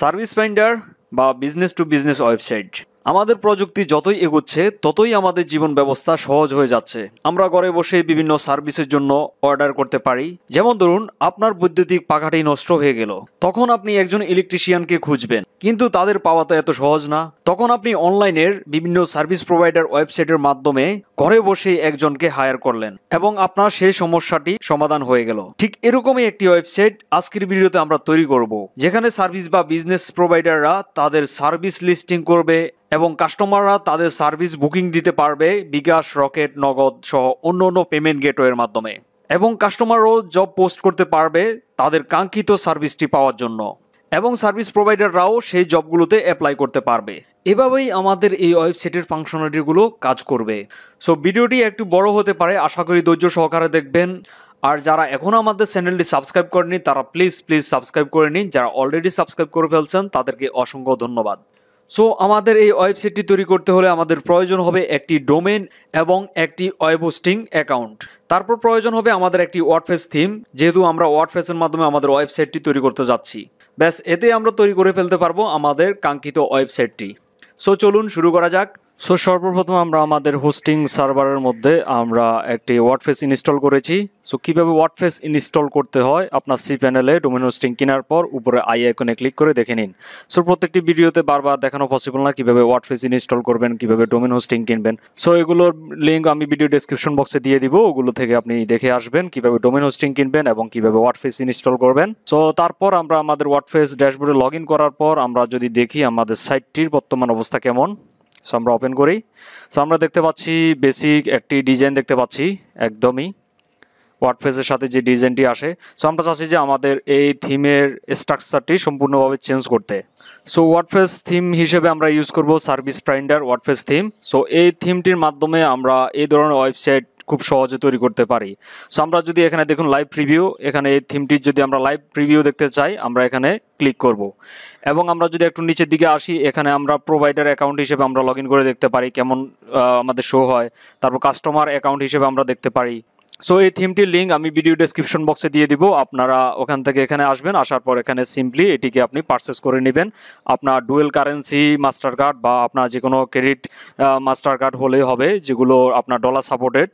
Service finder বা business to business website আমাদের প্রযুক্তি যতই এগোচ্ছে ততই আমাদের জীবন ব্যবস্থা সহজ হয়ে যাচ্ছে আমরা ঘরে বসে বিভিন্ন সার্ভিসের জন্য অর্ডার করতে পারি যেমন ধরুন আপনার বৈদ্যুতিক পাখাটি নষ্ট হয়ে গেল তখন আপনি একজন ইলেকট্রিশিয়ানকে খুঁজবেন কিন্তু তাদের পাওয়া তো এত সহজ না তখন আপনি অনলাইনের বিভিন্ন সার্ভিস প্রোভাইডার ওয়েবসাইটের মাধ্যমে ঘরে বসে একজনকে হায়ার করলেন এবং আপনার সেই সমস্যাটি সমাধান হয়ে গেল ঠিক এরকমই একটি ওয়েবসাইট আজকের ভিডিওতে আমরা তৈরি করব যেখানে সার্ভিস বা বিজনেস প্রোভাইডাররা তাদের সার্ভিস লিস্টিং করবে এবং কাস্টমাররা তাদের সার্ভিস বুকিং দিতে পারবে বিকাশ রকেট নগদ সহ অন্য অন্য পেমেন্ট গেটওয়ের মাধ্যমে এবং কাস্টমারও জব পোস্ট করতে পারবে তাদের কাঙ্ক্ষিত সার্ভিসটি পাওয়ার জন্য এবং সার্ভিস প্রোভাইডাররাও সেই জবগুলোতে অ্যাপ্লাই করতে পারবে এভাবেই আমাদের এই ওয়েবসাইটের ফাংশনালিটিগুলো কাজ করবে সো ভিডিওটি একটু বড় হতে পারে আশা করি ধৈর্য সহকারে দেখবেন আর যারা এখনও আমাদের চ্যানেলটি সাবস্ক্রাইব করেনি তারা প্লিজ প্লিজ সাবস্ক্রাইব করে নিন যারা অলরেডি সাবস্ক্রাইব করে ফেলছেন তাদেরকে অসংখ্য ধন্যবাদ সো আমাদের এই ওয়েবসাইটটি তৈরি করতে হলে আমাদের প্রয়োজন হবে একটি ডোমেন এবং একটি ওয়েব হোস্টিং অ্যাকাউন্ট তারপর প্রয়োজন হবে আমাদের একটি ওয়ার্ডফেস থিম যেহেতু আমরা ওয়ার্ডফেসের মাধ্যমে আমাদের ওয়েবসাইটটি তৈরি করতে যাচ্ছি ব্যাস এতে আমরা তৈরি করে ফেলতে পারবো আমাদের কাঙ্ক্ষিত ওয়েবসাইটটি সো চলুন শুরু করা যাক সো সর্বপ্রথম আমরা আমাদের হোস্টিং সার্ভারের মধ্যে আমরা একটি ওয়ার্ডফেস ইনস্টল করেছি সো কীভাবে ওয়ার্ডফেস ইনস্টল করতে হয় আপনার সি প্যানেলে ডোমেন হোস্টিং কেনার পর উপরে আই আইকনে ক্লিক করে দেখে নিন সো প্রত্যেকটি ভিডিওতে বারবার দেখানো পসিবল না কীভাবে ওয়ার্ডফেস ইনস্টল করবেন কীভাবে ডোমেন হোস্টিং কিনবেন সো এগুলোর লিঙ্ক আমি ভিডিও ডেসক্রিপশন বক্সে দিয়ে দিব ওগুলো থেকে আপনি দেখে আসবেন কীভাবে ডোমেন হোস্টিং কিনবেন এবং কীভাবে ওয়ার্ডফেস ইনস্টল করবেন সো তারপর আমরা আমাদের ওয়ার্ডফেস ড্যাশবোর্ডে লগ করার পর আমরা যদি দেখি আমাদের সাইটটির বর্তমান অবস্থা কেমন সো আমরা ওপেন করি সো আমরা দেখতে পাচ্ছি বেসিক একটি ডিজাইন দেখতে পাচ্ছি একদমই ওয়ার্ডফেসের সাথে যে ডিজাইনটি আসে সো আমরা চাচ্ছি যে আমাদের এই থিমের স্ট্রাকচারটি সম্পূর্ণভাবে চেঞ্জ করতে সো ওয়ার্ডপ্রেস থিম হিসেবে আমরা ইউজ করব service finder WordPress theme so এই থিমটির মাধ্যমে আমরা এই ধরনের ওয়েবসাইট খুব সহজে তৈরি করতে পারি সো আমরা যদি এখানে দেখুন লাইভ প্রিভিউ এখানে এই থিমটির যদি আমরা লাইভ প্রিভিউ দেখতে চাই আমরা এখানে ক্লিক করব এবং আমরা যদি একটু নিচের দিকে আসি এখানে আমরা প্রোভাইডার অ্যাকাউন্ট হিসেবে আমরা লগ করে দেখতে পারি কেমন আমাদের শো হয় তারপর কাস্টমার অ্যাকাউন্ট হিসেবে আমরা দেখতে পারি সো এই থিমটির লিঙ্ক আমি ভিডিও ডিসক্রিপশন বক্সে দিয়ে দিব আপনারা ওখান থেকে এখানে আসবেন আসার পর এখানে সিম্পলি এটিকে আপনি পারচেস করে নেবেন আপনার ডুয়েল কারেন্সি মাস্টার কার্ড বা আপনার যে কোনো ক্রেডিট মাস্টার কার্ড হলেই হবে যেগুলো আপনার ডলার সাপোর্টেড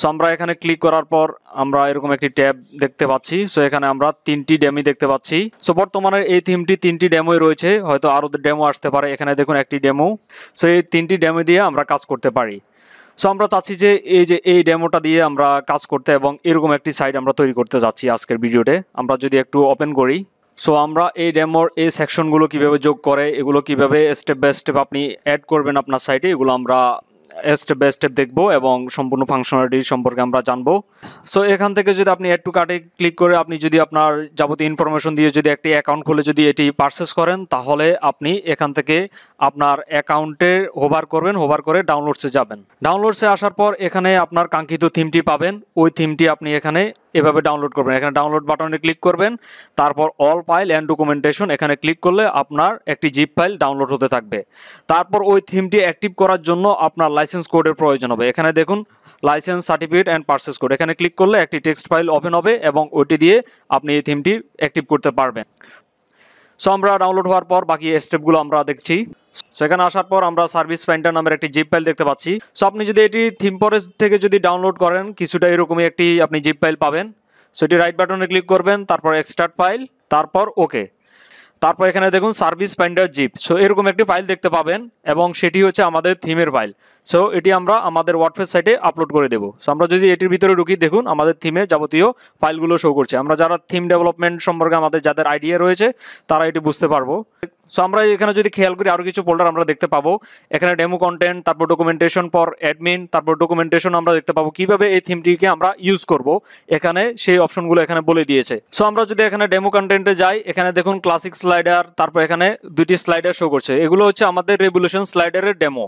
সো আমরা এখানে ক্লিক করার পর আমরা এরকম একটি ট্যাব দেখতে পাচ্ছি সো এখানে আমরা তিনটি ড্যামই দেখতে পাচ্ছি সো বর্তমানে এই থিমটি তিনটি ড্যামই রয়েছে হয়তো আরও ড্যামও আসতে পারে এখানে দেখুন একটি ড্যামও সো এই তিনটি ড্যামে দিয়ে আমরা কাজ করতে পারি সো আমরা চাচ্ছি যে এই যে এই ডেমোটা দিয়ে আমরা কাজ করতে এবং এরকম একটি সাইট আমরা তৈরি করতে যাচ্ছি আজকের ভিডিওতে আমরা যদি একটু ওপেন করি সো আমরা এই ডেমোর এই সেকশনগুলো কিভাবে যোগ করে এগুলো কিভাবে স্টেপ বাই স্টেপ আপনি অ্যাড করবেন আপনার সাইটে এগুলো আমরা স্টেপ বাই স্টেপ দেখবো এবং সম্পূর্ণ ফাংশনালিটি সম্পর্কে আমরা জানবো সো এখান থেকে যদি আপনি এড টু কার্ডে ক্লিক করে আপনি যদি আপনার যাবতীয় ইনফরমেশন দিয়ে যদি একটি অ্যাকাউন্ট খুলে যদি এটি পারচেস করেন তাহলে আপনি এখান থেকে আপনার অ্যাকাউন্টে হোভার করবেন হোভার করে ডাউনলোডসে যাবেন ডাউনলোডসে আসার পর এখানে আপনার কাঙ্ক্ষিত থিমটি পাবেন ওই থিমটি আপনি এখানে এভাবে ডাউনলোড করবেন এখানে ডাউনলোড বাটনে ক্লিক করবেন তারপর অল ফাইল অ্যান্ড ডকুমেন্টেশন এখানে ক্লিক করলে আপনার একটি জিপ ফাইল ডাউনলোড হতে থাকবে তারপর ওই থিমটি অ্যাক্টিভ করার জন্য আপনার লাইসেন্স কোডের প্রয়োজন হবে এখানে দেখুন licence certificate and purchase code এখানে ক্লিক করলে একটি টেক্সট ফাইল ওপেন হবে এবং ওইটি দিয়ে আপনি এই থিমটি অ্যাক্টিভ করতে পারবেন সো আমরা ডাউনলোড হওয়ার পর বাকি স্টেপগুলো আমরা দেখছি সেখানে আসার পর আমরা সার্ভিস পেন্টার নামের একটি জিপ ফাইল দেখতে পাচ্ছি সো আপনি যদি এটি থিমপরেস থেকে যদি ডাউনলোড করেন কিছুটা এরকমই একটি আপনি জিপ ফাইল পাবেন সো এটি রাইট বাটনে ক্লিক করবেন তারপর এক্সট্রাট ফাইল তারপর ওকে তারপর এখানে দেখুন সার্ভিস পেন্টার জিপ সো এরকম একটি ফাইল দেখতে পাবেন এবং সেটি হচ্ছে আমাদের থিমের ফাইল সো এটি আমরা আমাদের ওয়ার্ডপ্রেস সাইটে আপলোড করে দেবো সো আমরা যদি এটির ভিতরে ঢুকি দেখুন আমাদের থিমে যাবতীয় ফাইলগুলো শো করছে আমরা যারা থিম ডেভেলপমেন্ট সম্পর্কে আমাদের যাদের আইডিয়া রয়েছে তারা এটি বুঝতে পারবো সো আমরা এখানে যদি খেয়াল করি আরও কিছু ফোল্ডার আমরা দেখতে পাবো এখানে ডেমো কন্টেন্ট তারপর ডকুমেন্টেশন পর অ্যাডমিন তারপর ডকুমেন্টেশন আমরা দেখতে পাবো কিভাবে এই থিমটিকে আমরা ইউজ করব এখানে সেই অপশনগুলো এখানে বলে দিয়েছে সো আমরা যদি এখানে ডেমো কন্টেন্টে যাই এখানে দেখুন ক্লাসিক স্লাইডার তারপর এখানে দুটি স্লাইডার শো করছে এগুলো হচ্ছে আমাদের রেভুলেশন স্লাইডারের ডেমো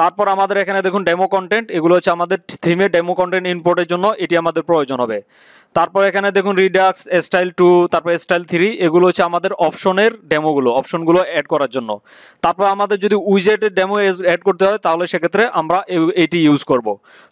তারপর আমাদের এখানে দেখুন ডেমো কন্টেন্ট এগুলো হচ্ছে আমাদের থিমে ডেমো কন্টেন্ট ইনপোর্টের জন্য এটি আমাদের প্রয়োজন হবে তারপর এখানে দেখুন রিডাক্স স্টাইল টু তারপর স্টাইল থ্রি এগুলো হচ্ছে আমাদের অপশনের ডেমোগুলো অপশনগুলো অ্যাড করার জন্য তারপর আমাদের যদি উইজেটের ডেমো অ্যাড করতে হয় তাহলে সেক্ষেত্রে আমরা এটি ইউজ করব।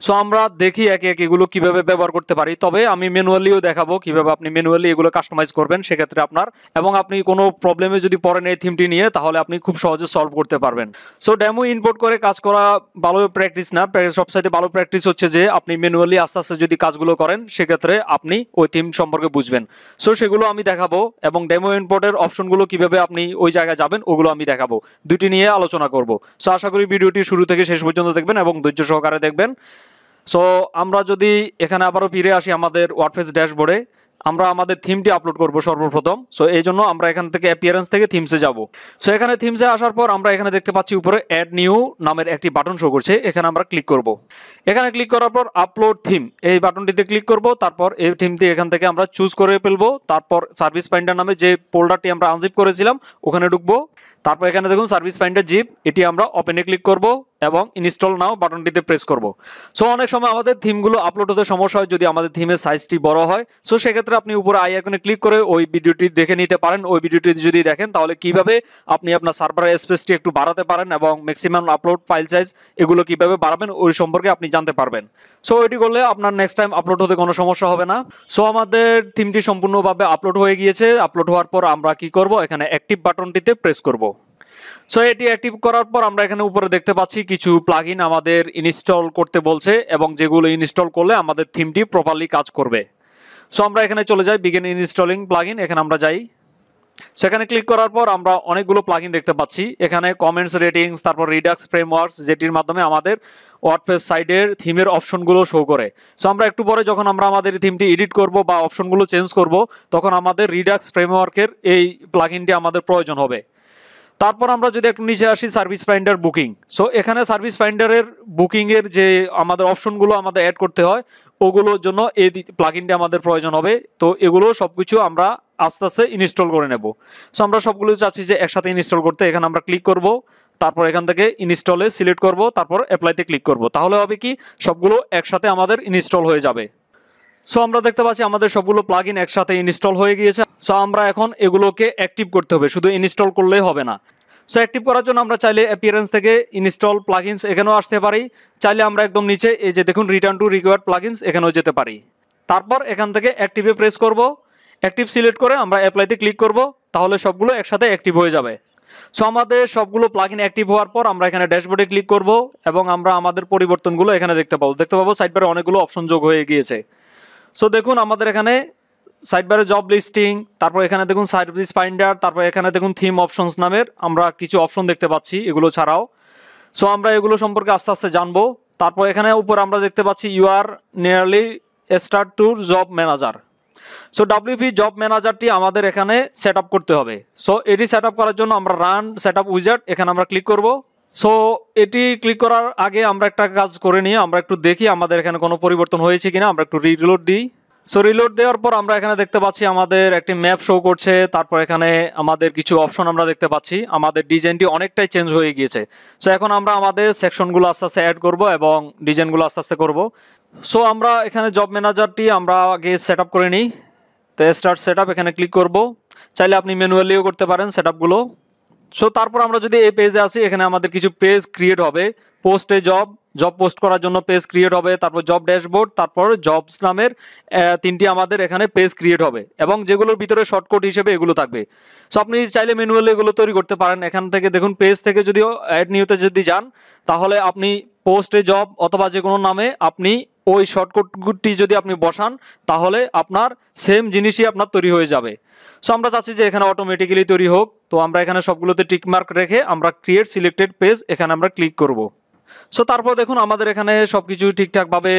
সো আমরা দেখি একে একে এগুলো কীভাবে ব্যবহার করতে পারি তবে আমি ম্যানুয়ালিও দেখাবো কীভাবে আপনি ম্যানুয়ালি এগুলো কাস্টমাইজ করবেন সেক্ষেত্রে আপনার এবং আপনি কোনো প্রবলেমে যদি পড়েন এই থিমটি নিয়ে তাহলে আপনি খুব সহজে সলভ করতে পারবেন সো ডেমো ইনপোর্ট করে কাজ করা ভালো প্র্যাকটিস না সবসাইতে ভালো প্র্যাকটিস হচ্ছে যে আপনি ম্যানুয়ালি আস্তে আস্তে যদি কাজগুলো করেন সেক্ষেত্রে আপনি আপনি ওই থিম সম্পর্কে বুঝবেন সো সেগুলো আমি দেখাবো এবং ডেমো ইম্পোর্টের অপশনগুলো কিভাবে আপনি ওই জায়গায় যাবেন ওগুলো আমি দেখাবো দুটি নিয়ে আলোচনা করব সো আশা করি ভিডিওটি শুরু থেকে শেষ পর্যন্ত দেখবেন এবং ধৈর্য সহকারে দেখবেন সো আমরা যদি এখানে আবারও ফিরে আসি আমাদের ওয়ার্ডফেস ড্যাশবোর্ডে আমরা আমাদের থিমটি আপলোড করব সর্বপ্রথম সো এই জন্য আমরা এখান থেকে অ্যাপিয়ারেন্স থেকে থিমসে যাব সো এখানে থিমসে আসার পর আমরা এখানে দেখতে পাচ্ছি উপরে অ্যাড নিউ নামের একটি বাটন শো করছে এখানে আমরা ক্লিক করব এখানে ক্লিক করার পর আপলোড থিম এই বাটনটিতে ক্লিক করব তারপর এই থিমটি এখান থেকে আমরা চুজ করে ফেলবো তারপর সার্ভিস পয়েন্টার নামে যে পোল্ডারটি আমরা আনজিপ করেছিলাম ওখানে ঢুকবো তারপর এখানে দেখুন সার্ভিস পয়েন্টের জিপ এটি আমরা ওপেনে ক্লিক করব এবং ইনস্টল নাও বাটনটিতে প্রেস করব সো অনেক সময় আমাদের থিমগুলো আপলোড হতে সমস্যা হয় যদি আমাদের থিমের সাইজটি বড় হয় সো সেক্ষেত্রে আপনি উপরে আই আইকনে ক্লিক করে ওই ভিডিওটি দেখে নিতে পারেন ওই ভিডিওটি যদি দেখেন তাহলে কিভাবে আপনি আপনার সার্ভারের স্পেসটি একটু বাড়াতে পারেন এবং ম্যাক্সিমাম আপলোড ফাইল সাইজ এগুলো কিভাবে বাড়াবেন ওই সম্পর্কে আপনি জানতে পারবেন সো এটি করলে আপনার নেক্সট টাইম আপলোড হতে কোনো সমস্যা হবে না সো আমাদের থিমটি সম্পূর্ণভাবে আপলোড হয়ে গিয়েছে আপলোড হওয়ার পর আমরা কি করব এখানে অ্যাক্টিভ বাটনটিতে প্রেস করব সো এটি অ্যাক্টিভ করার পর আমরা এখানে উপরে দেখতে পাচ্ছি কিছু প্লাগ আমাদের ইনস্টল করতে বলছে এবং যেগুলো ইনস্টল করলে আমাদের থিমটি প্রপারলি কাজ করবে সো আমরা এখানে চলে যাই বিগেন ইনস্টলিং প্লাগ এখানে আমরা যাই সেখানে ক্লিক করার পর আমরা অনেকগুলো প্লাগিন দেখতে পাচ্ছি এখানে কমেন্টস রেটিংস তারপর রিডাক্স ফ্রেমওয়ার্কস যেটির মাধ্যমে আমাদের ওয়ার্ডপ্রেস সাইডের থিমের অপশনগুলো শো করে সো আমরা একটু পরে যখন আমরা আমাদের থিমটি এডিট করব বা অপশনগুলো চেঞ্জ করব তখন আমাদের রিডাক্স ফ্রেমওয়ার্কের এই প্লাগিনটি আমাদের প্রয়োজন হবে তারপর আমরা যদি একটু নিচে আসি সার্ভিস ফাইন্ডার বুকিং সো এখানে সার্ভিস ফাইন্ডারের বুকিংয়ের যে আমাদের অপশনগুলো আমাদের অ্যাড করতে হয় ওগুলোর জন্য এই প্লাগিনটা আমাদের প্রয়োজন হবে তো এগুলো সব কিছু আমরা আস্তে আস্তে ইনস্টল করে নেব সো আমরা সবগুলো চাচ্ছি যে একসাথে ইনস্টল করতে এখানে আমরা ক্লিক করব তারপর এখান থেকে ইনস্টলে সিলেক্ট করব তারপর অ্যাপ্লাইতে ক্লিক করব তাহলে হবে কি সবগুলো একসাথে আমাদের ইনস্টল হয়ে যাবে সো আমরা দেখতে পাচ্ছি আমাদের সবগুলো প্লাগ ইন একসাথে ইনস্টল হয়ে গিয়েছে সো আমরা এখন এগুলোকে অ্যাক্টিভ করতে হবে শুধু ইনস্টল করলেই হবে না সো অ্যাক্টিভ করার জন্য আমরা চাইলে অ্যাপিয়ারেন্স থেকে ইনস্টল প্লাগিনস এখানেও আসতে পারি চাইলে আমরা একদম নিচে এই যে দেখুন রিটার্ন টু রিকোয়ার্ড প্লাগিনস এখানেও যেতে পারি তারপর এখান থেকে অ্যাক্টিভে প্রেস করব অ্যাক্টিভ সিলেক্ট করে আমরা অ্যাপ্লাইতে ক্লিক করব তাহলে সবগুলো একসাথে অ্যাক্টিভ হয়ে যাবে সো আমাদের সবগুলো ইন অ্যাক্টিভ হওয়ার পর আমরা এখানে ড্যাশবোর্ডে ক্লিক করব এবং আমরা আমাদের পরিবর্তনগুলো এখানে দেখতে পাবো দেখতে পাবো সাইডবারে অনেকগুলো অপশন যোগ হয়ে গিয়েছে সো দেখুন আমাদের এখানে সাইডবারে জব লিস্টিং তারপর এখানে দেখুন সার্ভিস ফাইন্ডার তারপর এখানে দেখুন থিম অপশনস নামের আমরা কিছু অপশন দেখতে পাচ্ছি এগুলো ছাড়াও সো আমরা এগুলো সম্পর্কে আস্তে আস্তে জানবো তারপর এখানে উপর আমরা দেখতে পাচ্ছি you are nearly star to your job manager so WP job ম্যানেজারটি আমাদের এখানে সেট করতে হবে সো এটি সেট করার জন্য আমরা রান সেট উইজার্ট এখানে আমরা ক্লিক করবো সো এটি ক্লিক করার আগে আমরা একটা কাজ করে নিয়ে আমরা একটু দেখি আমাদের এখানে কোনো পরিবর্তন হয়েছে কিনা আমরা একটু রিলোড দিই সো রিলোড দেওয়ার পর আমরা এখানে দেখতে পাচ্ছি আমাদের একটি ম্যাপ শো করছে তারপর এখানে আমাদের কিছু অপশন আমরা দেখতে পাচ্ছি আমাদের ডিজাইনটি অনেকটাই চেঞ্জ হয়ে গিয়েছে সো এখন আমরা আমাদের সেকশনগুলো আস্তে আস্তে অ্যাড করব এবং ডিজাইনগুলো আস্তে আস্তে করব সো আমরা এখানে জব ম্যানেজারটি আমরা আগে সেট করে নিই তো স্টার্ট সেট এখানে ক্লিক করব চাইলে আপনি ম্যানুয়ালিও করতে পারেন সেট আপগুলো সো তারপর আমরা যদি এই পেজে আসি এখানে আমাদের কিছু পেজ ক্রিয়েট হবে পোস্টে জব জব পোস্ট করার জন্য পেজ ক্রিয়েট হবে তারপর জব ড্যাশবোর্ড তারপর জবস নামের তিনটি আমাদের এখানে পেজ ক্রিয়েট হবে এবং যেগুলোর ভিতরে শর্টকট হিসেবে এগুলো থাকবে সো আপনি চাইলে ম্যানুয়ালি এগুলো তৈরি করতে পারেন এখান থেকে দেখুন পেজ থেকে যদিও অ্যাড নিউতে যদি যান তাহলে আপনি পোস্টে জব অথবা যে কোনো নামে আপনি ওই শর্টকটটি যদি আপনি বসান তাহলে আপনার সেম জিনিসই আপনার তৈরি হয়ে যাবে সো আমরা চাচ্ছি যে এখানে অটোমেটিক্যালি তৈরি হোক তো আমরা এখানে সবগুলোতে টিকমার্ক রেখে আমরা ক্রিয়েট সিলেক্টেড পেজ এখানে আমরা ক্লিক করব। সো তারপর দেখুন আমাদের এখানে সব কিছু ঠিকঠাকভাবে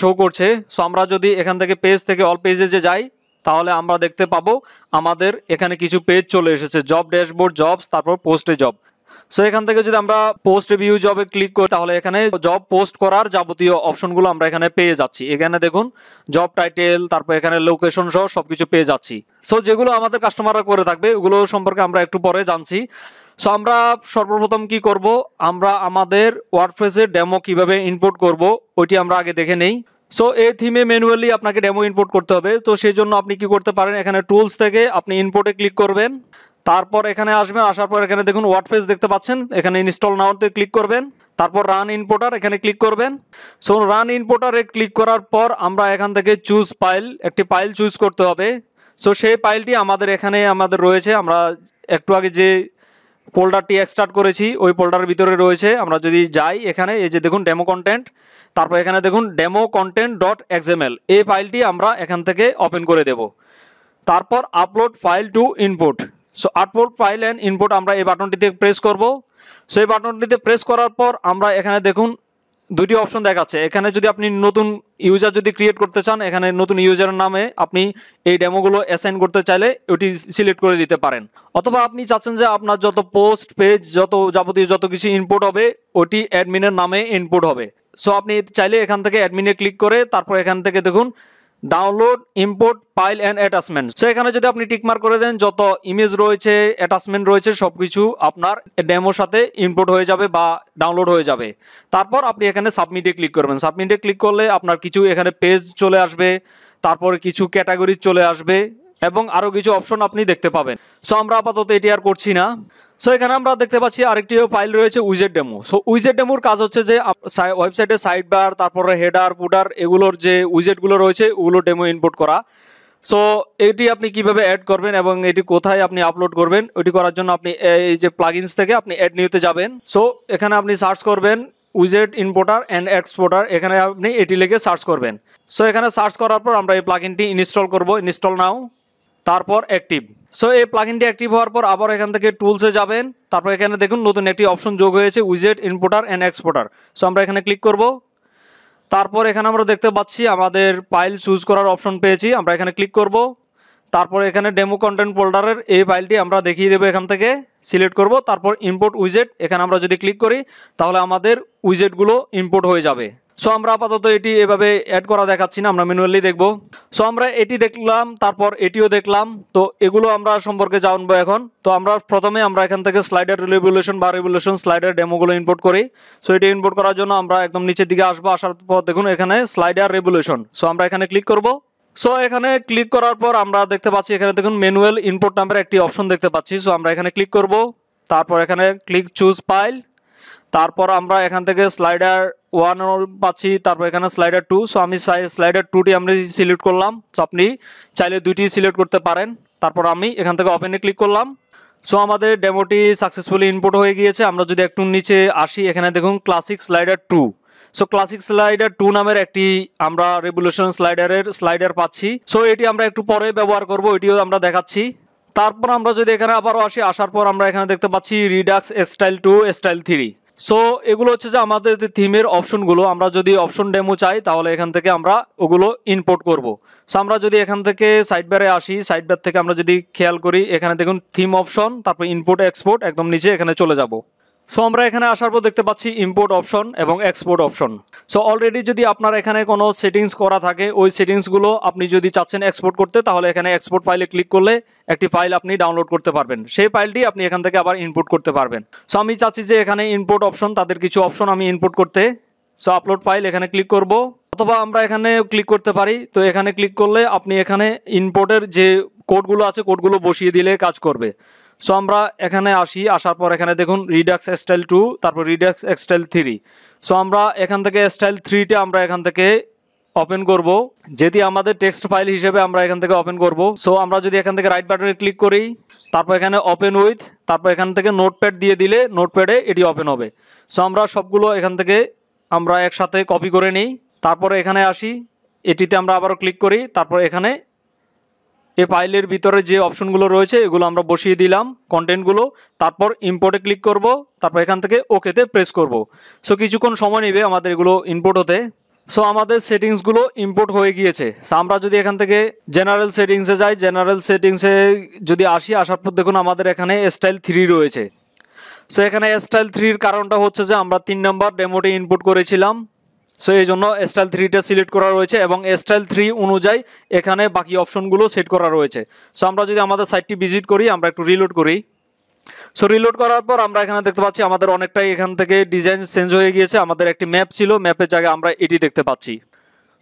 শো করছে সো আমরা যদি এখান থেকে পেজ থেকে অল পেজে যে যাই তাহলে আমরা দেখতে পাবো আমাদের এখানে কিছু পেজ চলে এসেছে জব ড্যাশবোর্ড জবস তারপর পোস্টে জব সো এখান থেকে যদি আমরা পোস্ট রিভিউ জবে ক্লিক করি তাহলে এখানে জব পোস্ট করার যাবতীয় অপশনগুলো আমরা এখানে পেয়ে যাচ্ছি এখানে দেখুন জব টাইটেল তারপর এখানে লোকেশন সহ সবকিছু পেয়ে যাচ্ছি সো যেগুলো আমাদের কাস্টমাররা করে থাকবে ওগুলো সম্পর্কে আমরা একটু পরে জানছি সো আমরা সর্বপ্রথম কি করব আমরা আমাদের ওয়ার্ডপ্রেসের ডেমো কিভাবে ইনপুট করব ওইটি আমরা আগে দেখে নেই সো এই থিমে ম্যানুয়ালি আপনাকে ডেমো ইনপুট করতে হবে তো সেই জন্য আপনি কি করতে পারেন এখানে টুলস থেকে আপনি ইনপুটে ক্লিক করবেন তারপর এখানে আসবেন আসার পর এখানে দেখুন ওয়ার্ডফেস দেখতে পাচ্ছেন এখানে ইনস্টল নাওতে ক্লিক করবেন তারপর রান ইনপোর্টার এখানে ক্লিক করবেন সো রান ইনপোর্টারে ক্লিক করার পর আমরা এখান থেকে চুজ পাইল একটি পাইল চুজ করতে হবে সো সেই পাইলটি আমাদের এখানে আমাদের রয়েছে আমরা একটু আগে যে ফোল্ডারটি এক্সটার্ট করেছি ওই ফোল্ডারের ভিতরে রয়েছে আমরা যদি যাই এখানে এই যে দেখুন ডেমো কন্টেন্ট তারপর এখানে দেখুন ডেমো কন্টেন্ট ডট এক্সএমএল এই ফাইলটি আমরা এখান থেকে ওপেন করে দেব তারপর upload file to input so আট ভোল্ট ফাইল অ্যান্ড ইনপুট আমরা এই বাটনটিতে প্রেস করব সো এই বাটনটিতে প্রেস করার পর আমরা এখানে দেখুন দুটি অপশন দেখাচ্ছে এখানে যদি আপনি নতুন ইউজার যদি ক্রিয়েট করতে চান এখানে নতুন ইউজারের নামে আপনি এই ডেমোগুলো অ্যাসাইন করতে চাইলে ওটি সিলেক্ট করে দিতে পারেন অথবা আপনি চাচ্ছেন যে আপনার যত পোস্ট পেজ যত যাবতীয় যত কিছু ইনপুট হবে ওটি অ্যাডমিনের নামে ইনপুট হবে সো আপনি চাইলে এখান থেকে অ্যাডমিনে ক্লিক করে তারপর এখান থেকে দেখুন download import file and attachment so এখানে যদি আপনি টিকমার করে দেন যত ইমেজ রয়েছে অ্যাটাচমেন্ট রয়েছে সব কিছু আপনার ডেমোর সাথে ইম্পোর্ট হয়ে যাবে বা ডাউনলোড হয়ে যাবে তারপর আপনি এখানে সাবমিটে ক্লিক করবেন সাবমিটে ক্লিক করলে আপনার কিছু এখানে পেজ চলে আসবে তারপর কিছু ক্যাটাগরি চলে আসবে এবং আরও কিছু অপশন আপনি দেখতে পাবেন সো আমরা আপাতত এটি আর করছি না সো এখানে আমরা দেখতে পাচ্ছি আরেকটি ফাইল রয়েছে উইজেট ডেমো সো উইজেট ডেমোর কাজ হচ্ছে যে ওয়েবসাইটে সাইড বার তারপরে হেডার পুডার এগুলোর যে উইজেটগুলো রয়েছে ওগুলো ডেমো ইনপুট করা সো এটি আপনি কিভাবে অ্যাড করবেন এবং এটি কোথায় আপনি আপলোড করবেন ওটি করার জন্য আপনি এই যে প্লাগিনস থেকে আপনি অ্যাড নিউতে যাবেন সো এখানে আপনি সার্চ করবেন উইজেট ইনপোর্টার অ্যান্ড এক্সপোর্টার এখানে আপনি এটি লেগে সার্চ করবেন সো এখানে সার্চ করার পর আমরা এই প্লাগিনটি ইনস্টল করব ইনস্টল নাও তারপর অ্যাক্টিভ সো এই প্লাগিনটি অ্যাক্টিভ হওয়ার পর আবার এখান থেকে টুলসে যাবেন তারপর এখানে দেখুন নতুন একটি অপশন যোগ হয়েছে উইজেট ইনপোর্টার অ্যান্ড এক্সপোর্টার সো আমরা এখানে ক্লিক করব তারপর এখানে আমরা দেখতে পাচ্ছি আমাদের ফাইল চুজ করার অপশন পেয়েছি আমরা এখানে ক্লিক করব তারপর এখানে ডেমো কন্টেন্ট ফোল্ডারের এই ফাইলটি আমরা দেখিয়ে দেবো এখান থেকে সিলেক্ট করব তারপর ইম্পোর্ট উইজেট এখানে আমরা যদি ক্লিক করি তাহলে আমাদের উইজেটগুলো ইম্পোর্ট হয়ে যাবে সো আমরা আপাতত এটি এভাবে অ্যাড করা দেখাচ্ছি না আমরা ম্যানুয়ালি দেখব সো আমরা এটি দেখলাম তারপর এটিও দেখলাম তো এগুলো আমরা সম্পর্কে জানবো এখন তো আমরা প্রথমে আমরা এখান থেকে স্লাইডার রেভলিউশন বা রিভলিউশন স্লাইডার ডেমোগুলো ইনপোর্ট করি সো এটি ইনপোর্ট করার জন্য আমরা একদম নিচের দিকে আসবো আসার পর দেখুন এখানে স্লাইডার রেভলিউশন সো আমরা এখানে ক্লিক করবো সো এখানে ক্লিক করার পর আমরা দেখতে পাচ্ছি এখানে দেখুন ম্যানুয়াল ইনপোর্ট নামের একটি অপশন দেখতে পাচ্ছি সো আমরা এখানে ক্লিক করব তারপর এখানে ক্লিক চুজ পাইল তারপর আমরা এখান থেকে স্লাইডার ওয়ান পাচ্ছি তারপর এখানে স্লাইডার টু সো আমি স্লাইডার টুটি আমি সিলেক্ট করলাম সো আপনি চাইলে দুইটি সিলেক্ট করতে পারেন তারপর আমি এখান থেকে ওপেনে ক্লিক করলাম সো আমাদের ডেমোটি সাকসেসফুলি ইনপুট হয়ে গিয়েছে আমরা যদি একটু নিচে আসি এখানে দেখুন classic slider two so classic slider two নামের একটি আমরা রেভলিউশন স্লাইডারের স্লাইডার পাচ্ছি সো এটি আমরা একটু পরে ব্যবহার করব এটিও আমরা দেখাচ্ছি তারপর আমরা যদি এখানে আবারও আসি আসার পর আমরা এখানে দেখতে পাচ্ছি redux style two style three so এগুলো হচ্ছে যে আমাদের থিমের অপশনগুলো আমরা যদি অপশন ডেমো চাই তাহলে এখান থেকে আমরা ওগুলো ইনপোর্ট করব। সো আমরা যদি এখান থেকে সাইডবারে আসি সাইডবার থেকে আমরা যদি খেয়াল করি এখানে দেখুন থিম অপশন তারপর ইনপোর্ট এক্সপোর্ট একদম নিচে এখানে চলে যাব সো আমরা এখানে আসার পর দেখতে পাচ্ছি ইম্পোর্ট অপশন এবং এক্সপোর্ট অপশন সো অলরেডি যদি আপনার এখানে কোনো সেটিংস করা থাকে ওই সেটিংসগুলো আপনি যদি চাচ্ছেন এক্সপোর্ট করতে তাহলে এখানে এক্সপোর্ট ফাইলে ক্লিক করলে একটি ফাইল আপনি ডাউনলোড করতে পারবেন সেই ফাইলটি আপনি এখান থেকে আবার ইনপুট করতে পারবেন সো আমি চাচ্ছি যে এখানে ইনপুট অপশন তাদের কিছু অপশন আমি ইনপুট করতে সো আপলোড ফাইল এখানে ক্লিক করব অথবা আমরা এখানে ক্লিক করতে পারি তো এখানে ক্লিক করলে আপনি এখানে ইনপোর্টের যে কোডগুলো আছে কোডগুলো বসিয়ে দিলে কাজ করবে সো আমরা এখানে আসি আসার পর এখানে দেখুন রিডাক্স স্টাইল টু তারপর রিডাক্স স্টাইল থ্রি সো আমরা এখান থেকে স্টাইল থ্রিটা আমরা এখান থেকে ওপেন করব যেটি আমাদের টেক্সট ফাইল হিসেবে আমরা এখান থেকে ওপেন করব সো আমরা যদি এখান থেকে রাইট বাটনে ক্লিক করি তারপর এখানে ওপেন উইথ তারপর এখান থেকে নোটপ্যাড দিয়ে দিলে নোটপ্যাডে এটি ওপেন হবে সো আমরা সবগুলো এখান থেকে আমরা একসাথে কপি করে নিই তারপরে এখানে আসি এটিতে আমরা আবারও ক্লিক করি তারপর এখানে এ ফাইলের ভিতরে যে অপশনগুলো রয়েছে এগুলো আমরা বসিয়ে দিলাম কন্টেন্টগুলো তারপর ইম্পোর্টে ক্লিক করব তারপর এখান থেকে ওকেতে প্রেস করব সো কিছুক্ষণ সময় নেবে আমাদের এগুলো ইম্পোর্ট হতে সো আমাদের সেটিংসগুলো ইম্পোর্ট হয়ে গিয়েছে সো আমরা যদি এখান থেকে জেনারেল সেটিংসে যাই জেনারেল সেটিংসে যদি আসি আসার পর দেখুন আমাদের এখানে স্টাইল থ্রি রয়েছে সো এখানে স্টাইল থ্রির কারণটা হচ্ছে যে আমরা তিন নম্বর ডেমোটি ইনপুট করেছিলাম সো এই জন্য স্টাইল থ্রিটা সিলেক্ট করা রয়েছে এবং স্টাইল থ্রি অনুযায়ী এখানে বাকি অপশনগুলো সেট করা রয়েছে সো আমরা যদি আমাদের সাইটটি ভিজিট করি আমরা একটু রিলোড করি সো রিলোড করার পর আমরা এখানে দেখতে পাচ্ছি আমাদের অনেকটাই এখান থেকে ডিজাইন চেঞ্জ হয়ে গিয়েছে আমাদের একটি ম্যাপ ছিল ম্যাপের জায়গায় আমরা এটি দেখতে পাচ্ছি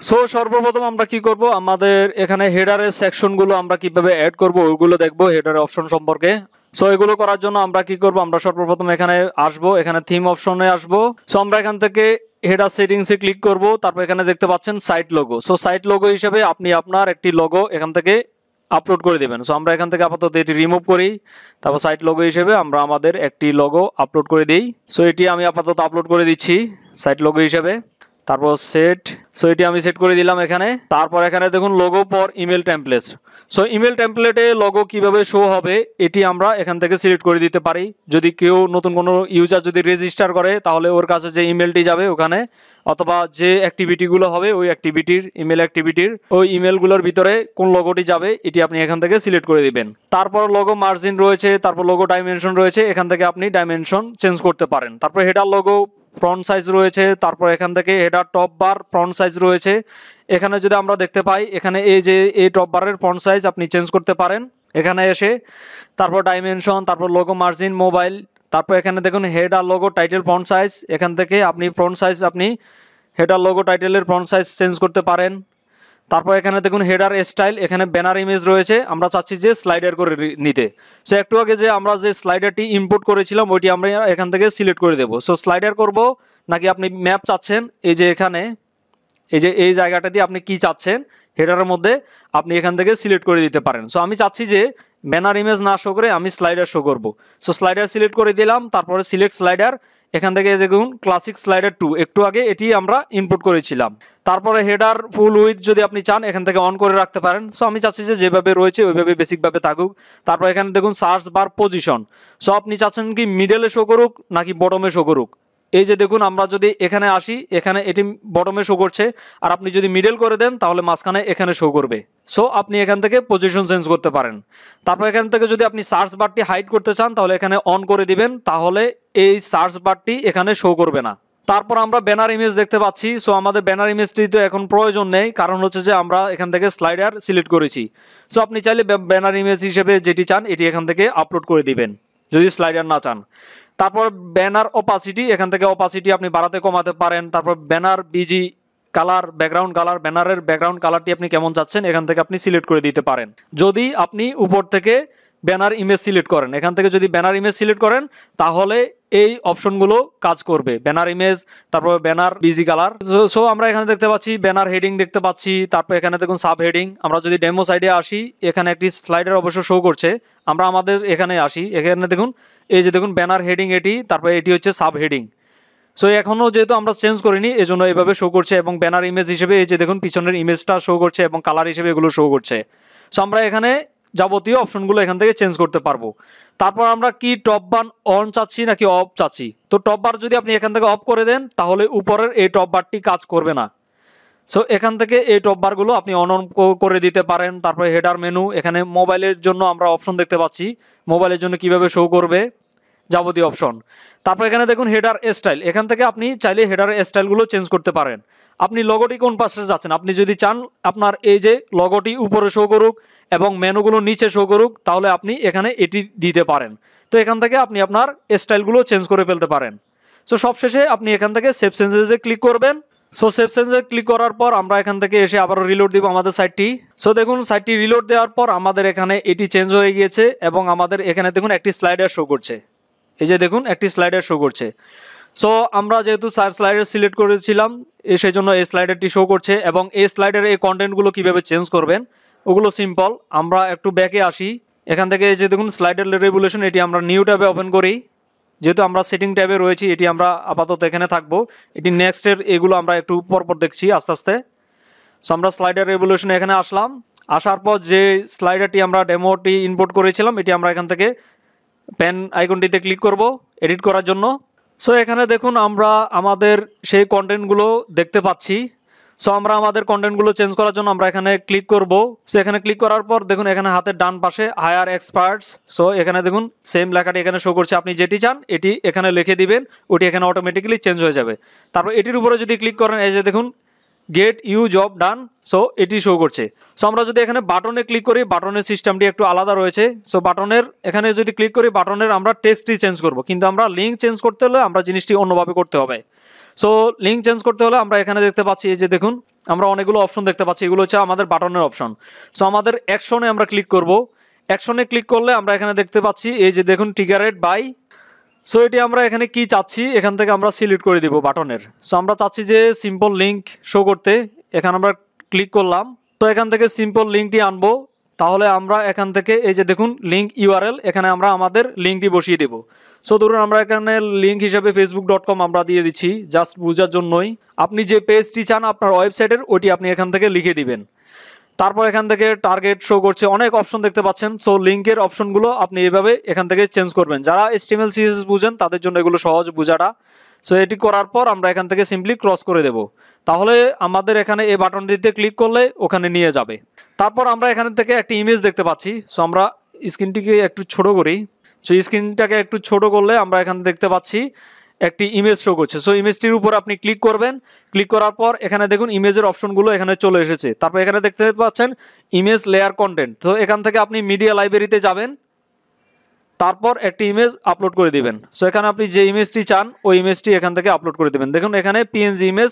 সো সর্বপ্রথম আমরা কি করব আমাদের এখানে হেডারের সেকশনগুলো আমরা কিভাবে অ্যাড করব ওইগুলো দেখব হেডারের অপশন সম্পর্কে সো এগুলো করার জন্য আমরা কি করব আমরা সর্বপ্রথম এখানে আসব এখানে থিম অপশনে আসব সো আমরা এখান থেকে হেডার সেটিংসে ক্লিক করব তারপর এখানে দেখতে পাচ্ছেন site logo so site logo হিসেবে আপনি আপনার একটি লোগো এখান থেকে আপলোড করে দেবেন সো আমরা এখান থেকে আপাতত এটি রিমুভ করি তারপর সাইট লোগো হিসেবে আমরা আমাদের একটি লোগো আপলোড করে দিই সো এটি আমি আপাতত আপলোড করে দিচ্ছি সাইট লোগো হিসেবে তারপর সেট সো এটি আমি সেট করে দিলাম এখানে তারপর এখানে দেখুন লোগো পর ইমেল টেমপ্লেট সো ইমেল টেমপ্লেটে লোগো কিভাবে শো হবে এটি আমরা এখান থেকে সিলেক্ট করে দিতে পারি যদি কেউ নতুন কোনো ইউজার যদি রেজিস্টার করে তাহলে ওর কাছে যে ইমেলটি যাবে ওখানে অথবা যে অ্যাক্টিভিটিগুলো হবে ওই অ্যাক্টিভিটির ইমেল অ্যাক্টিভিটির ওই ইমেলগুলোর ভিতরে কোন লোগোটি যাবে এটি আপনি এখান থেকে সিলেক্ট করে দিবেন তারপর লোগো মার্জিন রয়েছে তারপর লোগো ডাইমেনশন রয়েছে এখান থেকে আপনি ডাইমেনশন চেঞ্জ করতে পারেন তারপর হেডার লোগো ফ্রন্ট সাইজ রয়েছে তারপর এখান থেকে header top bar font size রয়েছে এখানে যদি আমরা দেখতে পাই এখানে এই যে এই টপ বারের ফ্রন্ট সাইজ আপনি চেঞ্জ করতে পারেন এখানে এসে তারপর ডাইমেনশন তারপর লোগো মার্জিন মোবাইল তারপর এখানে দেখুন header logo title font size এখান থেকে আপনি ফ্রন্ট সাইজ আপনি হেড আর লোগো টাইটেলের ফ্রন্ট সাইজ চেঞ্জ করতে পারেন তারপর এখানে দেখুন হেডার স্টাইল এখানে ব্যানার ইমেজ রয়েছে আমরা চাচ্ছি যে স্লাইডার করে নিতে সো একটু আগে যে আমরা যে স্লাইডারটি ইম্পোর্ট করেছিলাম ওইটি আমরা এখান থেকে সিলেক্ট করে দেব সো স্লাইডার করব নাকি আপনি ম্যাপ চাচ্ছেন এই যে এখানে এই যে এই জায়গাটা দিয়ে আপনি কি চাচ্ছেন হেডারের মধ্যে আপনি এখান থেকে সিলেক্ট করে দিতে পারেন সো আমি চাচ্ছি যে ব্যানার ইমেজ না শো করে আমি স্লাইডার শো করব সো স্লাইডার সিলেক্ট করে দিলাম তারপরে সিলেক্ট স্লাইডার এখান থেকে দেখুন ক্লাসিক স্লাইডার টু একটু আগে এটি আমরা ইনপুট করেছিলাম তারপরে হেডার ফুল উইথ যদি আপনি চান এখান থেকে অন করে রাখতে পারেন সো আমি চাচ্ছি যে যেভাবে রয়েছে ওইভাবে বেসিকভাবে থাকুক তারপর এখানে দেখুন সার্চ বার পজিশন সো আপনি চাচ্ছেন কি মিডলে শো করুক নাকি বটমে শো করুক এই যে দেখুন আমরা যদি এখানে আসি এখানে এটি বটমে শো করছে আর আপনি যদি মিডল করে দেন তাহলে মাঝখানে এখানে শো করবে সো আপনি এখান থেকে পজিশন চেঞ্জ করতে পারেন তারপর এখান থেকে যদি আপনি সার্চ বারটি হাইড করতে চান তাহলে এখানে অন করে দিবেন তাহলে এই সার্চ বারটি এখানে শো করবে না তারপর আমরা ব্যানার ইমেজ দেখতে পাচ্ছি সো আমাদের ব্যানার ইমেজটি তো এখন প্রয়োজন নেই কারণ হচ্ছে যে আমরা এখান থেকে স্লাইডার সিলেক্ট করেছি সো আপনি চাইলে ব্যানার ইমেজ হিসেবে যেটি চান এটি এখান থেকে আপলোড করে দিবেন যদি স্লাইডার না চান তারপর ব্যানার অপাসিটি এখান থেকে অপাসিটি আপনি বাড়াতে কমাতে পারেন তারপর banner BG colour background colour ব্যানারের ব্যাকগ্রাউন্ড কালারটি আপনি কেমন চাচ্ছেন এখান থেকে আপনি সিলেক্ট করে দিতে পারেন যদি আপনি উপর থেকে ব্যানার ইমেজ সিলেক্ট করেন এখান থেকে যদি ব্যানার ইমেজ সিলেক্ট করেন তাহলে এই অপশনগুলো কাজ করবে ব্যানার ইমেজ তারপর ব্যানার বিজি কালার সো আমরা এখানে দেখতে পাচ্ছি ব্যানার হেডিং দেখতে পাচ্ছি তারপর এখানে দেখুন সাব হেডিং আমরা যদি ডেমো সাইডে আসি এখানে একটি স্লাইডার অবশ্য শো করছে আমরা আমাদের এখানে আসি এখানে দেখুন এই যে দেখুন ব্যানার হেডিং এটি তারপর এটি হচ্ছে সাব হেডিং সো এখনও যেহেতু আমরা চেঞ্জ করিনি এই জন্য এভাবে শো করছে এবং ব্যানার ইমেজ হিসেবে এই যে দেখুন পিছনের ইমেজটা শো করছে এবং কালার হিসেবে এগুলো শো করছে সো আমরা এখানে যাবতীয় অপশনগুলো এখান থেকে চেঞ্জ করতে পারবো তারপর আমরা কি টপ বার অন চাচ্ছি নাকি অফ চাচ্ছি তো টপ বার যদি আপনি এখান থেকে অফ করে দেন তাহলে উপরের এই টপ বারটি কাজ করবে না সো এখান থেকে এই টপ বারগুলো আপনি অন অন করে দিতে পারেন তারপরে হেডার মেনু এখানে মোবাইলের জন্য আমরা অপশন দেখতে পাচ্ছি মোবাইলের জন্য কিভাবে শো করবে যাবতীয় অপশন তারপর এখানে দেখুন হেডার স্টাইল এখান থেকে আপনি চাইলে হেডার স্টাইলগুলো চেঞ্জ করতে পারেন আপনি লগোটি কোন পাশে যাচ্ছেন আপনি যদি চান আপনার এই যে লগোটি উপরে শো করুক এবং মেনুগুলো নিচে শো করুক তাহলে আপনি এখানে এটি দিতে পারেন তো এখান থেকে আপনি আপনার স্টাইলগুলো চেঞ্জ করে ফেলতে পারেন সো সবশেষে আপনি এখান থেকে সেভ চেঞ্জেসে ক্লিক করবেন সো সেভ চেঞ্জে ক্লিক করার পর আমরা এখান থেকে এসে আবারও রিলোড দিব আমাদের সাইটটি সো দেখুন সাইটটি রিলোড দেওয়ার পর আমাদের এখানে এটি চেঞ্জ হয়ে গিয়েছে এবং আমাদের এখানে দেখুন একটি স্লাইডার শো করছে এই যে দেখুন একটি স্লাইডার শো করছে সো আমরা যেহেতু স্লাইডার সিলেক্ট করেছিলাম সেই জন্য এই স্লাইডারটি শো করছে এবং এই স্লাইডারের এই কন্টেন্টগুলো কীভাবে চেঞ্জ করবেন ওগুলো সিম্পল আমরা একটু ব্যাকে আসি এখান থেকে যে দেখুন স্লাইডার রেগুলেশন এটি আমরা নিউ ট্যাবে ওপেন করি যেহেতু আমরা সেটিং ট্যাবে রয়েছি এটি আমরা আপাতত এখানে থাকবো এটি নেক্সটের এগুলো আমরা একটু পরপর দেখছি আস্তে আস্তে সো আমরা স্লাইডার রেভুলেশনে এখানে আসলাম আসার পর যে স্লাইডারটি আমরা ডেমোটি ইনপোর্ট করেছিলাম এটি আমরা এখান থেকে প্যান আইকনটিতে ক্লিক করব এডিট করার জন্য সো এখানে দেখুন আমরা আমাদের সেই কন্টেন্টগুলো দেখতে পাচ্ছি সো আমরা আমাদের কন্টেন্টগুলো চেঞ্জ করার জন্য আমরা এখানে ক্লিক করব সো এখানে ক্লিক করার পর দেখুন এখানে হাতের ডান পাশে হায়ার এক্সপার্টস সো এখানে দেখুন সেম লেখাটি এখানে শো করছে আপনি যেটি চান এটি এখানে লিখে দিবেন ওটি এখানে অটোমেটিক্যালি চেঞ্জ হয়ে যাবে তারপর এটির উপরে যদি ক্লিক করেন এই যে দেখুন get you job done so এটি শো করছে সো আমরা যদি এখানে বাটনে ক্লিক করি বাটনের সিস্টেমটি একটু আলাদা রয়েছে সো বাটনের এখানে যদি ক্লিক করি বাটনের আমরা টেক্সটি চেঞ্জ করব কিন্তু আমরা লিঙ্ক চেঞ্জ করতে হলে আমরা জিনিসটি অন্যভাবে করতে হবে সো লিঙ্ক চেঞ্জ করতে হলে আমরা এখানে দেখতে পাচ্ছি এই যে দেখুন আমরা অনেকগুলো অপশন দেখতে পাচ্ছি এগুলো হচ্ছে আমাদের বাটনের অপশন সো আমাদের অ্যাকশনে আমরা ক্লিক করব অ্যাকশনে ক্লিক করলে আমরা এখানে দেখতে পাচ্ছি এই যে দেখুন টিগারেট বাই সো এটি আমরা এখানে কি চাচ্ছি এখান থেকে আমরা সিলেক্ট করে দিব বাটনের সো আমরা চাচ্ছি যে সিম্পল লিঙ্ক শো করতে এখানে আমরা ক্লিক করলাম তো এখান থেকে সিম্পল লিঙ্কটি আনবো তাহলে আমরা এখান থেকে এই যে দেখুন লিঙ্ক ইউআরএল এখানে আমরা আমাদের লিঙ্কটি বসিয়ে দেব সো ধরুন আমরা এখানে লিঙ্ক হিসেবে ফেসবুক ডট কম আমরা দিয়ে দিচ্ছি জাস্ট বোঝার জন্যই আপনি যে পেজটি চান আপনার ওয়েবসাইটের ওটি আপনি এখান থেকে লিখে দিবেন তারপর এখান থেকে টার্গেট শো করছে অনেক অপশন দেখতে পাচ্ছেন সো লিঙ্কের অপশনগুলো আপনি এভাবে এখান থেকে চেঞ্জ করবেন যারা এস্টিমেল সিএস বুঝেন তাদের জন্য এগুলো সহজ বোঝাটা সো এটি করার পর আমরা এখান থেকে সিম্পলি ক্রস করে দেব তাহলে আমাদের এখানে এই বাটনটিতে ক্লিক করলে ওখানে নিয়ে যাবে তারপর আমরা এখান থেকে একটি ইমেজ দেখতে পাচ্ছি সো আমরা স্ক্রিনটিকে একটু ছোট করি সো স্ক্রিনটাকে একটু ছোট করলে আমরা এখানে দেখতে পাচ্ছি একটি ইমেজ শো করছে সো ইমেজটির উপর আপনি ক্লিক করবেন ক্লিক করার পর এখানে দেখুন ইমেজের অপশনগুলো এখানে চলে এসেছে তারপর এখানে দেখতে পাচ্ছেন ইমেজ লেয়ার কন্টেন্ট তো এখান থেকে আপনি মিডিয়া লাইব্রেরিতে যাবেন তারপর একটি ইমেজ আপলোড করে দিবেন সো এখানে আপনি যে ইমেজটি চান ওই ইমেজটি এখান থেকে আপলোড করে দেবেন দেখুন এখানে পিএনজি ইমেজ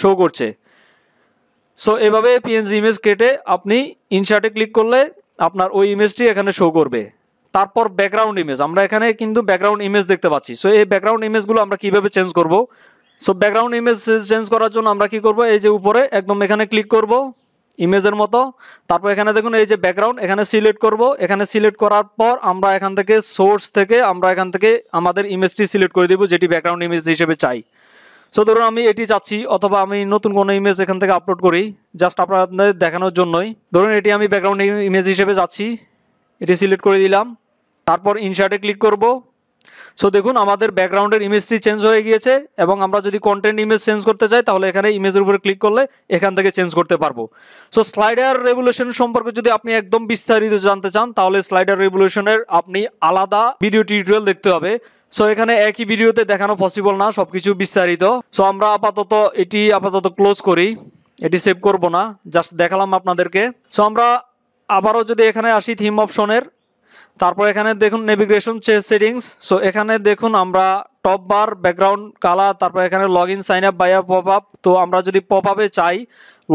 শো করছে সো এভাবে পিএনজি ইমেজ কেটে আপনি ইনশার্টে ক্লিক করলে আপনার ওই ইমেজটি এখানে শো করবে তারপর ব্যাকগ্রাউন্ড ইমেজ আমরা এখানে কিন্তু ব্যাকগ্রাউন্ড ইমেজ দেখতে পাচ্ছি সো এই ব্যাকগ্রাউন্ড ইমেজগুলো আমরা কীভাবে চেঞ্জ করব সো ব্যাকগ্রাউন্ড ইমেজ চেঞ্জ করার জন্য আমরা কি করব এই যে উপরে একদম এখানে ক্লিক করব ইমেজের মতো তারপর এখানে দেখুন এই যে ব্যাকগ্রাউন্ড এখানে সিলেক্ট করব এখানে সিলেক্ট করার পর আমরা এখান থেকে সোর্স থেকে আমরা এখান থেকে আমাদের ইমেজটি সিলেক্ট করে দেবো যেটি ব্যাকগ্রাউন্ড ইমেজ হিসেবে চাই সো ধরুন আমি এটি চাচ্ছি অথবা আমি নতুন কোনো ইমেজ এখান থেকে আপলোড করি জাস্ট আপনাদের দেখানোর জন্যই ধরুন এটি আমি ব্যাকগ্রাউন্ড ইমেজ হিসেবে যাচ্ছি এটি সিলেক্ট করে দিলাম তারপর ইনশার্টে ক্লিক করব সো দেখুন আমাদের ব্যাকগ্রাউন্ডের ইমেজটি চেঞ্জ হয়ে গিয়েছে এবং আমরা যদি কন্টেন্ট ইমেজ চেঞ্জ করতে চাই তাহলে এখানে ইমেজের উপরে ক্লিক করলে এখান থেকে চেঞ্জ করতে পারবো সো স্লাইডার রেভুলেশন সম্পর্কে যদি আপনি একদম বিস্তারিত জানতে চান তাহলে স্লাইডার রেভুলেশনের আপনি আলাদা ভিডিও টিউটোরিয়াল দেখতে হবে সো এখানে একই ভিডিওতে দেখানো পসিবল না সবকিছু বিস্তারিত সো আমরা আপাতত এটি আপাতত ক্লোজ করি এটি সেভ করব না জাস্ট দেখালাম আপনাদেরকে সো আমরা আবারও যদি এখানে আসি থিম অপশনের তারপর এখানে দেখুন নেভিগেশন সেটিংস সো এখানে দেখুন আমরা টপ বার ব্যাকগ্রাউন্ড কালার তারপর এখানে log in sign up by up pop up তো আমরা যদি পপ আপে চাই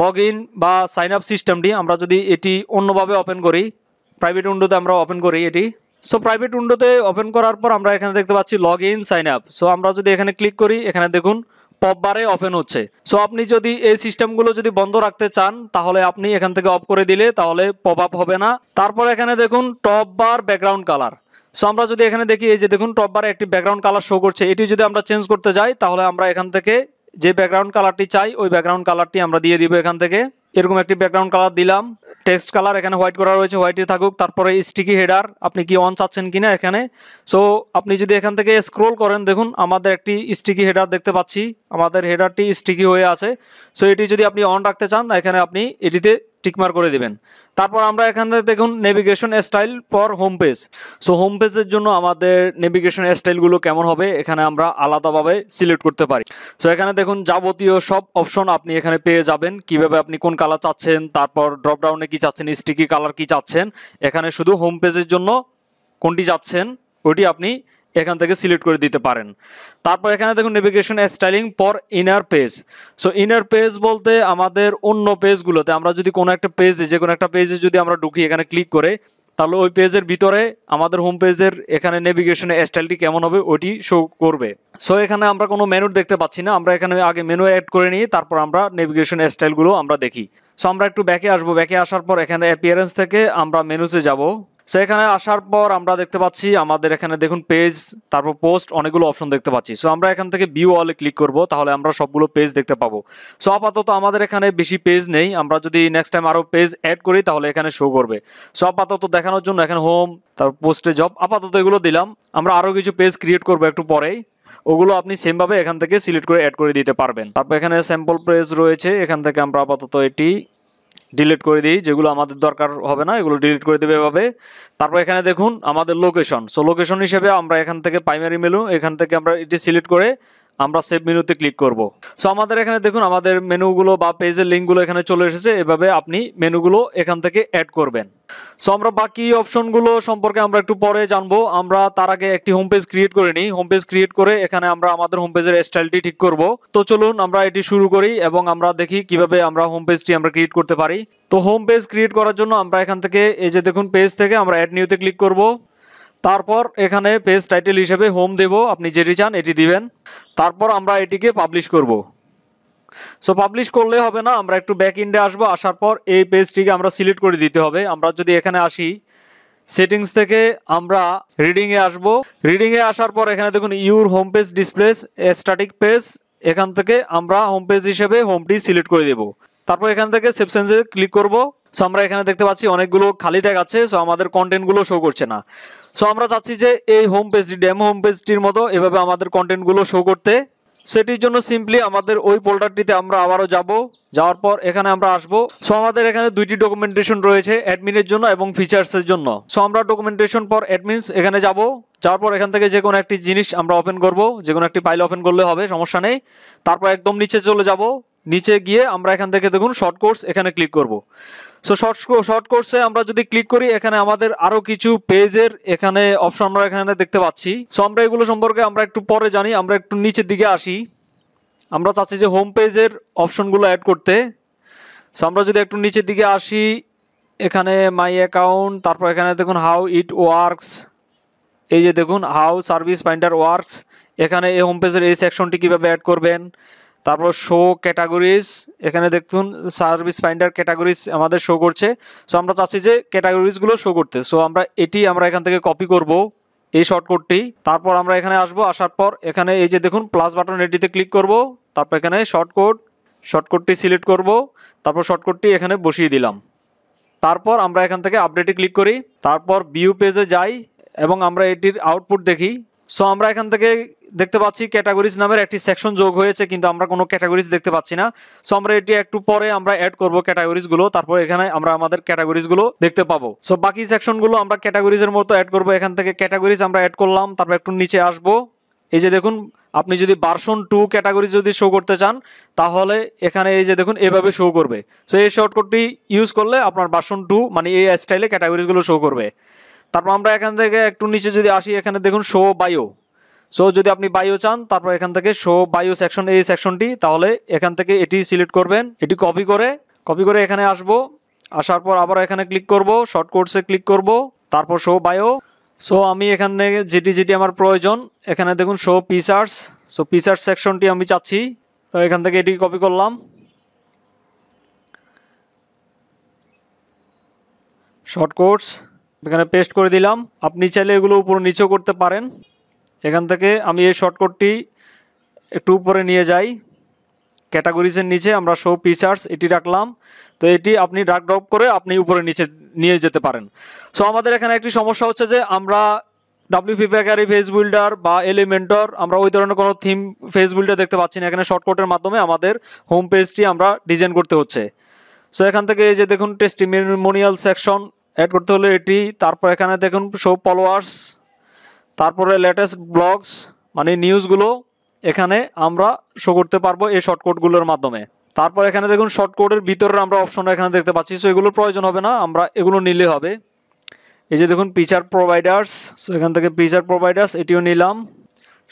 লগ ইন বা সাইন আপ সিস্টেমটি আমরা যদি এটি অন্যভাবে ওপেন করি প্রাইভেট উইন্ডোতে আমরা ওপেন করি এটি সো প্রাইভেট উইন্ডোতে ওপেন করার পর আমরা এখানে দেখতে পাচ্ছি log in sign up so আমরা যদি এখানে ক্লিক করি এখানে দেখুন পববারে ওপেন হচ্ছে সো আপনি যদি এই সিস্টেমগুলো যদি বন্ধ রাখতে চান তাহলে আপনি এখান থেকে অফ করে দিলে তাহলে পপ আপ হবে না তারপর এখানে দেখুন top bar background colour so আমরা যদি এখানে দেখি এই যে দেখুন টপ বারে একটি ব্যাকগ্রাউন্ড কালার শো করছে এটি যদি আমরা চেঞ্জ করতে যাই তাহলে আমরা এখান থেকে যে ব্যাকগ্রাউন্ড কালারটি চাই ওই ব্যাকগ্রাউন্ড কালারটি আমরা দিয়ে দিব এখান থেকে এরকম একটি ব্যাকগ্রাউন্ড কালার দিলাম টেক্সট কালার এখানে হোয়াইট করা রয়েছে হোয়াইটে থাকুক তারপরে স্টিকি হেডার আপনি কি অন চাচ্ছেন কি না এখানে সো আপনি যদি এখান থেকে স্ক্রোল করেন দেখুন আমাদের একটি স্টিকি হেডার দেখতে পাচ্ছি আমাদের হেডারটি স্টিকি হয়ে আছে সো এটি যদি আপনি অন রাখতে চান এখানে আপনি এটিতে টিকমার করে দেবেন তারপর আমরা এখানে দেখুন নেভিগেশন স্টাইল পর হোম পেজ সো হোম পেজের জন্য আমাদের নেভিগেশন স্টাইলগুলো কেমন হবে এখানে আমরা আলাদাভাবে সিলেক্ট করতে পারি সো এখানে দেখুন যাবতীয় সব অপশন আপনি এখানে পেয়ে যাবেন কিভাবে আপনি কোন কালার চাচ্ছেন তারপর ড্রপডাউনে কি চাচ্ছেন স্টিকি কালার কি চাচ্ছেন এখানে শুধু হোম পেজের জন্য কোনটি চাচ্ছেন ওটি আপনি এখান থেকে সিলেক্ট করে দিতে পারেন তারপর এখানে দেখুন navigation styling for inner page so inner page বলতে আমাদের অন্য পেজগুলোতে আমরা যদি কোনো একটা পেজে যে কোনো একটা পেজে যদি আমরা ঢুকি এখানে ক্লিক করে তাহলে ওই পেজের ভিতরে আমাদের হোম পেজের এখানে নেভিগেশনের স্টাইলটি কেমন হবে ওইটি শো করবে সো এখানে আমরা কোনো মেনু দেখতে পাচ্ছি না আমরা এখানে আগে মেনু অ্যাড করে নিই তারপর আমরা নেভিগেশন স্টাইলগুলো আমরা দেখি সো আমরা একটু ব্যাকে আসবো ব্যাকে আসার পর এখানে অ্যাপিয়ারেন্স থেকে আমরা মেনুতে যাব সো এখানে আসার পর আমরা দেখতে পাচ্ছি আমাদের এখানে দেখুন পেজ তারপর পোস্ট অনেকগুলো অপশন দেখতে পাচ্ছি সো আমরা এখান থেকে বিউ অলে ক্লিক করব তাহলে আমরা সবগুলো পেজ দেখতে পাবো সো আপাতত আমাদের এখানে বেশি পেজ নেই আমরা যদি নেক্সট টাইম আরও পেজ অ্যাড করি তাহলে এখানে শো করবে সো আপাতত দেখানোর জন্য এখানে হোম তারপর পোস্টে জব আপাতত এগুলো দিলাম আমরা আরও কিছু পেজ ক্রিয়েট করবো একটু পরেই ওগুলো আপনি সেমভাবে এখান থেকে সিলেক্ট করে অ্যাড করে দিতে পারবেন তারপর এখানে স্যাম্পল পেজ রয়েছে এখান থেকে আমরা আপাতত এটি ডিলিট করে দিই যেগুলো আমাদের দরকার হবে না এগুলো ডিলিট করে দেবে এভাবে তারপর এখানে দেখুন আমাদের লোকেশন সো লোকেশন হিসেবে আমরা এখান থেকে প্রাইমারি মেলু এখান থেকে আমরা এটি সিলেক্ট করে আমরা সেভ মেনুতে ক্লিক করব সো আমাদের এখানে দেখুন আমাদের মেনুগুলো বা পেজের লিঙ্কগুলো এখানে চলে এসেছে এভাবে আপনি মেনুগুলো এখান থেকে অ্যাড করবেন সো আমরা বাকি অপশনগুলো সম্পর্কে আমরা একটু পরে জানবো আমরা তার আগে একটি হোম পেজ ক্রিয়েট করে নিই হোম পেজ ক্রিয়েট করে এখানে আমরা আমাদের হোম পেজের স্টাইলটি ঠিক করব তো চলুন আমরা এটি শুরু করি এবং আমরা দেখি কিভাবে আমরা হোম পেজটি আমরা ক্রিয়েট করতে পারি তো হোম পেজ ক্রিয়েট করার জন্য আমরা এখান থেকে এই যে দেখুন পেজ থেকে আমরা অ্যাড নিউতে ক্লিক করব তারপর এখানে পেজ টাইটেল হিসেবে হোম দেব আপনি যেটি চান এটি দিবেন তারপর আমরা এটিকে পাবলিশ করব সো পাবলিশ করলে হবে না আমরা একটু ব্যাক ইন্ডে আসবো আসার পর এই পেজটিকে আমরা সিলেক্ট করে দিতে হবে আমরা যদি এখানে আসি সেটিংস থেকে আমরা রিডিংয়ে আসব রিডিংয়ে আসার পর এখানে দেখুন your home page displays static page এখান থেকে আমরা হোম পেজ হিসেবে হোমটি সিলেক্ট করে দেব তারপর এখান থেকে সেপসেন্সে ক্লিক করব সো আমরা এখানে দেখতে পাচ্ছি অনেকগুলো খালি দেখাচ্ছে সো আমাদের কন্টেন্টগুলো শো করছে না সো আমরা চাচ্ছি যে এই হোম পেজটি ডেমো হোম পেজটির মতো এভাবে আমাদের কন্টেন্টগুলো শো করতে সেটির জন্য সিম্পলি আমাদের ওই পোল্ডারটিতে আমরা আবারও যাব যাওয়ার পর এখানে আমরা আসব সো আমাদের এখানে দুইটি ডকুমেন্টেশন রয়েছে অ্যাডমিনের জন্য এবং ফিচার্সের জন্য সো আমরা ডকুমেন্টেশন পর অ্যাডমিনস এখানে যাব যাওয়ার পর এখান থেকে যে কোনো একটি জিনিস আমরা ওপেন করব যে কোনো একটি ফাইল ওপেন করলে হবে সমস্যা নেই তারপর একদম নিচে চলে যাব নিচে গিয়ে আমরা এখান থেকে দেখুন শর্ট কোর্স এখানে ক্লিক করব সো শর্ট শর্ট কোর্সে আমরা যদি ক্লিক করি এখানে আমাদের আরও কিছু পেজের এখানে অপশন আমরা এখানে দেখতে পাচ্ছি সো আমরা এগুলো সম্পর্কে আমরা একটু পরে জানি আমরা একটু নিচের দিকে আসি আমরা চাচ্ছি যে হোম পেজের অপশনগুলো অ্যাড করতে সো আমরা যদি একটু নিচের দিকে আসি এখানে মাই অ্যাকাউন্ট তারপর এখানে দেখুন হাউ ইট ওয়ার্কস এই যে দেখুন হাউ সার্ভিস পাইন্ডার ওয়ার্কস এখানে এই হোম পেজের এই সেকশনটি কীভাবে অ্যাড করবেন তারপর শো ক্যাটাগরিজ এখানে দেখুন সার্ভিস ফাইন্ডার ক্যাটাগরিজ আমাদের শো করছে সো আমরা চাচ্ছি যে ক্যাটাগরিজগুলো শো করতে সো আমরা এটি আমরা এখান থেকে কপি করব এই শর্টকটটি তারপর আমরা এখানে আসব আসার পর এখানে এই যে দেখুন প্লাস বাটন এটিতে ক্লিক করব তারপর এখানে শর্টকোট শর্টকোটটি সিলেক্ট করব তারপর শর্টকোটটি এখানে বসিয়ে দিলাম তারপর আমরা এখান থেকে আপডেটে ক্লিক করি তারপর বিউ পেজে যাই এবং আমরা এটির আউটপুট দেখি সো আমরা এখান থেকে দেখতে পাচ্ছি ক্যাটাগরিজ নামের একটি সেকশন যোগ হয়েছে কিন্তু আমরা কোনো ক্যাটাগরিজ দেখতে পাচ্ছি না সো আমরা এটি একটু পরে আমরা অ্যাড করব ক্যাটাগরিজগুলো তারপর এখানে আমরা আমাদের ক্যাটাগরিজগুলো দেখতে পাবো সো বাকি সেকশনগুলো আমরা ক্যাটাগরিজের মতো অ্যাড করব এখান থেকে ক্যাটাগরিজ আমরা অ্যাড করলাম তারপর একটু নিচে আসবো এই যে দেখুন আপনি যদি বার্সন টু ক্যাটাগরি যদি শো করতে চান তাহলে এখানে এই যে দেখুন এভাবে শো করবে সো এই শর্টকটটি ইউজ করলে আপনার বার্সন টু মানে এই স্টাইলে ক্যাটাগরিজগুলো শো করবে তারপর আমরা এখান থেকে একটু নিচে যদি আসি এখানে দেখুন শো বায়ো সো যদি আপনি বায়ো চান তারপর এখান থেকে শো বায়ো সেকশন এই সেকশনটি তাহলে এখান থেকে এটি সিলেক্ট করবেন এটি কপি করে কপি করে এখানে আসব আসার পর আবার এখানে ক্লিক করব শর্ট কোর্সে ক্লিক করব তারপর শো বায়ো সো আমি এখানে যেটি যেটি আমার প্রয়োজন এখানে দেখুন শো পিচার্স সো পিচার্স সেকশনটি আমি চাচ্ছি তো এখান থেকে এটি কপি করলাম শর্ট কোর্স এখানে পেস্ট করে দিলাম আপনি চাইলে এগুলো উপর নিচেও করতে পারেন এখান থেকে আমি এই শর্টকটটি একটু উপরে নিয়ে যাই ক্যাটাগরিজের নিচে আমরা শো পিচার্স এটি রাখলাম তো এটি আপনি ডাক ড্রপ করে আপনি উপরে নিচে নিয়ে যেতে পারেন সো আমাদের এখানে একটি সমস্যা হচ্ছে যে আমরা ডাব্লিউপি প্যাকারি ফেস বিল্ডার বা এলিমেন্টর আমরা ওই ধরনের কোনো থিম ফেস বিল্ডার দেখতে পাচ্ছি না এখানে শর্টকটের মাধ্যমে আমাদের হোম পেজটি আমরা ডিজাইন করতে হচ্ছে সো এখান থেকে এই যে দেখুন টেস্টিমোনিয়াল সেকশন অ্যাড করতে হলে এটি তারপর এখানে দেখুন শো ফলোয়ার্স তারপরে লেটেস্ট ব্লগস মানে নিউজগুলো এখানে আমরা শো করতে পারবো এই শর্টকোটগুলোর মাধ্যমে তারপর এখানে দেখুন শর্টকোটের ভিতরের আমরা অপশন এখানে দেখতে পাচ্ছি সো এগুলোর প্রয়োজন হবে না আমরা এগুলো নিলে হবে এই যে দেখুন পিচার প্রোভাইডার্স সো এখান থেকে পিচার প্রোভাইডার্স এটিও নিলাম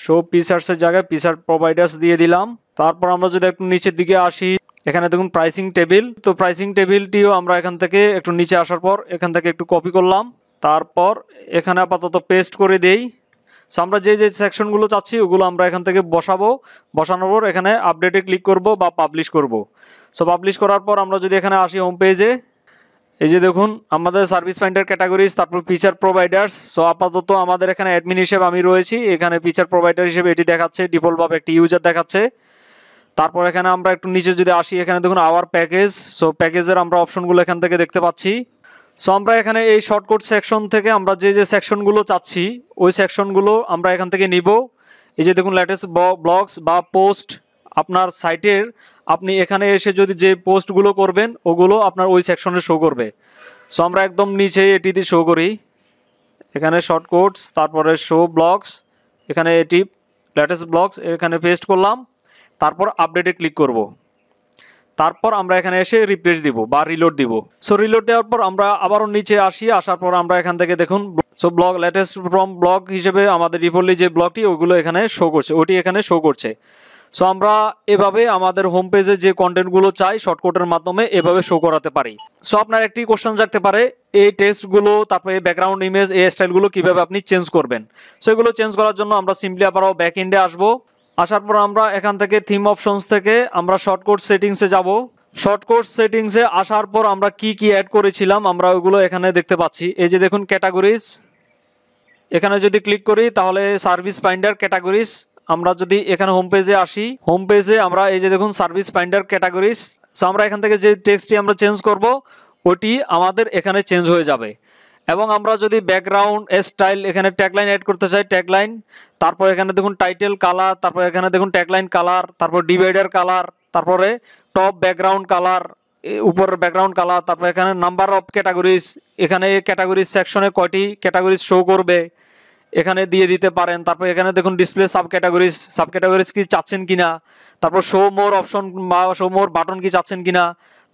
সো পিচার্সের জায়গায় পিচার প্রোভাইডার্স দিয়ে দিলাম তারপর আমরা যদি একটু নিচের দিকে আসি এখানে দেখুন প্রাইসিং টেবিল তো প্রাইসিং টেবিলটিও আমরা এখান থেকে একটু নিচে আসার পর এখান থেকে একটু কপি করলাম তারপর এখানে আপাতত পেস্ট করে দেই সো আমরা যে যে সেকশনগুলো চাচ্ছি ওগুলো আমরা এখান থেকে বসাবো বসানোর পর এখানে আপডেটে ক্লিক করব বা পাবলিশ করব সো পাবলিশ করার পর আমরা যদি এখানে আসি হোম পেজে এই যে দেখুন আমাদের সার্ভিস পয়েন্টের ক্যাটাগরিজ তারপর ফিচার প্রোভাইডার্স সো আপাতত আমাদের এখানে অ্যাডমিন হিসেবে আমি রয়েছি এখানে ফিচার প্রোভাইডার হিসেবে এটি দেখাচ্ছে ডিফল্টভাবে একটি ইউজার দেখাচ্ছে তারপর এখানে আমরা একটু নিচে যদি আসি এখানে দেখুন আওয়ার প্যাকেজ সো প্যাকেজের আমরা অপশনগুলো এখান থেকে দেখতে পাচ্ছি সো আমরা এখানে এই শর্টকট সেকশন থেকে আমরা যে যে সেকশনগুলো চাচ্ছি ওই সেকশনগুলো আমরা এখান থেকে নিব এই যে দেখুন লেটেস্ট ব্লগস বা পোস্ট আপনার সাইটের আপনি এখানে এসে যদি যে পোস্টগুলো করবেন ওগুলো আপনার ওই সেকশনে শো করবে সো আমরা একদম নিচে এটিতে শো করি এখানে শর্টকোটস তারপরে শো ব্লগস এখানে এটি লেটেস্ট ব্লগস এখানে পেস্ট করলাম তারপর আপডেটে ক্লিক করব তারপর আমরা এখানে এসে রিফ্রেশ দিব বা রিলোড দিব সো রিলোড দেওয়ার পর আমরা আবারও নিচে আসি আসার পর আমরা এখান থেকে দেখুন so blog latest from blog হিসেবে আমাদের রিপোর্টলি যে ব্লগটি ওইগুলো এখানে শো করছে ওটি এখানে শো করছে সো আমরা এভাবে আমাদের হোম পেজে যে কন্টেন্টগুলো চাই শর্টকটের মাধ্যমে এভাবে শো করাতে পারি সো আপনার একটি কোশ্চেন জাগতে পারে এই টেস্টগুলো তারপরে ব্যাকগ্রাউন্ড ইমেজ এই স্টাইলগুলো কীভাবে আপনি চেঞ্জ করবেন সেগুলো চেঞ্জ করার জন্য আমরা সিম্পলি আবারও ব্যাক এন্ডে আসবো আসার পর আমরা এখান থেকে থিম অপশনস থেকে আমরা শর্টকট সেটিংসে যাব শর্টকোর্স সেটিংসে আসার পর আমরা কি কি অ্যাড করেছিলাম আমরা ওগুলো এখানে দেখতে পাচ্ছি এই যে দেখুন ক্যাটাগরিজ এখানে যদি ক্লিক করি তাহলে সার্ভিস পাইন্ডার ক্যাটাগরিজ আমরা যদি এখানে হোম পেজে আসি হোম পেজে আমরা এই যে দেখুন সার্ভিস পাইন্ডার ক্যাটাগরিজ সো আমরা এখান থেকে যে টেক্সটটি আমরা চেঞ্জ করব ওটি আমাদের এখানে চেঞ্জ হয়ে যাবে এবং আমরা যদি ব্যাকগ্রাউন্ড স্টাইল এখানে ট্যাগলাইন অ্যাড করতে চাই ট্যাগলাইন তারপর এখানে দেখুন টাইটেল কালার তারপর এখানে দেখুন ট্যাগলাইন কালার তারপর ডিভাইডার কালার তারপরে টপ ব্যাকগ্রাউন্ড কালার উপরের ব্যাকগ্রাউন্ড কালার তারপর এখানে নাম্বার অফ ক্যাটাগরিজ এখানে ক্যাটাগরিজ সেকশনে কয়টি ক্যাটাগরিজ শো করবে এখানে দিয়ে দিতে পারেন তারপর এখানে দেখুন display sub categories sub categories কি চাচ্ছেন কিনা তারপর শো মোর অপশন বা শো মোর বাটন কি চাচ্ছেন কিনা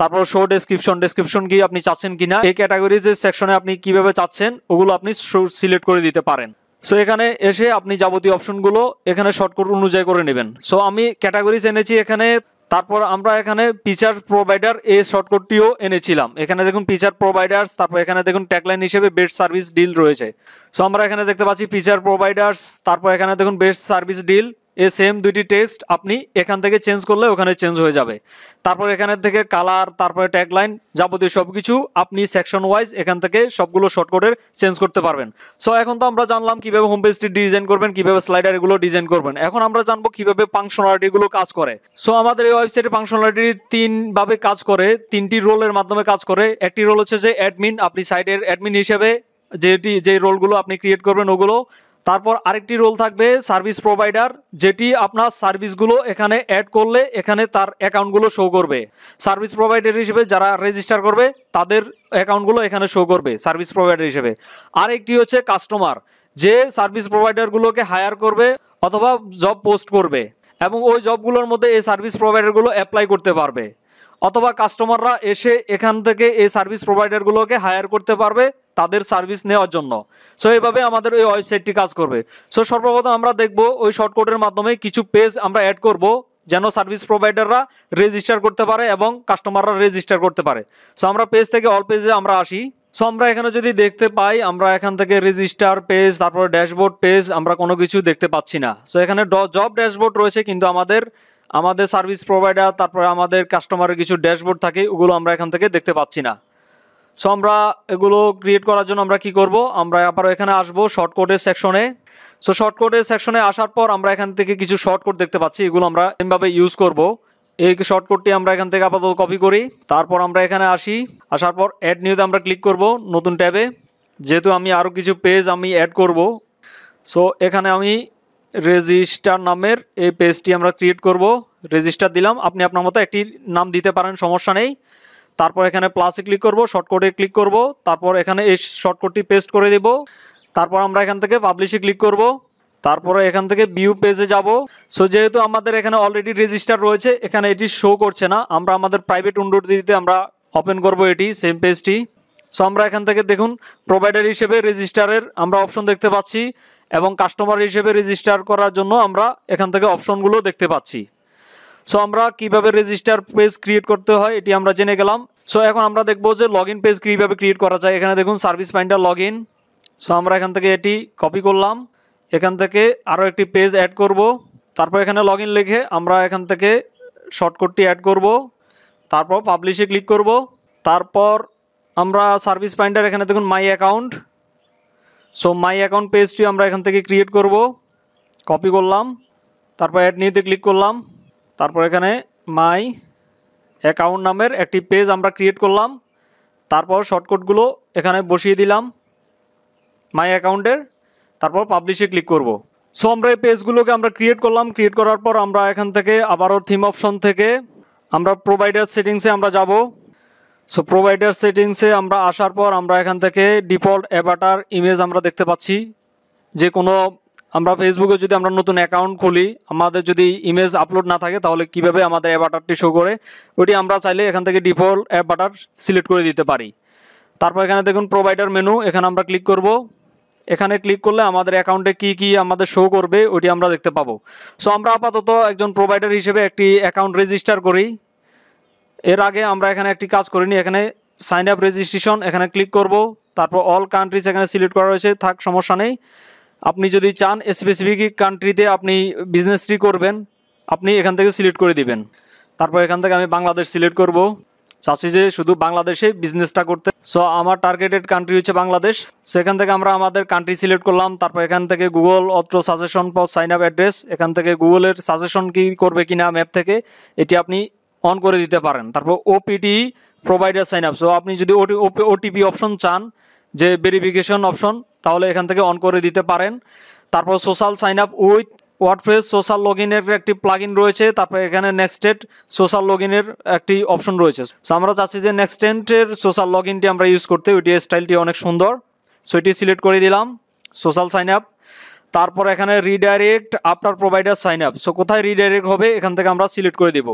তারপর শো ডেসক্রিপশন ডেসক্রিপশন কি আপনি চাচ্ছেন কিনা এই ক্যাটাগরিজের সেকশনে আপনি কিভাবে চাচ্ছেন ওগুলো আপনি সিলেক্ট করে দিতে পারেন সো এখানে এসে আপনি যাবতীয় অপশনগুলো এখানে শর্টকট অনুযায়ী করে নেবেন সো আমি ক্যাটাগরিজ এনেছি এখানে তারপর আমরা এখানে পিচার প্রোভাইডার এই শর্টকটটিও এনেছিলাম এখানে দেখুন পিচার প্রোভাইডার্স তারপর এখানে দেখুন ট্যাগলাইন হিসেবে বেস্ট সার্ভিস ডিল রয়েছে সো আমরা এখানে দেখতে পাচ্ছি পিচার প্রোভাইডার্স তারপর এখানে দেখুন বেস্ট সার্ভিস ডিল এ সেম দুইটি টেক্সট আপনি এখান থেকে চেঞ্জ করলে ওখানে চেঞ্জ হয়ে যাবে তারপর এখানের থেকে কালার তারপরে ট্যাগলাইন যাবতীয় সব কিছু আপনি সেকশন ওয়াইজ এখান থেকে সবগুলো শর্টকটের চেঞ্জ করতে পারবেন সো এখন তো আমরা জানলাম কীভাবে হোম পেজটি ডিজাইন করবেন কীভাবে স্লাইডারগুলো ডিজাইন করবেন এখন আমরা জানবো কীভাবে ফাংশনালিটিগুলো কাজ করে সো আমাদের এই ওয়েবসাইটে ফাংশনালিটি তিনভাবে কাজ করে তিনটি রোলের মাধ্যমে কাজ করে একটি রোল হচ্ছে যে অ্যাডমিন আপনি সাইটের অ্যাডমিন হিসেবে যেটি যে রোলগুলো আপনি ক্রিয়েট করবেন ওগুলো তারপর আরেকটি রোল থাকবে সার্ভিস প্রোভাইডার যেটি আপনার সার্ভিসগুলো এখানে অ্যাড করলে এখানে তার অ্যাকাউন্টগুলো শো করবে সার্ভিস প্রোভাইডার হিসেবে যারা রেজিস্টার করবে তাদের অ্যাকাউন্টগুলো এখানে শো করবে সার্ভিস প্রোভাইডার হিসেবে আরেকটি হচ্ছে কাস্টমার যে সার্ভিস প্রোভাইডারগুলোকে হায়ার করবে অথবা জব পোস্ট করবে এবং ওই জবগুলোর মধ্যে এই সার্ভিস প্রোভাইডারগুলো অ্যাপ্লাই করতে পারবে অথবা কাস্টমাররা এসে এখান থেকে এই সার্ভিস প্রোভাইডারগুলোকে হায়ার করতে পারবে তাদের সার্ভিস নেওয়ার জন্য সো এইভাবে আমাদের ওই ওয়েবসাইটটি কাজ করবে সো সর্বপ্রথম আমরা দেখব ওই শর্টকোটের মাধ্যমে কিছু পেজ আমরা অ্যাড করব যেন সার্ভিস প্রোভাইডাররা রেজিস্টার করতে পারে এবং কাস্টমাররা রেজিস্টার করতে পারে সো আমরা পেজ থেকে অল পেজে আমরা আসি সো আমরা এখানে যদি দেখতে পাই আমরা এখান থেকে রেজিস্টার পেজ তারপরে ড্যাশবোর্ড পেজ আমরা কোনো কিছু দেখতে পাচ্ছি না সো এখানে জব ড্যাশবোর্ড রয়েছে কিন্তু আমাদের আমাদের সার্ভিস প্রোভাইডার তারপরে আমাদের কাস্টমারের কিছু ড্যাশবোর্ড থাকে ওগুলো আমরা এখান থেকে দেখতে পাচ্ছি না সো আমরা এগুলো ক্রিয়েট করার জন্য আমরা কি করব আমরা আবার এখানে আসবো শর্টকোটের সেকশনে সো শর্টকোটের সেকশনে আসার পর আমরা এখান থেকে কিছু শর্টকোট দেখতে পাচ্ছি এগুলো আমরা এমভাবে ইউজ করব এই শর্টকোটটি আমরা এখান থেকে আপাতত কপি করি তারপর আমরা এখানে আসি আসার পর অ্যাড নিউতে আমরা ক্লিক করব নতুন ট্যাবে যেহেতু আমি আরও কিছু পেজ আমি অ্যাড করব সো এখানে আমি রেজিস্টার নামের এই পেজটি আমরা ক্রিয়েট করব রেজিস্টার দিলাম আপনি আপনার মতো একটি নাম দিতে পারেন সমস্যা নেই তারপর এখানে প্লাসে ক্লিক করব শর্টকোটে ক্লিক করব তারপর এখানে এই শর্টকোটটি পেস্ট করে দেব তারপর আমরা এখান থেকে পাবলিশে ক্লিক করব তারপরে এখান থেকে বিউ পেজে যাব সো যেহেতু আমাদের এখানে অলরেডি রেজিস্টার রয়েছে এখানে এটি শো করছে না আমরা আমাদের প্রাইভেট দিতে আমরা ওপেন করব এটি সেম পেজটি সো আমরা এখান থেকে দেখুন প্রোভাইডার হিসেবে রেজিস্টারের আমরা অপশন দেখতে পাচ্ছি এবং কাস্টমার হিসেবে রেজিস্টার করার জন্য আমরা এখান থেকে অপশনগুলো দেখতে পাচ্ছি সো আমরা কিভাবে রেজিস্টার পেজ ক্রিয়েট করতে হয় এটি আমরা জেনে গেলাম সো এখন আমরা দেখবো যে লগ ইন পেজ কীভাবে ক্রিয়েট করা যায় এখানে দেখুন service finder log in so আমরা এখান থেকে এটি কপি করলাম এখান থেকে আরও একটি পেজ অ্যাড করব তারপর এখানে লগ ইন লিখে আমরা এখান থেকে শর্টকটটি অ্যাড করব তারপর পাবলিশে ক্লিক করব তারপর আমরা সার্ভিস ফাইন্ডার এখানে দেখুন my account so my account পেজটি আমরা এখান থেকে ক্রিয়েট করব কপি করলাম তারপর অ্যাড নিউতে ক্লিক করলাম তারপর এখানে মাই অ্যাকাউন্ট নামের একটি পেজ আমরা ক্রিয়েট করলাম তারপর শর্টকটগুলো এখানে বসিয়ে দিলাম মাই অ্যাকাউন্টের তারপর পাবলিশে ক্লিক করব। সো আমরা এই পেজগুলোকে আমরা ক্রিয়েট করলাম ক্রিয়েট করার পর আমরা এখান থেকে আবারও থিম অপশন থেকে আমরা প্রোভাইডার সেটিংসে আমরা যাব সো প্রোভাইডার সেটিংসে আমরা আসার পর আমরা এখান থেকে ডিফল্ট অ্যাভাটার ইমেজ আমরা দেখতে পাচ্ছি যে কোনো আমরা ফেসবুকে যদি আমরা নতুন অ্যাকাউন্ট খুলি আমাদের যদি ইমেজ আপলোড না থাকে তাহলে কিভাবে আমাদের অ্যাভাটারটি শো করে ওইটি আমরা চাইলে এখান থেকে ডিফল্ট অ্যাভাটার সিলেক্ট করে দিতে পারি তারপর এখানে দেখুন প্রোভাইডার মেনু এখানে আমরা ক্লিক করব এখানে ক্লিক করলে আমাদের অ্যাকাউন্টে কি কি আমাদের শো করবে ওইটি আমরা দেখতে পাবো সো আমরা আপাতত একজন প্রোভাইডার হিসেবে একটি অ্যাকাউন্ট রেজিস্টার করি এর আগে আমরা এখানে একটি কাজ করিনি এখানে সাইন আপ রেজিস্ট্রেশন এখানে ক্লিক করব তারপর অল কান্ট্রিজ এখানে সিলেক্ট করা রয়েছে থাক সমস্যা নেই আপনি যদি চান স্পেসিফিক কান্ট্রিতে আপনি বিজনেসটি করবেন আপনি এখান থেকে সিলেক্ট করে দিবেন তারপর এখান থেকে আমি বাংলাদেশ সিলেক্ট করব চাচ্ছি যে শুধু বাংলাদেশে বিজনেসটা করতে সো আমার টার্গেটেড কান্ট্রি হচ্ছে বাংলাদেশ সেখান থেকে আমরা আমাদের কান্ট্রি সিলেক্ট করলাম তারপর এখান থেকে গুগল অত্র সাজেশন পর সাইন আপ অ্যাড্রেস এখান থেকে গুগলের সাজেশন কি করবে কিনা ম্যাপ থেকে এটি আপনি অন করে দিতে পারেন তারপর OPT provider sign up so আপনি যদি ওটিপি অপশন চান যে ভেরিফিকেশন অপশন তাহলে এখান থেকে অন করে দিতে পারেন তারপর social sign up with WordPress social লগইনের একটি প্লাগইন রয়েছে তারপর এখানে নেক্সটেড সোশ্যাল ইনের একটি অপশন রয়েছে সো আমরা চাচ্ছি যে নেক্সটেন্টের সোশ্যাল ইনটি আমরা ইউজ করতে ওইটি স্টাইলটি অনেক সুন্দর সো এটি সিলেক্ট করে দিলাম সোশ্যাল সাইন আপ তারপর এখানে redirect after provider sign up so কোথায় রিডাইরেক্ট হবে এখান থেকে আমরা সিলেক্ট করে দেবো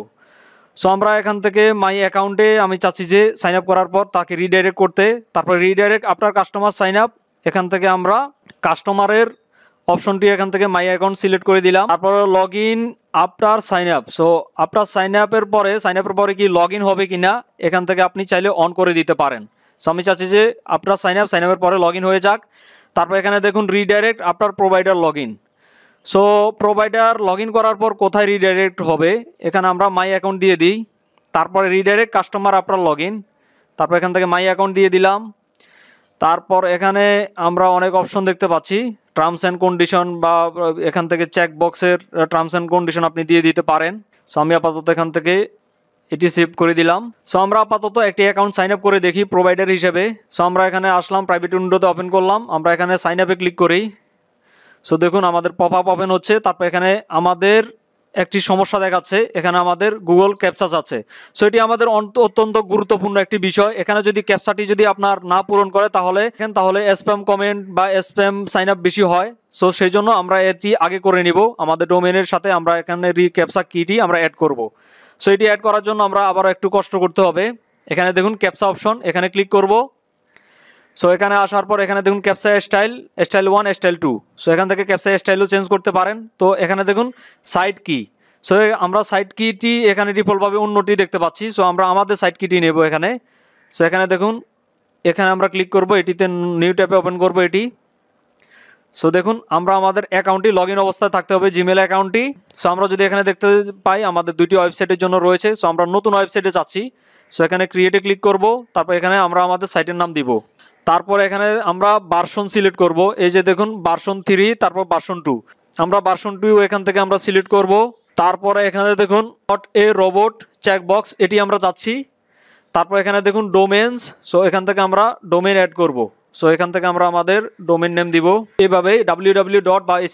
সো আমরা এখান থেকে মাই অ্যাকাউন্টে আমি চাচ্ছি যে সাইন আপ করার পর তাকে রিডাইরেক্ট করতে তারপর রিডাইরেক্ট আপনার কাস্টমার সাইন আপ এখান থেকে আমরা কাস্টমারের অপশনটি এখান থেকে মাই অ্যাকাউন্ট সিলেক্ট করে দিলাম তারপর log in after sign up so আপনার সাইন আপের পরে সাইন আপের পরে কি লগ ইন হবে কি না এখান থেকে আপনি চাইলে অন করে দিতে পারেন সো আমি চাচ্ছি যে আপনার সাইন আপ সাইন আপের পরে লগ ইন হয়ে যাক তারপর এখানে দেখুন রিডাইরেক্ট আপনার provider log in so provider log করার পর কোথায় রিডাইরেক্ট হবে এখানে আমরা মাই অ্যাকাউন্ট দিয়ে দিই তারপরে রিডাইরেক্ট কাস্টমার আপনার লগ তারপর এখান থেকে মাই অ্যাকাউন্ট দিয়ে দিলাম তারপর এখানে আমরা অনেক অপশন দেখতে পাচ্ছি টার্মস অ্যান্ড কন্ডিশন বা এখান থেকে চেক বক্সের টার্মস অ্যান্ড কন্ডিশন আপনি দিয়ে দিতে পারেন সো আমি আপাতত এখান থেকে এটি সেভ করে দিলাম সো আমরা আপাতত একটি অ্যাকাউন্ট সাইন আপ করে দেখি প্রোভাইডার হিসেবে সো আমরা এখানে আসলাম প্রাইভেট উইন্ডোতে ওপেন করলাম আমরা এখানে সাইন আপে ক্লিক করি সো দেখুন আমাদের পপ আপ ওপেন হচ্ছে তারপর এখানে আমাদের একটি সমস্যা দেখাচ্ছে এখানে আমাদের গুগল ক্যাপচা আছে সো এটি আমাদের অত্যন্ত গুরুত্বপূর্ণ একটি বিষয় এখানে যদি ক্যাপচাটি যদি আপনার না পূরণ করে তাহলে তাহলে স্প্যাম কমেন্ট বা স্প্যাম সাইন আপ বেশি হয় সো সেই জন্য আমরা এটি আগে করে নিব আমাদের ডোমেনের সাথে আমরা এখানে রি ক্যাপচা কিটি আমরা অ্যাড করব সো এটি অ্যাড করার জন্য আমরা আবার একটু কষ্ট করতে হবে এখানে দেখুন ক্যাপচা অপশন এখানে ক্লিক করবো সো এখানে আসার পর এখানে দেখুন captcha style style one style two so এখান থেকে ক্যাপসাই স্টাইলও চেঞ্জ করতে পারেন তো এখানে দেখুন সাইড কি সো আমরা সাইড কিটি এখানে ডিফল্টভাবে অন্যটি দেখতে পাচ্ছি সো আমরা আমাদের সাইড কিটি নেব এখানে সো এখানে দেখুন এখানে আমরা ক্লিক করব এটিতে নিউ ট্যাপে ওপেন করব এটি সো দেখুন আমরা আমাদের অ্যাকাউন্টটি লগ ইন অবস্থায় থাকতে হবে জিমেল অ্যাকাউন্টটি সো আমরা যদি এখানে দেখতে পাই আমাদের দুটি ওয়েবসাইটের জন্য রয়েছে সো আমরা নতুন ওয়েবসাইটে যাচ্ছি সো এখানে ক্রিয়েটে ক্লিক করব তারপর এখানে আমরা আমাদের সাইটের নাম দিব তারপর এখানে আমরা বার্সন সিলেক্ট করব এই যে দেখুন বার্সন থ্রি তারপর বার্সন টু আমরা বার্সন টু এখান থেকে আমরা সিলেক্ট করব তারপরে এখানে দেখুন নট এ রোবট চেকবক্স এটি আমরা চাচ্ছি তারপর এখানে দেখুন ডোমেন্স সো এখান থেকে আমরা ডোমেন অ্যাড করব। সো এখান থেকে আমরা আমাদের ডোমেন নেম দিব এভাবে ডাব্লিউ ডাব্লিউ ডট বা এইচ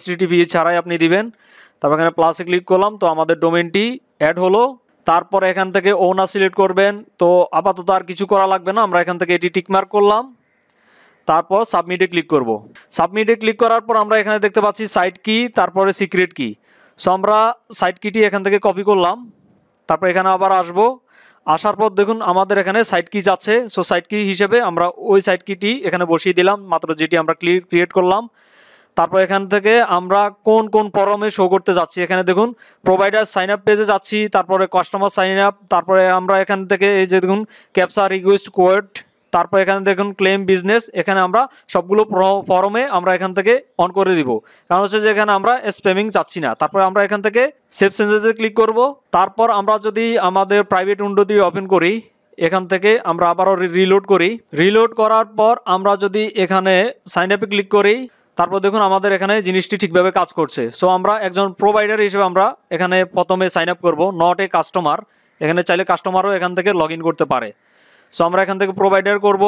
ছাড়াই আপনি দিবেন তারপর এখানে প্লাসে ক্লিক করলাম তো আমাদের ডোমেনটি অ্যাড হলো তারপর এখান থেকে ওনা সিলেক্ট করবেন তো আপাতত আর কিছু করা লাগবে না আমরা এখান থেকে এটি টিকমার্ক করলাম তারপর সাবমিটে ক্লিক করব। সাবমিটে ক্লিক করার পর আমরা এখানে দেখতে পাচ্ছি সাইট কি তারপরে সিক্রেট কি সো আমরা সাইট কিটি এখান থেকে কপি করলাম তারপর এখানে আবার আসব আসার পর দেখুন আমাদের এখানে সাইট কি যাচ্ছে সো সাইট কি হিসেবে আমরা ওই সাইট কিটি এখানে বসিয়ে দিলাম মাত্র যেটি আমরা ক্রিয়েট করলাম তারপর এখান থেকে আমরা কোন কোন পরমে শো করতে যাচ্ছি এখানে দেখুন প্রোভাইডার সাইন আপ পেজে যাচ্ছি তারপরে কাস্টমার সাইন আপ তারপরে আমরা এখান থেকে এই যে দেখুন ক্যাপসা রিকোয়েস্ট কোয়েট তারপর এখানে দেখুন ক্লেম বিজনেস এখানে আমরা সবগুলো ফর্মে আমরা এখান থেকে অন করে দিব কারণ হচ্ছে যে এখানে আমরা স্পেমিং চাচ্ছি না তারপর আমরা এখান থেকে সেফ সেন্সেসে ক্লিক করব তারপর আমরা যদি আমাদের প্রাইভেট দিয়ে ওপেন করি এখান থেকে আমরা আবারও রিলোড করি রিলোড করার পর আমরা যদি এখানে সাইন আপে ক্লিক করি তারপর দেখুন আমাদের এখানে জিনিসটি ঠিকভাবে কাজ করছে সো আমরা একজন প্রোভাইডার হিসেবে আমরা এখানে প্রথমে সাইন আপ করবো নট এ কাস্টমার এখানে চাইলে কাস্টমারও এখান থেকে লগ করতে পারে সো আমরা এখান থেকে প্রোভাইডার করব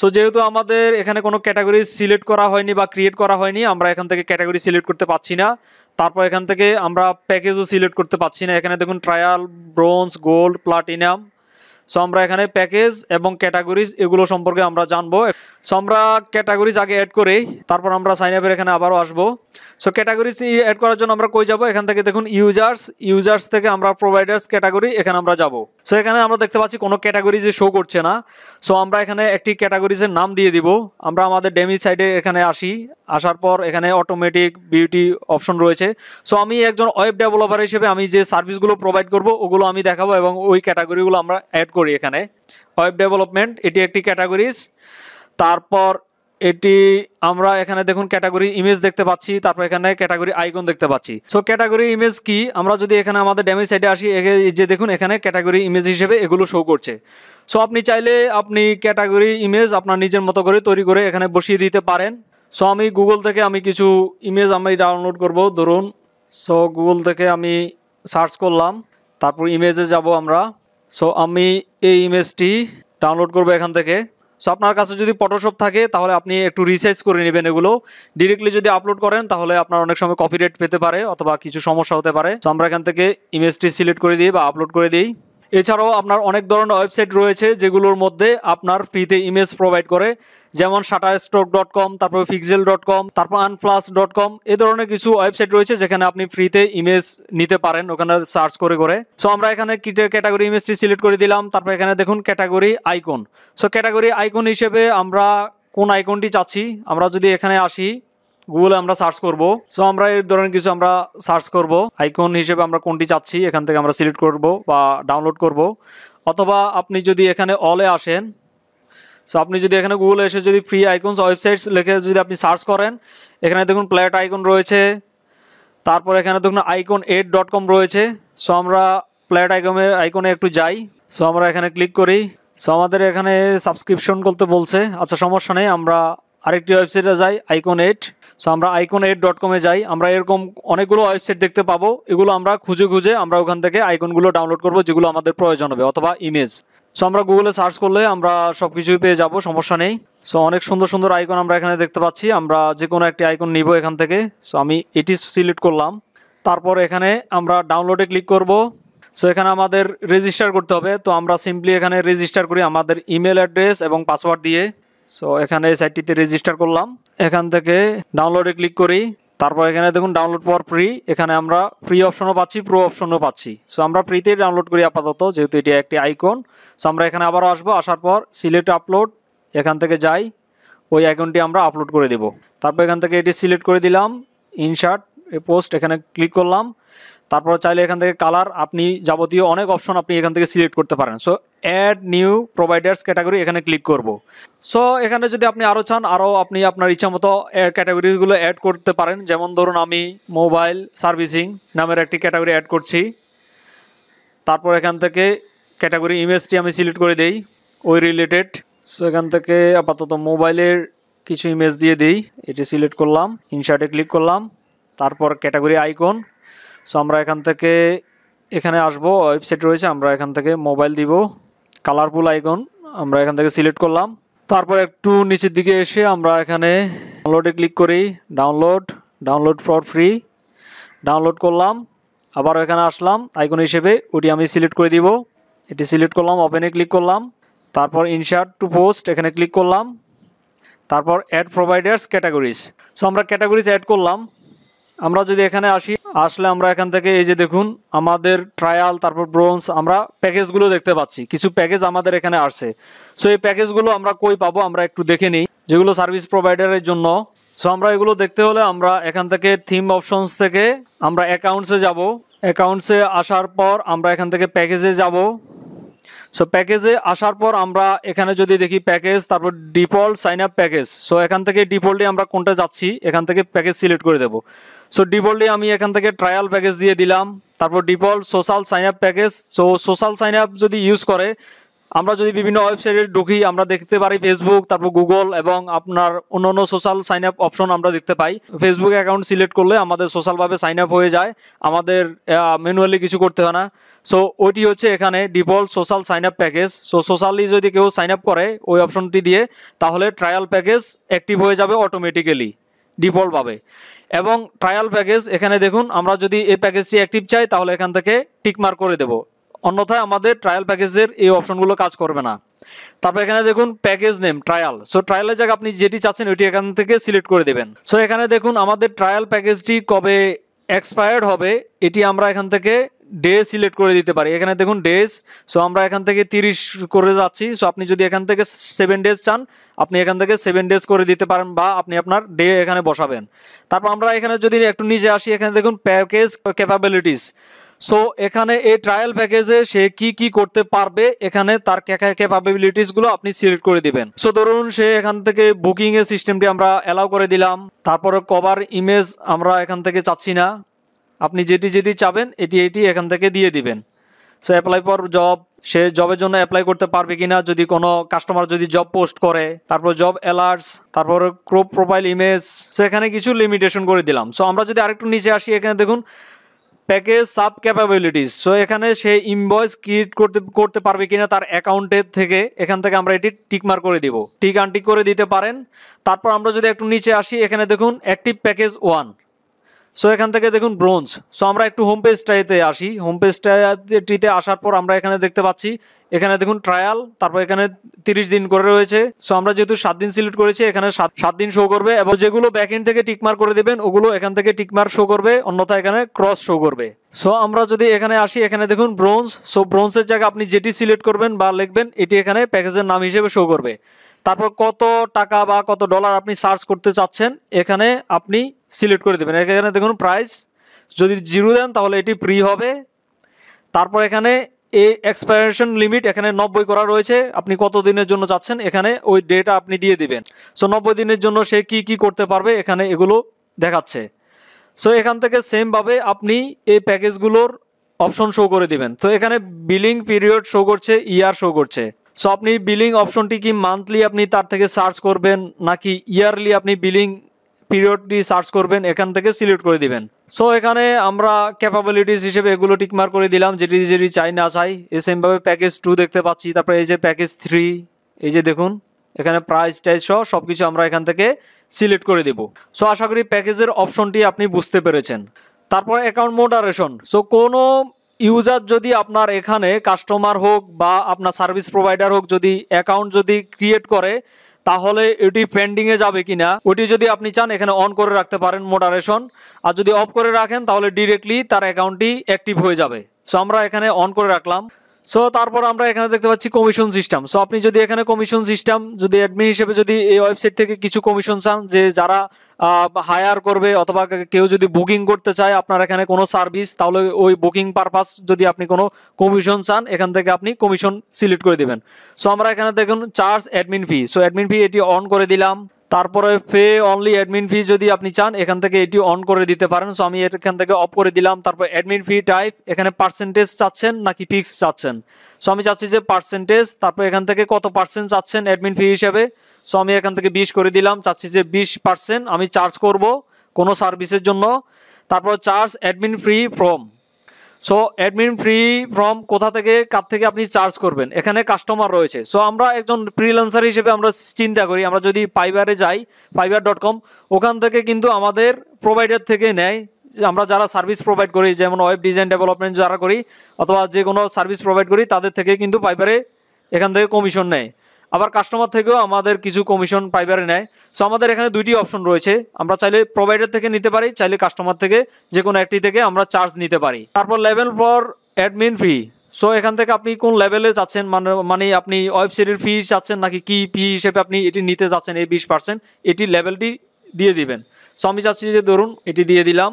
সো যেহেতু আমাদের এখানে কোনো ক্যাটাগরি সিলেক্ট করা হয়নি বা ক্রিয়েট করা হয়নি আমরা এখান থেকে ক্যাটাগরি সিলেক্ট করতে পারছি না তারপর এখান থেকে আমরা প্যাকেজও সিলেক্ট করতে পারছি না এখানে দেখুন trial bronze gold platinum so আমরা এখানে প্যাকেজ এবং ক্যাটাগরিজ এগুলো সম্পর্কে আমরা জানবো সো আমরা ক্যাটাগরিজ আগে অ্যাড করেই তারপর আমরা সাইন আপের এখানে আবারও আসবো সো ক্যাটাগরিজ অ্যাড করার জন্য আমরা কই যাব এখান থেকে দেখুন ইউজার্স ইউজার্স থেকে আমরা প্রোভাইডার্স ক্যাটাগরি এখানে আমরা যাব সো এখানে আমরা দেখতে পাচ্ছি কোনো ক্যাটাগরিজে শো করছে না সো আমরা এখানে একটি ক্যাটাগরিজের নাম দিয়ে দিব আমরা আমাদের ডেমি সাইডে এখানে আসি আসার পর এখানে অটোমেটিক বিউটি অপশন রয়েছে সো আমি একজন ওয়েব ডেভেলপার হিসেবে আমি যে সার্ভিসগুলো প্রোভাইড করব ওগুলো আমি দেখাবো এবং ওই ক্যাটাগরিগুলো আমরা অ্যাড করি এখানে ওয়েব ডেভেলপমেন্ট এটি একটি ক্যাটাগরিজ তারপর এটি আমরা এখানে দেখুন ক্যাটাগরি ইমেজ দেখতে পাচ্ছি তারপর এখানে ক্যাটাগরি আইকন দেখতে পাচ্ছি সো ক্যাটাগরি ইমেজ কি আমরা যদি এখানে আমাদের ড্যামেজ সাইডে আসি যে দেখুন এখানে ক্যাটাগরি ইমেজ হিসেবে এগুলো শো করছে সো আপনি চাইলে আপনি ক্যাটাগরি ইমেজ আপনার নিজের মতো করে তৈরি করে এখানে বসিয়ে দিতে পারেন সো আমি গুগল থেকে আমি কিছু ইমেজ আমি ডাউনলোড করব ধরুন সো গুগল থেকে আমি সার্চ করলাম তারপর ইমেজে যাব আমরা সো আমি এই ইমেজটি ডাউনলোড করব এখান থেকে সো আপনার কাছে যদি ফটোশপ থাকে তাহলে আপনি একটু রিসাইজ করে নেবেন এগুলো ডিরেক্টলি যদি আপলোড করেন তাহলে আপনার অনেক সময় কপিরাইট পেতে পারে অথবা কিছু সমস্যা হতে পারে সো আমরা এখান থেকে ইমেজটি সিলেক্ট করে দিই বা আপলোড করে দিই এছাড়াও আপনার অনেক ধরনের ওয়েবসাইট রয়েছে যেগুলোর মধ্যে আপনার ফ্রিতে ইমেজ প্রোভাইড করে যেমন শাটার স্ট্রোক ডট কম তারপর ফিক্সেল ডট কম তারপর আনপ্লাস ডট কম এ ধরনের কিছু ওয়েবসাইট রয়েছে যেখানে আপনি ফ্রিতে ইমেজ নিতে পারেন ওখানে সার্চ করে করে সো আমরা এখানে ক্যাটাগরি ইমেজটি সিলেক্ট করে দিলাম তারপর এখানে দেখুন category icon so category icon হিসেবে আমরা কোন আইকনটি চাচ্ছি আমরা যদি এখানে আসি গুগলে আমরা সার্চ করব সো আমরা এই ধরনের কিছু আমরা সার্চ করব আইকন হিসেবে আমরা কোনটি চাচ্ছি এখান থেকে আমরা সিলেক্ট করব বা ডাউনলোড করব অথবা আপনি যদি এখানে অলে আসেন সো আপনি যদি এখানে গুগলে এসে যদি ফ্রি আইকনস ওয়েবসাইটস লিখে যদি আপনি সার্চ করেন এখানে দেখুন প্লেট আইকন রয়েছে তারপর এখানে দেখুন আইকন এইট ডট কম রয়েছে সো আমরা প্লেট আইকনের আইকনে একটু যাই সো আমরা এখানে ক্লিক করি সো আমাদের এখানে সাবস্ক্রিপশন করতে বলছে আচ্ছা সমস্যা নেই আমরা আরেকটি ওয়েবসাইটে যাই আইকন এইট সো আমরা আইকন এইট ডট কমে যাই আমরা এরকম অনেকগুলো ওয়েবসাইট দেখতে পাবো এগুলো আমরা খুঁজে খুঁজে আমরা ওখান থেকে আইকনগুলো ডাউনলোড করব যেগুলো আমাদের প্রয়োজন হবে অথবা ইমেজ সো আমরা গুগলে সার্চ করলে আমরা সব কিছুই পেয়ে যাবো সমস্যা নেই সো অনেক সুন্দর সুন্দর আইকন আমরা এখানে দেখতে পাচ্ছি আমরা যে কোনো একটি আইকন নিব এখান থেকে সো আমি এটি সিলেক্ট করলাম তারপর এখানে আমরা ডাউনলোডে ক্লিক করব সো এখানে আমাদের রেজিস্টার করতে হবে তো আমরা সিম্পলি এখানে রেজিস্টার করি আমাদের ইমেল অ্যাড্রেস এবং পাসওয়ার্ড দিয়ে সো এখানে এই সাইটটিতে রেজিস্টার করলাম এখান থেকে ডাউনলোডে ক্লিক করি তারপর এখানে দেখুন ডাউনলোড পাওয়ার ফ্রি এখানে আমরা ফ্রি অপশনও পাচ্ছি প্রো অপশনও পাচ্ছি সো আমরা ফ্রিতে ডাউনলোড করি আপাতত যেহেতু এটি একটি আইকন সো আমরা এখানে আবারও আসবো আসার পর সিলেক্ট আপলোড এখান থেকে যাই ওই আইকনটি আমরা আপলোড করে দেব তারপর এখান থেকে এটি সিলেক্ট করে দিলাম ইনশার্ট পোস্ট এখানে ক্লিক করলাম তারপর চাইলে এখান থেকে কালার আপনি যাবতীয় অনেক অপশন আপনি এখান থেকে সিলেক্ট করতে পারেন so add new providers category এখানে ক্লিক করব সো এখানে যদি আপনি আরও চান আরও আপনি আপনার ইচ্ছামতো ক্যাটাগরিগুলো অ্যাড করতে পারেন যেমন ধরুন আমি মোবাইল সার্ভিসিং নামের একটি ক্যাটাগরি অ্যাড করছি তারপর এখান থেকে ক্যাটাগরি ইমেজটি আমি সিলেক্ট করে দেই ওই রিলেটেড সো এখান থেকে আপাতত মোবাইলের কিছু ইমেজ দিয়ে দিই এটি সিলেক্ট করলাম ইনশার্টে ক্লিক করলাম তারপর ক্যাটাগরি আইকন সো আমরা এখান থেকে এখানে আসবো ওয়েবসাইট রয়েছে আমরা এখান থেকে মোবাইল দিব কালারফুল আইকন আমরা এখান থেকে সিলেক্ট করলাম তারপর একটু নিচের দিকে এসে আমরা এখানে ডাউনলোডে ক্লিক করি download download for free download করলাম আবার এখানে আসলাম আইকন হিসেবে ওটি আমি সিলেক্ট করে দিব এটি সিলেক্ট করলাম ওপেনে ক্লিক করলাম তারপর ইনসার্ট টু পোস্ট এখানে ক্লিক করলাম তারপর অ্যাড প্রোভাইডার্স ক্যাটাগরিজ সো আমরা ক্যাটাগরিজ অ্যাড করলাম আমরা যদি এখানে আসি আসলে আমরা এখান থেকে এই যে দেখুন আমাদের ট্রায়াল তারপর ব্রোঞ্জ আমরা প্যাকেজগুলো দেখতে পাচ্ছি কিছু প্যাকেজ আমাদের এখানে আসছে সো এই প্যাকেজগুলো আমরা কই পাবো আমরা একটু দেখে নিই যেগুলো সার্ভিস প্রোভাইডারের জন্য সো আমরা এগুলো দেখতে হলে আমরা এখান থেকে থিম অপশনস থেকে আমরা অ্যাকাউন্টসে যাব অ্যাকাউন্টসে আসার পর আমরা এখান থেকে প্যাকেজে যাব সো প্যাকেজে আসার পর আমরা এখানে যদি দেখি প্যাকেজ তারপর default sign up package so এখান থেকে ডিফল্টে আমরা কোনটা যাচ্ছি এখান থেকে প্যাকেজ সিলেক্ট করে দেব সো ডিফল্টে আমি এখান থেকে ট্রায়াল প্যাকেজ দিয়ে দিলাম তারপর default social sign up package so social sign up যদি ইউজ করে আমরা যদি বিভিন্ন ওয়েবসাইটে ঢুকি আমরা দেখতে পারি ফেসবুক তারপর গুগল এবং আপনার অন্যান্য সোশ্যাল সাইন আপ অপশন আমরা দেখতে পাই ফেসবুক অ্যাকাউন্ট সিলেক্ট করলে আমাদের সোশ্যালভাবে সাইন আপ হয়ে যায় আমাদের ম্যানুয়ালি কিছু করতে হয় না সো ওইটি হচ্ছে এখানে default social sign up package so socially যদি কেউ সাইন আপ করে ওই অপশনটি দিয়ে তাহলে ট্রায়াল প্যাকেজ অ্যাক্টিভ হয়ে যাবে অটোমেটিক্যালি ডিফল্টভাবে এবং ট্রায়াল প্যাকেজ এখানে দেখুন আমরা যদি এই প্যাকেজটি অ্যাক্টিভ চাই তাহলে এখান থেকে টিকমার্ক করে দেবো অন্যথায় আমাদের ট্রায়াল প্যাকেজের এই অপশনগুলো কাজ করবে না তারপর এখানে দেখুন প্যাকেজ নেম ট্রায়াল সো ট্রায়ালের জায়গায় আপনি যেটি চাচ্ছেন ওইটি এখান থেকে সিলেক্ট করে দেবেন সো এখানে দেখুন আমাদের ট্রায়াল প্যাকেজটি কবে এক্সপায়ার্ড হবে এটি আমরা এখান থেকে ডে সিলেক্ট করে দিতে পারি এখানে দেখুন ডেজ সো আমরা এখান থেকে তিরিশ করে যাচ্ছি সো আপনি যদি এখান থেকে সেভেন ডেজ চান আপনি এখান থেকে সেভেন ডেজ করে দিতে পারেন বা আপনি আপনার ডে এখানে বসাবেন তারপর আমরা এখানে যদি একটু নিচে আসি এখানে দেখুন প্যাকেজ ক্যাপাবিলিটিস সো এখানে এই ট্রায়াল প্যাকেজে সে কি কি করতে পারবে এখানে তার ক্যাপাবিলিটিসগুলো আপনি সিলেক্ট করে দিবেন সো ধরুন সে এখান থেকে বুকিং এর সিস্টেমটি আমরা অ্যালাউ করে দিলাম তারপরে কভার ইমেজ আমরা এখান থেকে চাচ্ছি না আপনি যেটি যেটি চাবেন এটি এটি এখান থেকে দিয়ে দিবেন সো অ্যাপ্লাই ফর জব সে জবের জন্য অ্যাপ্লাই করতে পারবে কিনা যদি কোনো কাস্টমার যদি জব পোস্ট করে তারপর জব অ্যালার্টস তারপর ক্রোপ প্রোফাইল ইমেজ সেখানে কিছু লিমিটেশন করে দিলাম সো আমরা যদি আরেকটু নিচে আসি এখানে দেখুন প্যাকেজ সাব ক্যাপাবিলিটিস সো এখানে সে ইনভয়েস ক্রিয়েট করতে করতে পারবে কিনা তার অ্যাকাউন্টের থেকে এখান থেকে আমরা এটি টিকমার করে দিব টিক আনটিক করে দিতে পারেন তারপর আমরা যদি একটু নিচে আসি এখানে দেখুন অ্যাক্টিভ প্যাকেজ ওয়ান সো এখান থেকে দেখুন ব্রোঞ্জ সো আমরা একটু হোম পেজটাতে আসি হোম পেজটাতে আসার পর আমরা এখানে দেখতে পাচ্ছি এখানে দেখুন ট্রায়াল তারপর এখানে তিরিশ দিন করে রয়েছে সো আমরা যেহেতু সাত দিন সিলেক্ট করেছি এখানে সাত দিন শো করবে এবং যেগুলো ব্যাক এন্ড থেকে টিকমার করে দেবেন ওগুলো এখান থেকে টিকমার শো করবে অন্যথা এখানে ক্রস শো করবে সো আমরা যদি এখানে আসি এখানে দেখুন ব্রোঞ্জ সো ব্রোঞ্জের জায়গায় আপনি যেটি সিলেক্ট করবেন বা লিখবেন এটি এখানে প্যাকেজের নাম হিসেবে শো করবে তারপর কত টাকা বা কত ডলার আপনি সার্চ করতে চাচ্ছেন এখানে আপনি সিলেক্ট করে দেবেন এখানে দেখুন প্রাইস যদি জিরো দেন তাহলে এটি ফ্রি হবে তারপর এখানে এই এক্সপায়ারেশন লিমিট এখানে নব্বই করা রয়েছে আপনি কত দিনের জন্য যাচ্ছেন এখানে ওই ডেটা আপনি দিয়ে দিবেন সো নব্বই দিনের জন্য সে কি কি করতে পারবে এখানে এগুলো দেখাচ্ছে সো এখান থেকে সেমভাবে আপনি এই প্যাকেজগুলোর অপশন শো করে দিবেন তো এখানে বিলিং পিরিয়ড শো করছে ইয়ার শো করছে সো আপনি বিলিং অপশনটি কি মান্থলি আপনি তার থেকে সার্চ করবেন নাকি ইয়ারলি আপনি বিলিং পিরিয়ডটি সার্চ করবেন এখান থেকে সিলেক্ট করে দিবেন সো এখানে আমরা ক্যাপাবিলিটিস হিসেবে এগুলো টিকমার করে দিলাম যেটি যেটি চাই না চাই সেমভাবে প্যাকেজ টু দেখতে পাচ্ছি তারপরে এই যে প্যাকেজ থ্রি এই যে দেখুন এখানে প্রাইস টাইস সহ সব কিছু আমরা এখান থেকে সিলেক্ট করে দেব সো আশা করি প্যাকেজের অপশনটি আপনি বুঝতে পেরেছেন তারপর অ্যাকাউন্ট মোডারেশন সো কোনো ইউজার যদি আপনার এখানে কাস্টমার হোক বা আপনার সার্ভিস প্রোভাইডার হোক যদি অ্যাকাউন্ট যদি ক্রিয়েট করে তাহলে এটি পেন্ডিংয়ে যাবে কিনা ওটি যদি আপনি চান এখানে অন করে রাখতে পারেন মোডারেশন আর যদি অফ করে রাখেন তাহলে ডিরেক্টলি তার অ্যাকাউন্টটি অ্যাক্টিভ হয়ে যাবে সো আমরা এখানে অন করে রাখলাম সো তারপর আমরা এখানে দেখতে পাচ্ছি কমিশন সিস্টেম সো আপনি যদি এখানে কমিশন সিস্টেম যদি অ্যাডমিন হিসেবে যদি এই ওয়েবসাইট থেকে কিছু কমিশন চান যে যারা হায়ার করবে অথবা কেউ যদি বুকিং করতে চায় আপনার এখানে কোনো সার্ভিস তাহলে ওই বুকিং পারপাস যদি আপনি কোনো কমিশন চান এখান থেকে আপনি কমিশন সিলেক্ট করে দেবেন সো আমরা এখানে দেখুন charge admin fee so admin fee এটি অন করে দিলাম তারপরে পে অনলি অ্যাডমিন ফি যদি আপনি চান এখান থেকে এটি অন করে দিতে পারেন সো আমি এখান থেকে অফ করে দিলাম তারপর অ্যাডমিন ফি টাইপ এখানে পার্সেন্টেজ চাচ্ছেন নাকি ফিক্স চাচ্ছেন সো আমি চাচ্ছি যে পার্সেন্টেজ তারপর এখান থেকে কত পার্সেন্ট চাচ্ছেন অ্যাডমিন ফি হিসাবে সো আমি এখান থেকে বিশ করে দিলাম চাচ্ছি যে বিশ পার্সেন্ট আমি চার্জ করব কোনো সার্ভিসের জন্য তারপর charge admin free from so admin free from কোথা থেকে কার থেকে আপনি চার্জ করবেন এখানে কাস্টমার রয়েছে সো আমরা একজন ফ্রিলান্সার হিসেবে আমরা চিন্তা করি আমরা যদি ফাইবারে যাই ফাইবার ডট কম ওখান থেকে কিন্তু আমাদের প্রোভাইডার থেকে নেয় আমরা যারা সার্ভিস প্রোভাইড করি যেমন ওয়েব ডিজাইন ডেভেলপমেন্ট যারা করি অথবা যে কোনো সার্ভিস প্রোভাইড করি তাদের থেকে কিন্তু ফাইবারে এখান থেকে কমিশন নেয় আবার কাস্টমার থেকেও আমাদের কিছু কমিশন পাইবারে নেয় সো আমাদের এখানে দুইটি অপশন রয়েছে আমরা চাইলে প্রোভাইডার থেকে নিতে পারি চাইলে কাস্টমার থেকে যে কোনো একটি থেকে আমরা চার্জ নিতে পারি তারপর level for admin fee so এখান থেকে আপনি কোন লেভেলে যাচ্ছেন মানে মানে আপনি ওয়েবসাইটের ফি চাচ্ছেন নাকি কি ফি হিসেবে আপনি এটি নিতে যাচ্ছেন এই বিশ পার্সেন্ট এটি লেভেলটি দিয়ে দিবেন সো আমি চাচ্ছি যে ধরুন এটি দিয়ে দিলাম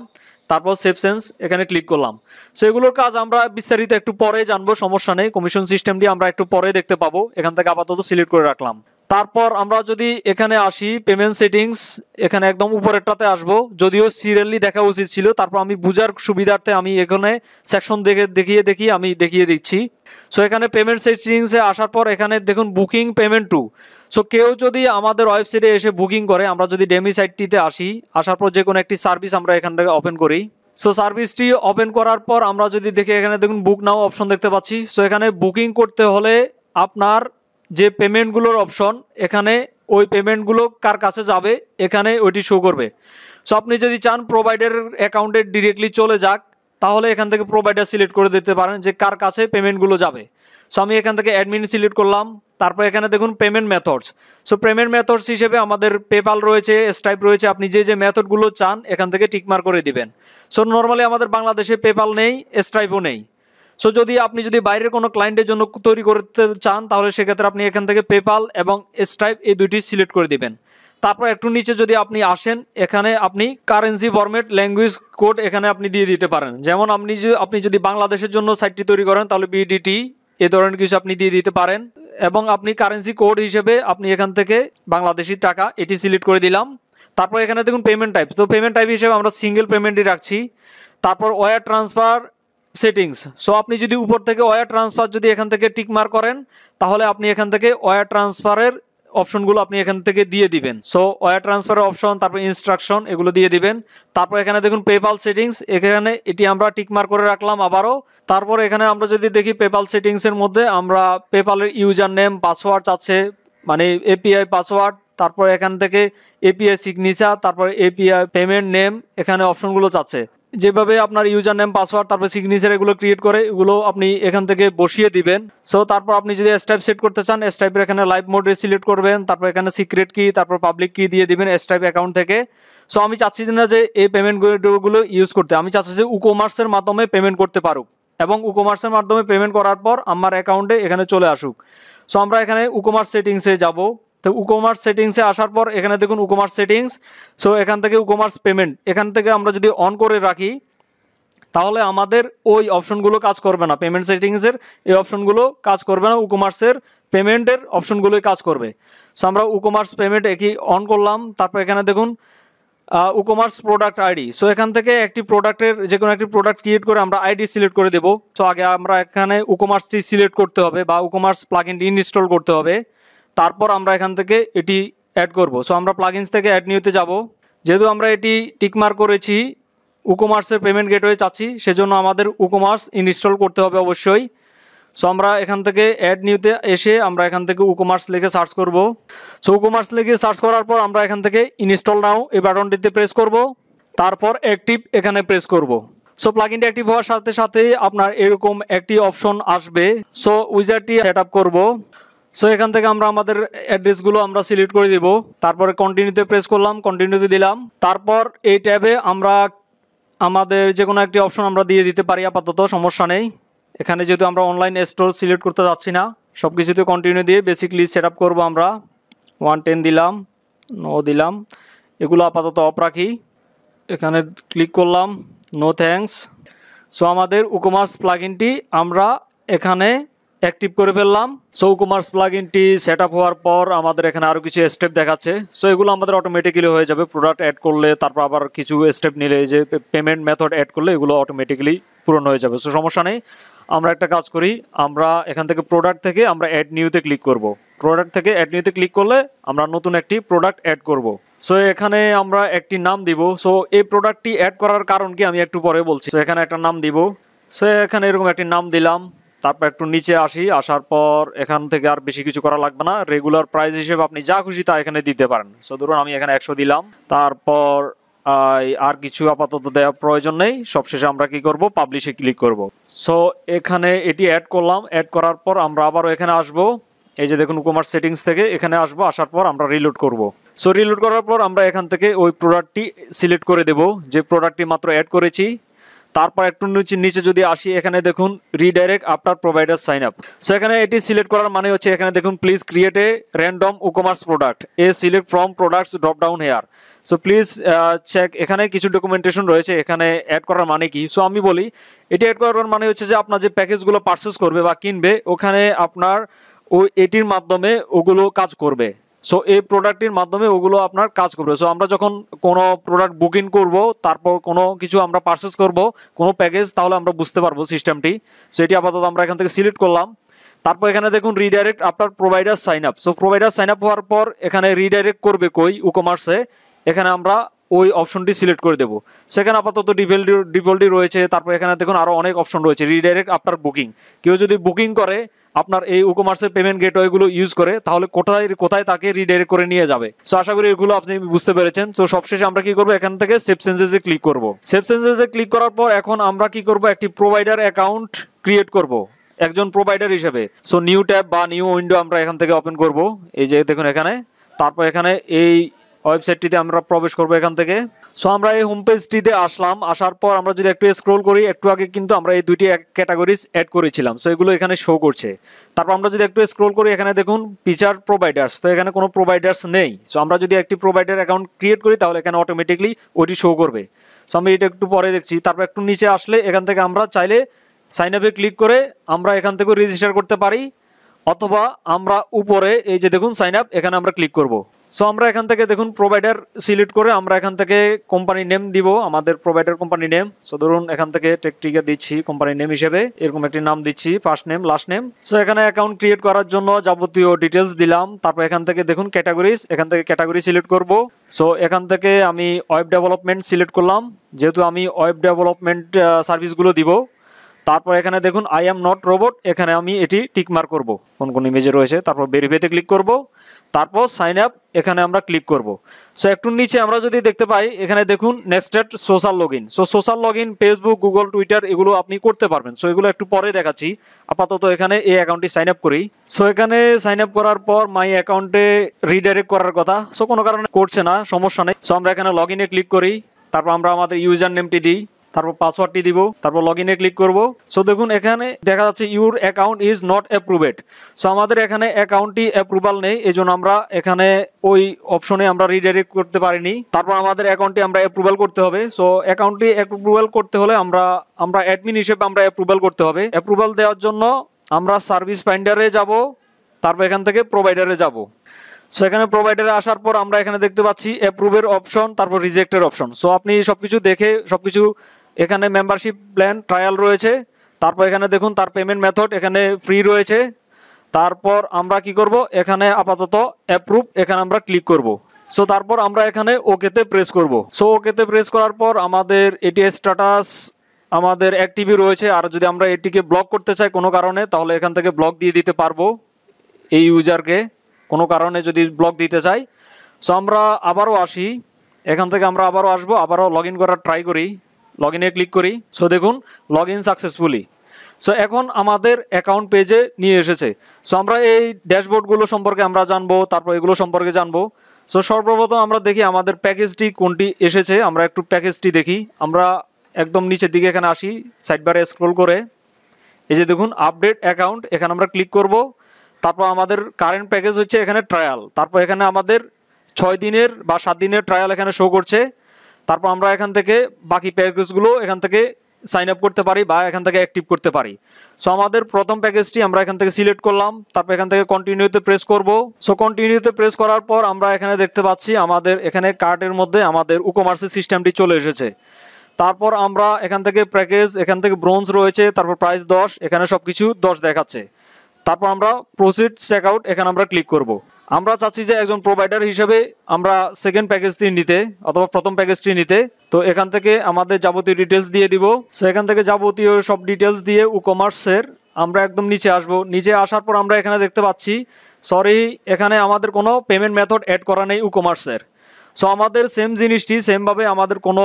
তারপর সেভ সেন্স এখানে ক্লিক করলাম সো এগুলোর কাজ আমরা বিস্তারিত একটু পরে জানবো সমস্যা নেই কমিশন সিস্টেমটি আমরা একটু পরে দেখতে পাবো এখান থেকে আপাতত সিলেক্ট করে রাখলাম তারপর আমরা যদি এখানে আসি পেমেন্ট সেটিংস এখানে একদম উপরেরটাতে আসব যদিও সিরিয়ালি দেখা উচিত ছিল তারপর আমি বুঝার সুবিধার্থে আমি এখানে সেকশন দেখে দেখিয়ে দেখি আমি দেখিয়ে দিচ্ছি সো এখানে পেমেন্ট সেটিংসে আসার পর এখানে দেখুন বুকিং পেমেন্ট টু সো কেউ যদি আমাদের ওয়েবসাইটে এসে বুকিং করে আমরা যদি ডেমি সাইটটিতে আসি আসার পর যে কোনো একটি সার্ভিস আমরা এখান থেকে ওপেন করি সো সার্ভিসটি ওপেন করার পর আমরা যদি দেখি এখানে দেখুন বুক নাও অপশন দেখতে পাচ্ছি সো এখানে বুকিং করতে হলে আপনার যে পেমেন্টগুলোর অপশন এখানে ওই পেমেন্টগুলো কার কাছে যাবে এখানে ওইটি শো করবে সো আপনি যদি চান প্রোভাইডার অ্যাকাউন্টে ডিরেক্টলি চলে যাক তাহলে এখান থেকে প্রোভাইডার সিলেক্ট করে দিতে পারেন যে কার কাছে পেমেন্টগুলো যাবে সো আমি এখান থেকে অ্যাডমিন সিলেক্ট করলাম তারপর এখানে দেখুন payment methods so payment methods হিসেবে আমাদের পেপাল রয়েছে স্টাইপ রয়েছে আপনি যে যে মেথডগুলো চান এখান থেকে টিকমার করে দিবেন সো নর্মালি আমাদের বাংলাদেশে পেপাল নেই স্টাইপও নেই সো যদি আপনি যদি বাইরের কোনো ক্লায়েন্টের জন্য তৈরি করতে চান তাহলে সেক্ষেত্রে আপনি এখান থেকে পেপাল এবং স্ট্রাইপ এই দুইটি সিলেক্ট করে দিবেন তারপর একটু নিচে যদি আপনি আসেন এখানে আপনি কারেন্সি ফরম্যাট ল্যাঙ্গুয়েজ কোড এখানে আপনি দিয়ে দিতে পারেন যেমন আপনি যদি আপনি যদি বাংলাদেশের জন্য সাইটটি তৈরি করেন তাহলে বিডিটি এ ধরনের কিছু আপনি দিয়ে দিতে পারেন এবং আপনি কারেন্সি কোড হিসেবে আপনি এখান থেকে বাংলাদেশি টাকা এটি সিলেক্ট করে দিলাম তারপর এখানে দেখুন পেমেন্ট টাইপ তো পেমেন্ট টাইপ হিসেবে আমরা সিঙ্গেল পেমেন্টই রাখছি তারপর ওয়ার ট্রান্সফার সেটিংস সো আপনি যদি উপর থেকে ওয়ার ট্রান্সফার যদি এখান থেকে টিকমার করেন তাহলে আপনি এখান থেকে ওয়ার ট্রান্সফারের অপশনগুলো আপনি এখান থেকে দিয়ে দিবেন সো ওয়ার ট্রান্সফারের অপশন তারপর ইনস্ট্রাকশন এগুলো দিয়ে দিবেন তারপর এখানে দেখুন পেপাল সেটিংস এখানে এটি আমরা টিকমার করে রাখলাম আবারও তারপর এখানে আমরা যদি দেখি পেপাল সেটিংসের মধ্যে আমরা পেপালের ইউজার নেম পাসওয়ার্ড চাচ্ছে মানে এপিআই পাসওয়ার্ড তারপর এখান থেকে এপিআই সিগনেচার তারপর এপিআই পেমেন্ট নেম এখানে অপশনগুলো চাচ্ছে যেভাবে আপনার ইউজার নেম পাসওয়ার্ড তারপর সিগনেচার এগুলো ক্রিয়েট করে এগুলো আপনি এখান থেকে বসিয়ে দিবেন সো তারপর আপনি যদি স্টাইপ সেট করতে চান স্টাইপের এখানে লাইভ মোডে সিলেক্ট করবেন তারপর এখানে সিক্রেট কি তারপর পাবলিক কি দিয়ে দিবেন স্টাইপ অ্যাকাউন্ট থেকে সো আমি চাচ্ছি না যে এই পেমেন্টগুলো ইউজ করতে আমি চাচ্ছি যে উকোমার্সের মাধ্যমে পেমেন্ট করতে পারুক এবং উকোমার্সের মাধ্যমে পেমেন্ট করার পর আমার অ্যাকাউন্টে এখানে চলে আসুক সো আমরা এখানে উকোমার্স সেটিংসে যাব তো উকমার্স সেটিংসে আসার পর এখানে দেখুন উকমার্স সেটিংস সো এখান থেকে উকমার্স পেমেন্ট এখান থেকে আমরা যদি অন করে রাখি তাহলে আমাদের ওই অপশনগুলো কাজ করবে না পেমেন্ট সেটিংসের এই অপশনগুলো কাজ করবে না উকমার্সের পেমেন্টের অপশনগুলোই কাজ করবে সো আমরা উকমার্স পেমেন্ট একই অন করলাম তারপর এখানে দেখুন উকমার্স প্রোডাক্ট আইডি সো এখান থেকে একটি প্রোডাক্টের যে কোনো একটি প্রোডাক্ট ক্রিয়েট করে আমরা আইডি সিলেক্ট করে দেবো সো আগে আমরা এখানে উকমার্সটি সিলেক্ট করতে হবে বা উকমার্স প্লাগ ইনস্টল করতে হবে তারপর আমরা এখান থেকে এটি অ্যাড করব সো আমরা প্লাগিনস থেকে অ্যাড নিউতে যাব যেহেতু আমরা এটি টিকমার্ক করেছি উকোমার্সের পেমেন্ট গেটওয়ে চাচ্ছি সেজন্য আমাদের উকোমার্স ইনস্টল করতে হবে অবশ্যই সো আমরা এখান থেকে অ্যাড নিউতে এসে আমরা এখান থেকে উকোমার্স লিখে সার্চ করব সো উকোমার্স লিখে সার্চ করার পর আমরা এখান থেকে ইনস্টল নাও এই বাটনটিতে প্রেস করব তারপর অ্যাক্টিভ এখানে প্রেস করব সো প্লাগিনটি অ্যাক্টিভ হওয়ার সাথে সাথে আপনার এরকম একটি অপশন আসবে সো উইজারটি সেট আপ করবো সো এখান থেকে আমরা আমাদের অ্যাড্রেসগুলো আমরা সিলেক্ট করে দিব তারপরে কন্টিনিউতে প্রেস করলাম কন্টিনিউতে দিলাম তারপর এই ট্যাবে আমরা আমাদের যে কোনো একটি অপশন আমরা দিয়ে দিতে পারি আপাতত সমস্যা নেই এখানে যেহেতু আমরা অনলাইন স্টোর সিলেক্ট করতে যাচ্ছি না সব কিছুতে কন্টিনিউ দিয়ে বেসিকলি সেট আপ করবো আমরা ওয়ান টেন দিলাম নো দিলাম এগুলো আপাতত অফ রাখি এখানে ক্লিক করলাম নো থ্যাংকস সো আমাদের উকোমাস প্লাগিনটি আমরা এখানে অ্যাক্টিভ করে ফেললাম সো কুমার্স ইনটি সেট আপ হওয়ার পর আমাদের এখানে আরও কিছু স্টেপ দেখাচ্ছে সো এগুলো আমাদের অটোমেটিক্যালি হয়ে যাবে প্রোডাক্ট অ্যাড করলে তারপর আবার কিছু স্টেপ নিলে যে পেমেন্ট মেথড অ্যাড করলে এগুলো অটোমেটিক্যালি পূরণ হয়ে যাবে সো সমস্যা নেই আমরা একটা কাজ করি আমরা এখান থেকে প্রোডাক্ট থেকে আমরা অ্যাড নিউতে ক্লিক করব। প্রোডাক্ট থেকে অ্যাড নিউতে ক্লিক করলে আমরা নতুন একটি প্রোডাক্ট অ্যাড করব। সো এখানে আমরা একটি নাম দিব সো এই প্রোডাক্টটি অ্যাড করার কারণ কি আমি একটু পরে বলছি সো এখানে একটা নাম দিব সো এখানে এরকম একটি নাম দিলাম তারপর একটু নিচে আসি আসার পর এখান থেকে আর বেশি কিছু করা লাগবে না রেগুলার প্রাইস হিসেবে আপনি যা খুশি তা এখানে দিতে পারেন সো ধরুন আমি এখানে একশো দিলাম তারপর আর কিছু আপাতত দেওয়া প্রয়োজন নেই সবশেষে আমরা কি করব পাবলিশে ক্লিক করব সো এখানে এটি অ্যাড করলাম অ্যাড করার পর আমরা আবারও এখানে আসব এই যে দেখুন কুমার সেটিংস থেকে এখানে আসব আসার পর আমরা রিলোড করব সো রিলোড করার পর আমরা এখান থেকে ওই প্রোডাক্টটি সিলেক্ট করে দেব যে প্রোডাক্টটি মাত্র অ্যাড করেছি তারপর একটু নিচে নিচে যদি আসি এখানে দেখুন রিডাইরেক্ট আপনার প্রোভাইডার সাইন আপ সো এখানে এটি সিলেক্ট করার মানে হচ্ছে এখানে দেখুন please create a random commerce product a select from products drop down here so please check এখানে কিছু ডকুমেন্টেশন রয়েছে এখানে অ্যাড করার মানে কি সো আমি বলি এটি অ্যাড করার মানে হচ্ছে যে আপনার যে প্যাকেজগুলো পার্সেস করবে বা কিনবে ওখানে আপনার ও এটির মাধ্যমে ওগুলো কাজ করবে সো এই প্রোডাক্টটির মাধ্যমে ওগুলো আপনার কাজ করবে সো আমরা যখন কোনো প্রোডাক্ট বুকিং করব তারপর কোনো কিছু আমরা পারচেস করব কোনো প্যাকেজ তাহলে আমরা বুঝতে পারবো সিস্টেমটি সো এটি আপাতত আমরা এখান থেকে সিলেক্ট করলাম তারপর এখানে দেখুন রিডাইরেক্ট আপনার provider sign up so provider sign up হওয়ার পর এখানে রিডাইরেক্ট করবে কই ই কমার্সে এখানে আমরা ওই অপশনটি সিলেক্ট করে দেবো সেখানে আপাতত ডিফল্টি ডিফল্টই রয়েছে তারপর এখানে দেখুন আরও অনেক অপশন রয়েছে রিডাইরেক্ট আফটার বুকিং কেউ যদি বুকিং করে আপনার এই উকমার্সের পেমেন্ট গেটওয়েগুলো ইউজ করে তাহলে কোথায় কোথায় তাকে রিডাইরেক্ট করে নিয়ে যাবে সো আশা করি এগুলো আপনি বুঝতে পেরেছেন তো সবশেষে আমরা কি করবো এখান থেকে সেফ সেন্সেসে ক্লিক করবো সেফ সেন্সেসে ক্লিক করার পর এখন আমরা কি করব একটি প্রোভাইডার অ্যাকাউন্ট ক্রিয়েট করব একজন প্রোভাইডার হিসেবে সো নিউ ট্যাব বা নিউ উইন্ডো আমরা এখান থেকে ওপেন করব এই যে দেখুন এখানে তারপর এখানে এই ওয়েবসাইটটিতে আমরা প্রবেশ করব এখান থেকে সো আমরা এই হোম পেজটিতে আসলাম আসার পর আমরা যদি একটু স্ক্রোল করি একটু আগে কিন্তু আমরা এই দুইটি ক্যাটাগরিজ অ্যাড করেছিলাম সো এগুলো এখানে শো করছে তারপর আমরা যদি একটু স্ক্রোল করি এখানে দেখুন পিচার প্রোভাইডার্স তো এখানে কোনো প্রোভাইডার্স নেই সো আমরা যদি একটি প্রোভাইডার অ্যাকাউন্ট ক্রিয়েট করি তাহলে এখানে অটোমেটিকলি ওটি শো করবে সো আমি এটা একটু পরে দেখছি তারপর একটু নিচে আসলে এখান থেকে আমরা চাইলে সাইন আপে ক্লিক করে আমরা এখান থেকে রেজিস্টার করতে পারি অথবা আমরা উপরে এই যে দেখুন সাইন আপ এখানে আমরা ক্লিক করব সো আমরা এখান থেকে দেখুন প্রোভাইডার সিলেক্ট করে আমরা এখান থেকে কোম্পানি নেম দিব আমাদের প্রোভাইডার কোম্পানি নেম সো ধরুন এখান থেকে টেকটিকা দিচ্ছি কোম্পানি নেম হিসেবে এরকম একটি নাম দিচ্ছি first name last name so এখানে অ্যাকাউন্ট ক্রিয়েট করার জন্য যাবতীয় ডিটেলস দিলাম তারপর এখান থেকে দেখুন ক্যাটাগরিজ এখান থেকে ক্যাটাগরি সিলেক্ট করব সো এখান থেকে আমি ওয়েব ডেভেলপমেন্ট সিলেক্ট করলাম যেহেতু আমি ওয়েব ডেভেলপমেন্ট সার্ভিসগুলো দিব তারপর এখানে দেখুন আই এম নট রোবট এখানে আমি এটি টিকমার্ক করব কোন কোন ইমেজে রয়েছে তারপর বেরিফাইতে ক্লিক করবো তারপর সাইন আপ এখানে আমরা ক্লিক করব সো একটু নিচে আমরা যদি দেখতে পাই এখানে দেখুন Nextend social log in so social log in Facebook Google Twitter এগুলো আপনি করতে পারবেন সো এগুলো একটু পরে দেখাচ্ছি আপাতত এখানে এই অ্যাকাউন্টটি সাইন আপ করি সো এখানে সাইন আপ করার পর মাই অ্যাকাউন্টে রিডাইরেক্ট করার কথা সো কোনো কারণে করছে না সমস্যা নেই সো আমরা এখানে লগ ইনে ক্লিক করি তারপর আমরা আমাদের ইউজার নেমটি দিই তারপর পাসওয়ার্ডটি দিব তারপর লগ ইনে ক্লিক করব সো দেখুন এখানে দেখা যাচ্ছে your account is not approved so আমাদের এখানে অ্যাকাউন্টটি অ্যাপ্রুভাল নেই এই আমরা এখানে ওই অপশনে আমরা রিডাইরেক্ট করতে পারিনি তারপর আমাদের অ্যাকাউন্টটি আমরা অ্যাপ্রুভাল করতে হবে সো অ্যাকাউন্টটি অ্যাপ্রুভাল করতে হলে আমরা আমরা অ্যাডমিন হিসেবে আমরা অ্যাপ্রুভাল করতে হবে অ্যাপ্রুভাল দেওয়ার জন্য আমরা সার্ভিস ফাইন্ডারে যাব তারপর এখান থেকে প্রোভাইডারে যাব সো এখানে প্রোভাইডারে আসার পর আমরা এখানে দেখতে পাচ্ছি অ্যাপ্রুভের অপশন তারপর রিজেক্টের অপশন সো আপনি সব কিছু দেখে সব কিছু এখানে মেম্বারশিপ প্ল্যান ট্রায়াল রয়েছে তারপর এখানে দেখুন তার পেমেন্ট মেথড এখানে ফ্রি রয়েছে তারপর আমরা কি করব এখানে আপাতত অ্যাপ্রুভ এখানে আমরা ক্লিক করব। সো তারপর আমরা এখানে ওকেতে প্রেস করব। সো ওকেতে প্রেস করার পর আমাদের এটি স্ট্যাটাস আমাদের অ্যাক্টিভই রয়েছে আর যদি আমরা এটিকে ব্লক করতে চাই কোনো কারণে তাহলে এখান থেকে ব্লক দিয়ে দিতে পারবো এই ইউজারকে কোনো কারণে যদি ব্লক দিতে চাই সো আমরা আবারও আসি এখান থেকে আমরা আবারও আসবো আবারও লগ করার ট্রাই করি লগ ইনে ক্লিক করি সো দেখুন লগ ইন সাকসেসফুলি সো এখন আমাদের অ্যাকাউন্ট পেজে নিয়ে এসেছে সো আমরা এই ড্যাশবোর্ডগুলো সম্পর্কে আমরা জানবো তারপর এগুলো সম্পর্কে জানবো সো সর্বপ্রথম আমরা দেখি আমাদের প্যাকেজটি কোনটি এসেছে আমরা একটু প্যাকেজটি দেখি আমরা একদম নিচের দিকে এখানে আসি সাইডবারে স্ক্রোল করে এই যে দেখুন আপডেট অ্যাকাউন্ট এখানে আমরা ক্লিক করব তারপর আমাদের কারেন্ট প্যাকেজ হচ্ছে এখানে ট্রায়াল তারপর এখানে আমাদের ছয় দিনের বা সাত দিনের ট্রায়াল এখানে শো করছে তারপর আমরা এখান থেকে বাকি প্যাকেজগুলো এখান থেকে সাইন আপ করতে পারি বা এখান থেকে অ্যাক্টিভ করতে পারি সো আমাদের প্রথম প্যাকেজটি আমরা এখান থেকে সিলেক্ট করলাম তারপর এখান থেকে কন্টিনিউতে প্রেস করব সো কন্টিনিউতে প্রেস করার পর আমরা এখানে দেখতে পাচ্ছি আমাদের এখানে কার্ডের মধ্যে আমাদের উকমার্সের সিস্টেমটি চলে এসেছে তারপর আমরা এখান থেকে প্যাকেজ এখান থেকে ব্রোঞ্জ রয়েছে তারপর প্রাইস দশ এখানে সব কিছু দশ দেখাচ্ছে তারপর আমরা প্রসিড চেক আউট এখানে আমরা ক্লিক করবো আমরা চাচ্ছি যে একজন প্রোভাইডার হিসেবে আমরা সেকেন্ড প্যাকেজটি নিতে অথবা প্রথম প্যাকেজটি নিতে তো এখান থেকে আমাদের যাবতীয় ডিটেলস দিয়ে দিব সো এখান থেকে যাবতীয় সব ডিটেলস দিয়ে ই কমার্সের আমরা একদম নিচে আসব নিচে আসার পর আমরা এখানে দেখতে পাচ্ছি সরি এখানে আমাদের কোনো পেমেন্ট মেথড অ্যাড করা নেই ই কমার্সের সো আমাদের সেম জিনিসটি সেমভাবে আমাদের কোনো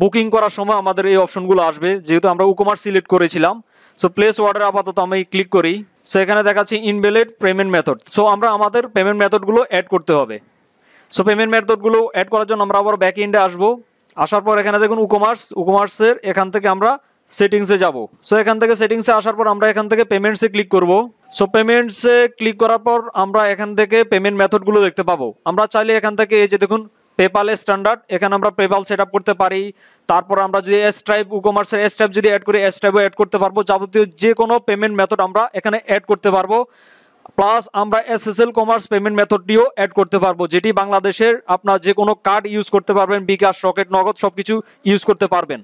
বুকিং করার সময় আমাদের এই অপশনগুলো আসবে যেহেতু আমরা ই কমার্স সিলেক্ট করেছিলাম সো প্লেস অর্ডার আপাতত আমি ক্লিক করি সো এখানে দেখাচ্ছি ইনভ্যালিড পেমেন্ট মেথড সো আমরা আমাদের পেমেন্ট মেথডগুলো অ্যাড করতে হবে সো পেমেন্ট মেথডগুলো অ্যাড করার জন্য আমরা আবার ব্যাক ইন্ডে আসবো আসার পর এখানে দেখুন উকমার্স উকমার্সের এখান থেকে আমরা সেটিংসে যাব সো এখান থেকে সেটিংসে আসার পর আমরা এখান থেকে পেমেন্টসে ক্লিক করব সো পেমেন্টসে ক্লিক করার পর আমরা এখান থেকে পেমেন্ট মেথডগুলো দেখতে পাবো আমরা চাইলে এখান থেকে এই যে দেখুন পেপাল স্ট্যান্ডার্ড এখানে আমরা পেপাল সেট করতে পারি তারপর আমরা যদি এস উ উকমার্সের এস টাইপ যদি অ্যাড করি এস টাইপও অ্যাড করতে পারবো যাবতীয় যে কোনো পেমেন্ট মেথড আমরা এখানে অ্যাড করতে পারবো প্লাস আমরা এসএসএল কমার্স পেমেন্ট মেথডটিও অ্যাড করতে পারবো যেটি বাংলাদেশের আপনার যে কোনো কার্ড ইউজ করতে পারবেন বিকাশ রকেট নগদ সব কিছু ইউজ করতে পারবেন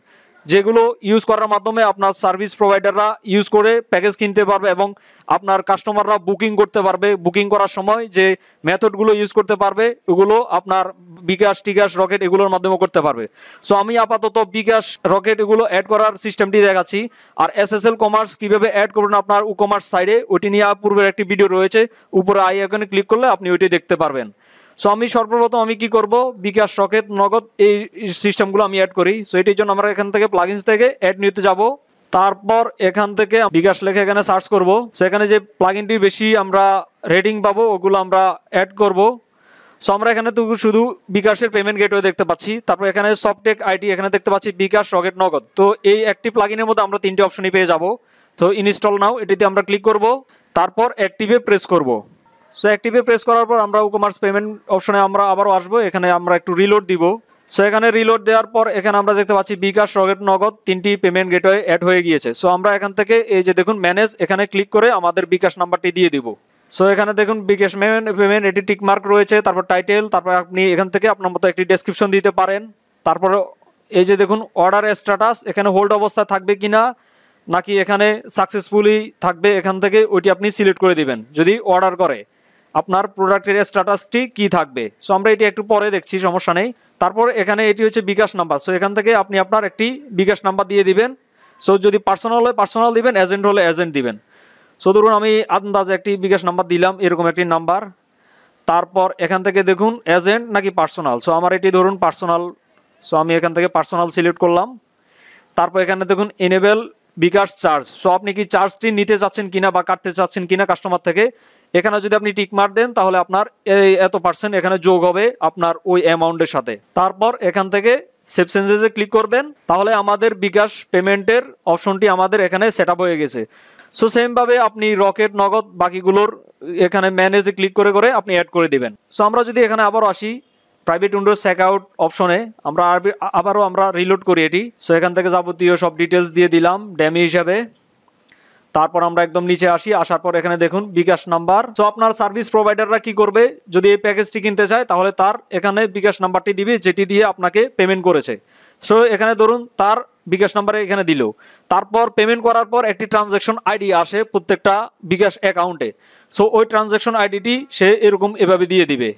যেগুলো ইউজ করার মাধ্যমে আপনার সার্ভিস প্রোভাইডাররা ইউজ করে প্যাকেজ কিনতে পারবে এবং আপনার কাস্টমাররা বুকিং করতে পারবে বুকিং করার সময় যে মেথডগুলো ইউজ করতে পারবে ওগুলো আপনার বিকাশ টিকাশ রকেট এগুলোর মাধ্যমে করতে পারবে সো আমি আপাতত বিকাশ রকেট এগুলো অ্যাড করার সিস্টেমটি দেখাচ্ছি আর এস এস এল কমার্স কীভাবে অ্যাড করবেন আপনার ই কমার্স সাইডে ওইটি নিয়ে পূর্বের একটি ভিডিও রয়েছে উপরে আই এখানে ক্লিক করলে আপনি ওইটি দেখতে পারবেন সো আমি সর্বপ্রথম আমি কি করব বিকাশ রকেট নগদ এই সিস্টেমগুলো আমি অ্যাড করি সো এটির জন্য আমরা এখান থেকে প্লাগিনস থেকে অ্যাড নিতে যাব তারপর এখান থেকে বিকাশ লেখে এখানে সার্চ করব সেখানে যে প্লাগিনটি বেশি আমরা রেটিং পাবো ওগুলো আমরা অ্যাড করব সো আমরা এখানে তো শুধু বিকাশের পেমেন্ট গেটওয়ে দেখতে পাচ্ছি তারপর এখানে সফটটেক আইটি এখানে দেখতে পাচ্ছি বিকাশ রকেট নগদ তো এই একটি প্লাগিনের মধ্যে আমরা তিনটি অপশনই পেয়ে যাব তো ইনস্টল নাও এটিতে আমরা ক্লিক করব তারপর অ্যাক্টিভে প্রেস করব সো অ্যাক্টিভে প্রেস করার পর আমরা উকমার্স পেমেন্ট অপশনে আমরা আবারও আসবো এখানে আমরা একটু রিলোড দিব সো এখানে রিলোড দেওয়ার পর এখানে আমরা দেখতে পাচ্ছি বিকাশ রকেট নগদ তিনটি পেমেন্ট গেটওয়ে অ্যাড হয়ে গিয়েছে সো আমরা এখান থেকে এই যে দেখুন ম্যানেজ এখানে ক্লিক করে আমাদের বিকাশ নাম্বারটি দিয়ে দিব সো এখানে দেখুন বিকাশ পেমেন্ট পেমেন্ট এটি টিকমার্ক রয়েছে তারপর টাইটেল তারপর আপনি এখান থেকে আপনার মতো একটি ডেসক্রিপশন দিতে পারেন তারপর এই যে দেখুন অর্ডার স্ট্যাটাস এখানে হোল্ড অবস্থা থাকবে কি না নাকি এখানে সাকসেসফুলি থাকবে এখান থেকে ওইটি আপনি সিলেক্ট করে দিবেন যদি অর্ডার করে আপনার প্রোডাক্টের স্ট্যাটাসটি কি থাকবে সো আমরা এটি একটু পরে দেখছি সমস্যা নেই তারপর এখানে এটি হচ্ছে বিকাশ নাম্বার সো এখান থেকে আপনি আপনার একটি বিকাশ নাম্বার দিয়ে দিবেন সো যদি পার্সোনাল হয় পার্সোনাল দিবেন এজেন্ট হলে এজেন্ট দিবেন সো ধরুন আমি আন্দাজে একটি বিকাশ নাম্বার দিলাম এরকম একটি নাম্বার তারপর এখান থেকে দেখুন এজেন্ট নাকি পার্সোনাল সো আমার এটি ধরুন পার্সোনাল সো আমি এখান থেকে পার্সোনাল সিলেক্ট করলাম তারপর এখানে দেখুন এনেবেল বিকাশ চার্জ সো আপনি কি চার্জটি নিতে চাচ্ছেন কিনা বা কাটতে চাচ্ছেন কিনা কাস্টমার থেকে এখানে যদি আপনি টিক মার দেন তাহলে আপনার এই এত পার্সেন্ট এখানে যোগ হবে আপনার ওই অ্যামাউন্টের সাথে তারপর এখান থেকে সেভ সেন্সেসে ক্লিক করবেন তাহলে আমাদের বিকাশ পেমেন্টের অপশনটি আমাদের এখানে সেট হয়ে গেছে সো সেমভাবে আপনি রকেট নগদ বাকিগুলোর এখানে ম্যানেজে ক্লিক করে করে আপনি অ্যাড করে দিবেন সো আমরা যদি এখানে আবার আসি প্রাইভেট উইন্ডোজ চেক আউট অপশনে আমরা আবারও আমরা রিলোড করি এটি সো এখান থেকে যাবতীয় সব ডিটেলস দিয়ে দিলাম ড্যামি হিসাবে তারপর আমরা একদম নিচে আসি আসার পর এখানে দেখুন বিকাশ নাম্বার তো আপনার সার্ভিস প্রোভাইডাররা কি করবে যদি এই প্যাকেজটি কিনতে চায় তাহলে তার এখানে বিকাশ নাম্বারটি দিবে যেটি দিয়ে আপনাকে পেমেন্ট করেছে সো এখানে ধরুন তার বিকাশ নাম্বারে এখানে দিল তারপর পেমেন্ট করার পর একটি ট্রানজ্যাকশন আইডি আসে প্রত্যেকটা বিকাশ অ্যাকাউন্টে সো ওই ট্রানজ্যাকশন আইডিটি সে এরকম এভাবে দিয়ে দিবে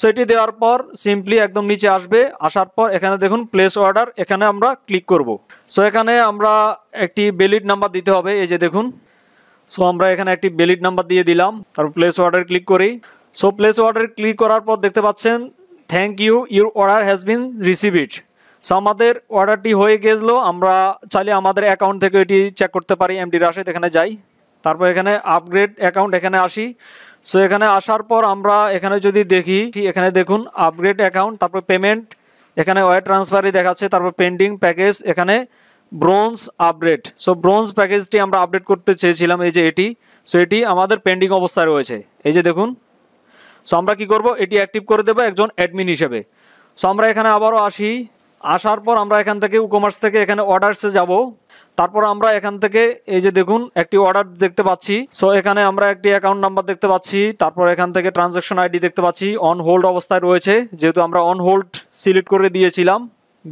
সেটি দেওয়ার পর সিম্পলি একদম নিচে আসবে আসার পর এখানে দেখুন প্লেস অর্ডার এখানে আমরা ক্লিক করব সো এখানে আমরা একটি বেলিড নাম্বার দিতে হবে এই যে দেখুন সো আমরা এখানে একটি বেলিড নাম্বার দিয়ে দিলাম তারপর প্লেস অর্ডার ক্লিক করি সো প্লেস অর্ডার ক্লিক করার পর দেখতে পাচ্ছেন thank you your order has been received so আমাদের অর্ডারটি হয়ে গেলো আমরা চাইলে আমাদের অ্যাকাউন্ট থেকে এটি চেক করতে পারি এমডি রাশেদ এখানে যাই তারপর এখানে আপগ্রেড অ্যাকাউন্ট এখানে আসি সো এখানে আসার পর আমরা এখানে যদি দেখি এখানে দেখুন আপগ্রেড অ্যাকাউন্ট তারপর পেমেন্ট এখানে ওয়ার ট্রান্সফারই দেখাচ্ছে তারপর পেন্ডিং প্যাকেজ এখানে ব্রোঞ্জ আপডেট সো ব্রোঞ্জ প্যাকেজটি আমরা আপডেট করতে চেয়েছিলাম এই যে এটি সো এটি আমাদের পেন্ডিং অবস্থায় রয়েছে এই যে দেখুন সো আমরা কী করব এটি অ্যাক্টিভ করে দেবো একজন অ্যাডমিন হিসেবে সো আমরা এখানে আবারও আসি আসার পর আমরা এখান থেকে উকমার্স থেকে এখানে অর্ডার্সে যাব তারপর আমরা এখান থেকে এই যে দেখুন একটি অর্ডার দেখতে পাচ্ছি সো এখানে আমরা একটি অ্যাকাউন্ট নাম্বার দেখতে পাচ্ছি তারপর এখান থেকে ট্রানজাকশন আইডি দেখতে পাচ্ছি অন হোল্ড অবস্থায় রয়েছে যেহেতু আমরা অন হোল্ড সিলেক্ট করে দিয়েছিলাম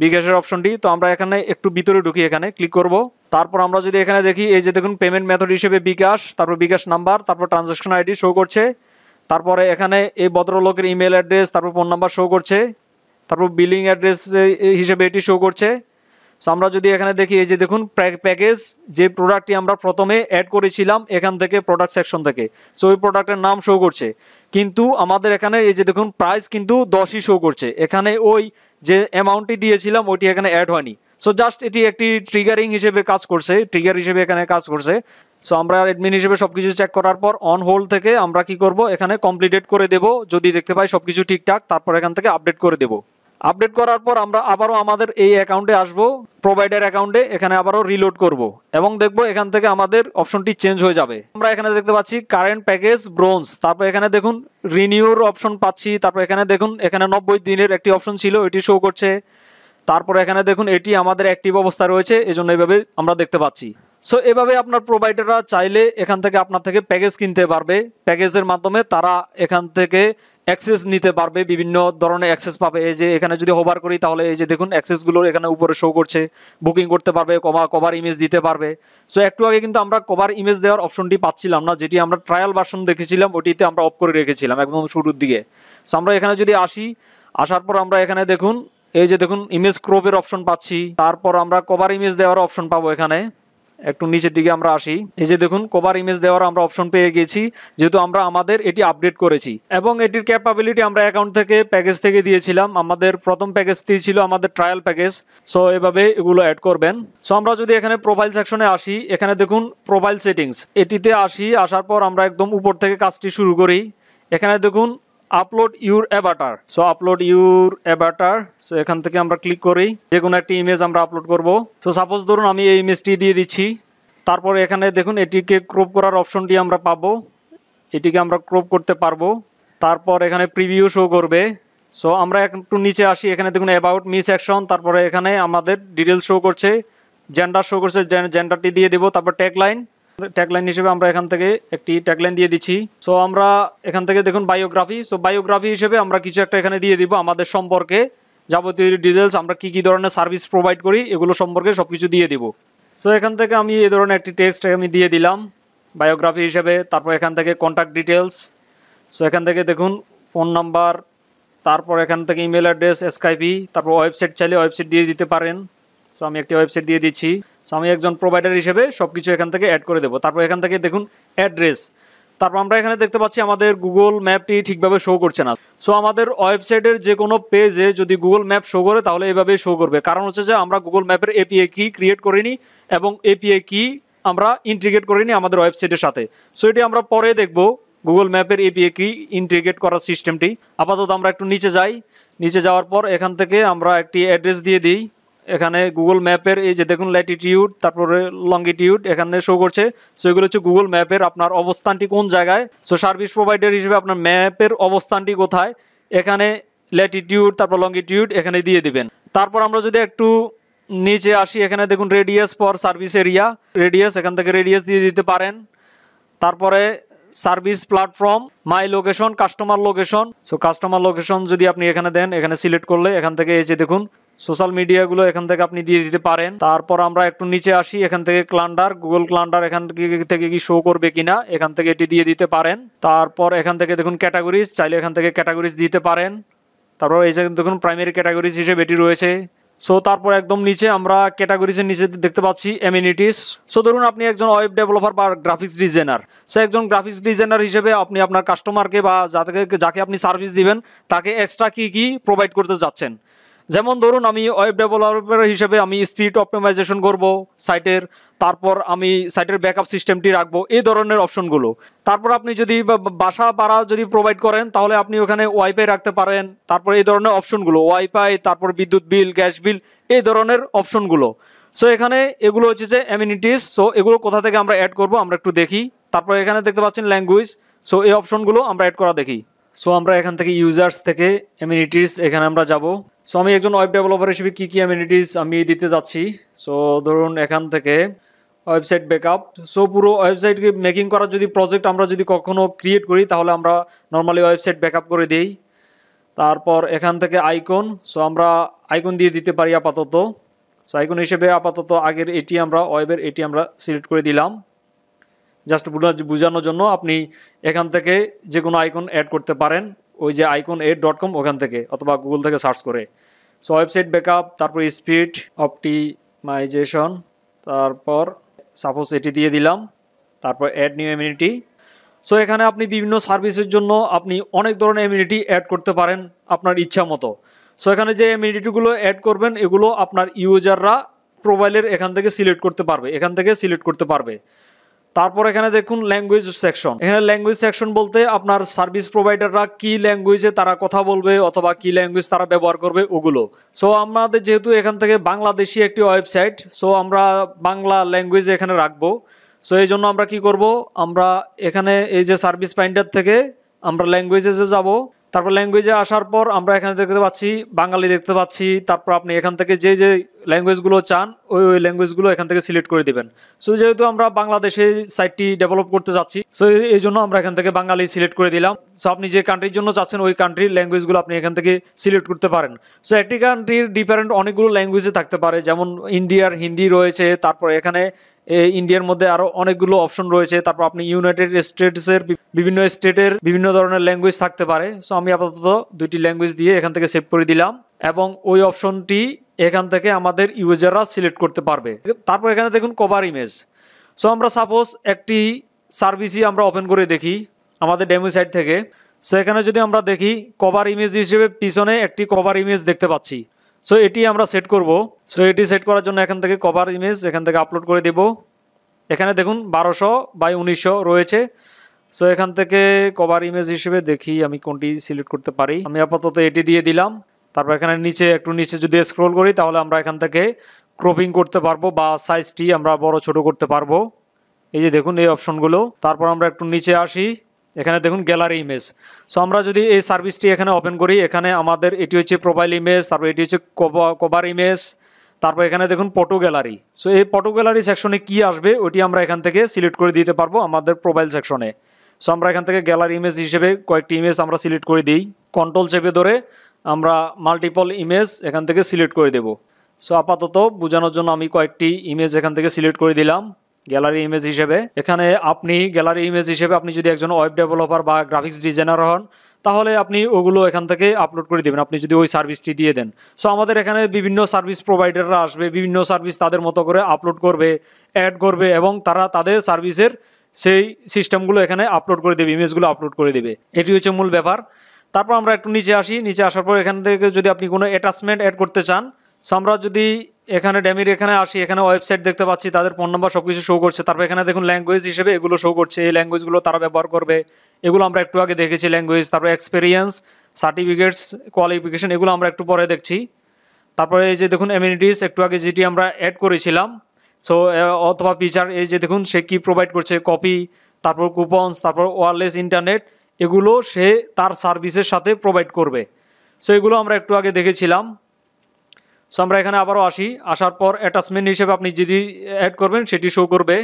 বিকাশের অপশনটি তো আমরা এখানে একটু ভিতরে ঢুকি এখানে ক্লিক করব তারপর আমরা যদি এখানে দেখি এই যে দেখুন পেমেন্ট মেথড হিসেবে বিকাশ তারপর বিকাশ নাম্বার তারপর ট্রানজাকশন আইডি শো করছে তারপরে এখানে এই ভদ্রলোকের ইমেল অ্যাড্রেস তারপর ফোন নাম্বার শো করছে তারপর বিলিং অ্যাড্রেস হিসেবে এটি শো করছে সো আমরা যদি এখানে দেখি এই যে দেখুন প্যাকেজ যে প্রোডাক্টটি আমরা প্রথমে অ্যাড করেছিলাম এখান থেকে প্রোডাক্ট সেকশন থেকে সো ওই প্রোডাক্টের নাম শো করছে কিন্তু আমাদের এখানে এই যে দেখুন প্রাইস কিন্তু দশই শো করছে এখানে ওই যে অ্যামাউন্টটি দিয়েছিলাম ওইটি এখানে অ্যাড হয়নি সো জাস্ট এটি একটি ট্রিগারিং হিসেবে কাজ করছে ট্রিগার হিসেবে এখানে কাজ করছে সো আমরা অ্যাডমিন হিসেবে সব কিছু চেক করার পর অন হোল থেকে আমরা কি করব এখানে কমপ্লিটেড করে দেব যদি দেখতে পাই সব কিছু ঠিকঠাক তারপর এখান থেকে আপডেট করে দেবো আপডেট করার পর আমরা আবারও আমাদের এই অ্যাকাউন্টে আসব প্রোভাইডার অ্যাকাউন্টে এখানে আবারও রিলোড করব এবং দেখব এখান থেকে আমাদের অপশনটি চেঞ্জ হয়ে যাবে আমরা এখানে দেখতে পাচ্ছি কারেন্ট প্যাকেজ ব্রোঞ্জ তারপর এখানে দেখুন রিনিউর অপশন পাচ্ছি তারপর এখানে দেখুন এখানে নব্বই দিনের একটি অপশন ছিল এটি শো করছে তারপর এখানে দেখুন এটি আমাদের অ্যাক্টিভ অবস্থা রয়েছে এই জন্য এইভাবে আমরা দেখতে পাচ্ছি সো এভাবে আপনার প্রোভাইডাররা চাইলে এখান থেকে আপনার থেকে প্যাকেজ কিনতে পারবে প্যাকেজের মাধ্যমে তারা এখান থেকে অ্যাক্সেস নিতে পারবে বিভিন্ন ধরনের অ্যাক্সেস পাবে এই যে এখানে যদি হোভার করি তাহলে এই যে দেখুন অ্যাক্সেসগুলোর এখানে উপরে শো করছে বুকিং করতে পারবে কমা কভার ইমেজ দিতে পারবে সো একটু আগে কিন্তু আমরা কভার ইমেজ দেওয়ার অপশনটি পাচ্ছিলাম না যেটি আমরা ট্রায়াল ভার্সন দেখেছিলাম ওটিতে আমরা অফ করে রেখেছিলাম একদম শুরুর দিকে সো আমরা এখানে যদি আসি আসার পর আমরা এখানে দেখুন এই যে দেখুন ইমেজ ক্রোপের অপশন পাচ্ছি তারপর আমরা কভার ইমেজ দেওয়ার অপশন পাবো এখানে একটু নিচের দিকে আমরা আসি এই যে দেখুন কোবার ইমেজ দেওয়ার আমরা অপশন পেয়ে গেছি যেহেতু আমরা আমাদের এটি আপডেট করেছি এবং এটির ক্যাপাবিলিটি আমরা অ্যাকাউন্ট থেকে প্যাকেজ থেকে দিয়েছিলাম আমাদের প্রথম প্যাকেজটি ছিল আমাদের ট্রায়াল প্যাকেজ সো এভাবে এগুলো অ্যাড করবেন সো আমরা যদি এখানে প্রোফাইল সেকশনে আসি এখানে দেখুন প্রোফাইল সেটিংস এটিতে আসি আসার পর আমরা একদম উপর থেকে কাজটি শুরু করি এখানে দেখুন upload your avatar so upload your avatar so এখান থেকে আমরা ক্লিক করি যে কোনো একটি ইমেজ আমরা আপলোড করব সো সাপোজ ধরুন আমি এই ইমেজটি দিয়ে দিচ্ছি তারপর এখানে দেখুন এটিকে ক্রপ করার অপশনটি আমরা পাবো এটিকে আমরা ক্রপ করতে পারবো তারপর এখানে প্রিভিউ শো করবে সো আমরা একটু নিচে আসি এখানে দেখুন অ্যাবাউট মিস অ্যাকশন তারপরে এখানে আমাদের ডিটেলস শো করছে জেন্ডার শো করছে জেন্ডারটি দিয়ে দেবো তারপর ট্যাগ লাইন ট্যাগলাইন হিসেবে আমরা এখান থেকে একটি ট্যাগলাইন দিয়ে দিচ্ছি সো আমরা এখান থেকে দেখুন বায়োগ্রাফি সো বায়োগ্রাফি হিসেবে আমরা কিছু একটা এখানে দিয়ে দিব আমাদের সম্পর্কে যাবতীয় ডিটেলস আমরা কি কি ধরনের সার্ভিস প্রোভাইড করি এগুলো সম্পর্কে সব কিছু দিয়ে দিব সো এখান থেকে আমি এই ধরনের একটি টেক্সট আমি দিয়ে দিলাম বায়োগ্রাফি হিসেবে তারপর এখান থেকে কন্ট্যাক্ট ডিটেলস সো এখান থেকে দেখুন ফোন নাম্বার তারপর এখান থেকে ইমেল অ্যাড্রেস এসকাইপি তারপর ওয়েবসাইট চাইলে ওয়েবসাইট দিয়ে দিতে পারেন সো আমি একটি ওয়েবসাইট দিয়ে দিচ্ছি সো আমি একজন প্রোভাইডার হিসেবে সব কিছু এখান থেকে অ্যাড করে দেবো তারপর এখান থেকে দেখুন অ্যাড্রেস তারপর আমরা এখানে দেখতে পাচ্ছি আমাদের গুগল ম্যাপটি ঠিকভাবে শো করছে না সো আমাদের ওয়েবসাইটের যে কোনো পেজে যদি গুগল ম্যাপ শো করে তাহলে এভাবে শো করবে কারণ হচ্ছে যে আমরা গুগল ম্যাপের এপিএ কি ক্রিয়েট করিনি এবং এপিএ কি আমরা ইন্টিগ্রেট করিনি আমাদের ওয়েবসাইটের সাথে সো এটি আমরা পরে দেখব গুগল ম্যাপের এপিএ কি ইন্টিগ্রেট করার সিস্টেমটি আপাতত আমরা একটু নিচে যাই নিচে যাওয়ার পর এখান থেকে আমরা একটি অ্যাড্রেস দিয়ে দিই এখানে গুগল ম্যাপের এই যে দেখুন ল্যাটিটিউড তারপরে লংগিটিউড এখানে শো করছে সো এগুলো হচ্ছে গুগল ম্যাপের আপনার অবস্থানটি কোন জায়গায় সো সার্ভিস প্রোভাইডার হিসেবে আপনার ম্যাপের অবস্থানটি কোথায় এখানে ল্যাটিটিউড তারপর লংগিটিউড এখানে দিয়ে দিবেন তারপর আমরা যদি একটু নিচে আসি এখানে দেখুন radius for service area radius এখান থেকে রেডিয়াস দিয়ে দিতে পারেন তারপরে service platform my location customer location so customer location যদি আপনি এখানে দেন এখানে সিলেক্ট করলে এখান থেকে এই যে দেখুন সোশ্যাল মিডিয়াগুলো এখান থেকে আপনি দিয়ে দিতে পারেন তারপর আমরা একটু নিচে আসি এখান থেকে ক্লান্ডার গুগল ক্লান্ডার এখান থেকে কি শো করবে কিনা এখান থেকে এটি দিয়ে দিতে পারেন তারপর এখান থেকে দেখুন ক্যাটাগরিজ চাইলে এখান থেকে ক্যাটাগরিজ দিতে পারেন তারপর এই যে দেখুন প্রাইমারি ক্যাটাগরিজ হিসেবে এটি রয়েছে সো তারপর একদম নিচে আমরা ক্যাটাগরিজের নিচে দেখতে পাচ্ছি অ্যামিনিটিস সো ধরুন আপনি একজন ওয়েব ডেভেলপার বা গ্রাফিক্স ডিজাইনার সো একজন গ্রাফিক্স ডিজাইনার হিসেবে আপনি আপনার কাস্টমারকে বা যাকে যাকে আপনি সার্ভিস দিবেন তাকে এক্সট্রা কী কী প্রোভাইড করতে যাচ্ছেন যেমন ধরুন আমি ওয়েব ডেভেলপার হিসেবে আমি স্পিড অপটিমাইজেশন করব সাইটের তারপর আমি সাইটের ব্যাকআপ সিস্টেমটি রাখবো এই ধরনের অপশনগুলো তারপর আপনি যদি বাসা পাড়া যদি প্রোভাইড করেন তাহলে আপনি ওখানে ওয়াইফাই রাখতে পারেন তারপর এই ধরনের অপশনগুলো ওয়াইফাই তারপর বিদ্যুৎ বিল গ্যাস বিল এই ধরনের অপশনগুলো সো এখানে এগুলো হচ্ছে যে অ্যামিনিটিস সো এগুলো কোথা থেকে আমরা অ্যাড করব আমরা একটু দেখি তারপর এখানে দেখতে পাচ্ছেন ল্যাঙ্গুয়েজ সো এই অপশনগুলো আমরা অ্যাড করা দেখি সো আমরা এখান থেকে ইউজার্স থেকে অ্যামিউনিটিস এখানে আমরা যাব সো আমি একজন ওয়েব ডেভেলপার হিসেবে কী কী অ্যামিউনিটিস আমি দিতে যাচ্ছি সো ধরুন এখান থেকে ওয়েবসাইট ব্যাকআপ সো পুরো ওয়েবসাইটকে মেকিং করার যদি প্রজেক্ট আমরা যদি কখনও ক্রিয়েট করি তাহলে আমরা নর্মালি ওয়েবসাইট ব্যাকআপ করে দিই তারপর এখান থেকে আইকন সো আমরা আইকন দিয়ে দিতে পারি আপাতত সো আইকন হিসেবে আপাতত আগের এটি আমরা ওয়েবের এটি আমরা সিলেক্ট করে দিলাম জাস্ট বোঝানোর জন্য আপনি এখান থেকে যে কোনো আইকন অ্যাড করতে পারেন ওই যে আইকন এ ডট কম ওখান থেকে অথবা গুগল থেকে সার্চ করে সো ওয়েবসাইট ব্যাকআপ তারপর স্পিড অপটিমাইজেশন তারপর সাপোজ এটি দিয়ে দিলাম তারপর অ্যাড নিউ এমিউনিটি সো এখানে আপনি বিভিন্ন সার্ভিসের জন্য আপনি অনেক ধরনের এমিউনিটি অ্যাড করতে পারেন আপনার ইচ্ছা মতো সো এখানে যে এমিউনিটিগুলো অ্যাড করবেন এগুলো আপনার ইউজাররা প্রোবাইলের এখান থেকে সিলেক্ট করতে পারবে এখান থেকে সিলেক্ট করতে পারবে তারপর এখানে দেখুন ল্যাঙ্গুয়েজ সেকশন এখানে ল্যাঙ্গুয়েজ সেকশন বলতে আপনার সার্ভিস প্রোভাইডাররা কি ল্যাঙ্গুয়েজে তারা কথা বলবে অথবা কি ল্যাঙ্গুয়েজ তারা ব্যবহার করবে ওগুলো সো আমাদের যেহেতু এখান থেকে বাংলাদেশি একটি ওয়েবসাইট সো আমরা বাংলা ল্যাঙ্গুয়েজ এখানে রাখবো সো এই জন্য আমরা কি করব আমরা এখানে এই যে সার্ভিস পয়েন্টার থেকে আমরা ল্যাঙ্গুয়েজেসে যাব তারপর ল্যাঙ্গুয়েজে আসার পর আমরা এখানে দেখতে পাচ্ছি বাঙালি দেখতে পাচ্ছি তারপর আপনি এখান থেকে যে যে ল্যাঙ্গুয়েজগুলো চান ওই ওই ল্যাঙ্গুয়েজগুলো এখান থেকে সিলেক্ট করে দেবেন সো যেহেতু আমরা বাংলাদেশে সাইটটি ডেভেলপ করতে যাচ্ছি সো এই জন্য আমরা এখান থেকে বাঙালি সিলেক্ট করে দিলাম সো আপনি যে কান্ট্রির জন্য চাচ্ছেন ওই কান্ট্রির ল্যাঙ্গুয়েজগুলো আপনি এখান থেকে সিলেক্ট করতে পারেন সো একটি কান্ট্রির ডিফারেন্ট অনেকগুলো ল্যাঙ্গুয়েজে থাকতে পারে যেমন ইন্ডিয়ার হিন্দি রয়েছে তারপর এখানে ইন্ডিয়ার মধ্যে আরও অনেকগুলো অপশন রয়েছে তারপর আপনি ইউনাইটেড স্টেটসের বিভিন্ন স্টেটের বিভিন্ন ধরনের ল্যাঙ্গুয়েজ থাকতে পারে সো আমি আপাতত দুইটি ল্যাঙ্গুয়েজ দিয়ে এখান থেকে সেভ করে দিলাম এবং ওই অপশনটি এখান থেকে আমাদের ইউজাররা সিলেক্ট করতে পারবে তারপর এখানে দেখুন কভার ইমেজ সো আমরা সাপোজ একটি সার্ভিসই আমরা ওপেন করে দেখি আমাদের ডেমো সাইট থেকে সো এখানে যদি আমরা দেখি কভার ইমেজ হিসেবে পিছনে একটি কভার ইমেজ দেখতে পাচ্ছি সো এটি আমরা সেট করব সো এটি সেট করার জন্য এখান থেকে কভার ইমেজ এখান থেকে আপলোড করে দেব এখানে দেখুন বারোশো বাই উনিশশো রয়েছে সো এখান থেকে কভার ইমেজ হিসেবে দেখি আমি কোনটি সিলেক্ট করতে পারি আমি আপাতত এটি দিয়ে দিলাম তারপর এখানে নিচে একটু নিচে যদি স্ক্রোল করি তাহলে আমরা এখান থেকে ক্রপিং করতে পারবো বা সাইজটি আমরা বড় ছোট করতে পারবো এই যে দেখুন এই অপশনগুলো তারপর আমরা একটু নিচে আসি এখানে দেখুন গ্যালারি ইমেজ সো আমরা যদি এই সার্ভিসটি এখানে ওপেন করি এখানে আমাদের এটি হচ্ছে প্রোফাইল ইমেজ তারপর এটি হচ্ছে কভার ইমেজ তারপর এখানে দেখুন পটো গ্যালারি সো এই পটো গ্যালারি সেকশনে কি আসবে ওটি আমরা এখান থেকে সিলেক্ট করে দিতে পারবো আমাদের প্রোফাইল সেকশনে সো আমরা এখান থেকে গ্যালারি ইমেজ হিসেবে কয়েকটি ইমেজ আমরা সিলেক্ট করে দিই কন্ট্রোল চেপে ধরে আমরা মাল্টিপল ইমেজ এখান থেকে সিলেক্ট করে দেব সো আপাতত বোঝানোর জন্য আমি কয়েকটি ইমেজ এখান থেকে সিলেক্ট করে দিলাম গ্যালারি ইমেজ হিসেবে এখানে আপনি গ্যালারি ইমেজ হিসেবে আপনি যদি একজন ওয়েব ডেভেলপার বা গ্রাফিক্স ডিজাইনার হন তাহলে আপনি ওগুলো এখান থেকে আপলোড করে দেবেন আপনি যদি ওই সার্ভিসটি দিয়ে দেন সো আমাদের এখানে বিভিন্ন সার্ভিস প্রোভাইডাররা আসবে বিভিন্ন সার্ভিস তাদের মতো করে আপলোড করবে অ্যাড করবে এবং তারা তাদের সার্ভিসের সেই সিস্টেমগুলো এখানে আপলোড করে দেবে ইমেজগুলো আপলোড করে দেবে এটি হচ্ছে মূল ব্যাপার তারপর আমরা একটু নিচে আসি নিচে আসার পর এখান থেকে যদি আপনি কোনো অ্যাটাচমেন্ট অ্যাড করতে চান সো আমরা যদি এখানে ড্যামির এখানে আসি এখানে ওয়েবসাইট দেখতে পাচ্ছি তাদের ফোন নাম্বার সব কিছু শো করছে তারপর এখানে দেখুন ল্যাঙ্গুয়েজ হিসেবে এগুলো শো করছে এই ল্যাঙ্গুয়েজগুলো তারা ব্যবহার করবে এগুলো আমরা একটু আগে দেখেছি ল্যাঙ্গুয়েজ তারপর এক্সপিরিয়েন্স সার্টিফিকেটস কোয়ালিফিকেশন এগুলো আমরা একটু পরে দেখছি তারপরে এই যে দেখুন এমিউনিটিস একটু আগে যেটি আমরা অ্যাড করেছিলাম সো অথবা ফিচার এই যে দেখুন সে কি প্রোভাইড করছে কপি তারপর কুপনস তারপর ওয়ারলেস ইন্টারনেট এগুলো সে তার সার্ভিসের সাথে প্রোভাইড করবে সো এগুলো আমরা একটু আগে দেখেছিলাম সো আমরা এখানে আবারও আসি আসার পর অ্যাটাচমেন্ট হিসেবে আপনি যদি অ্যাড করবেন সেটি শো করবে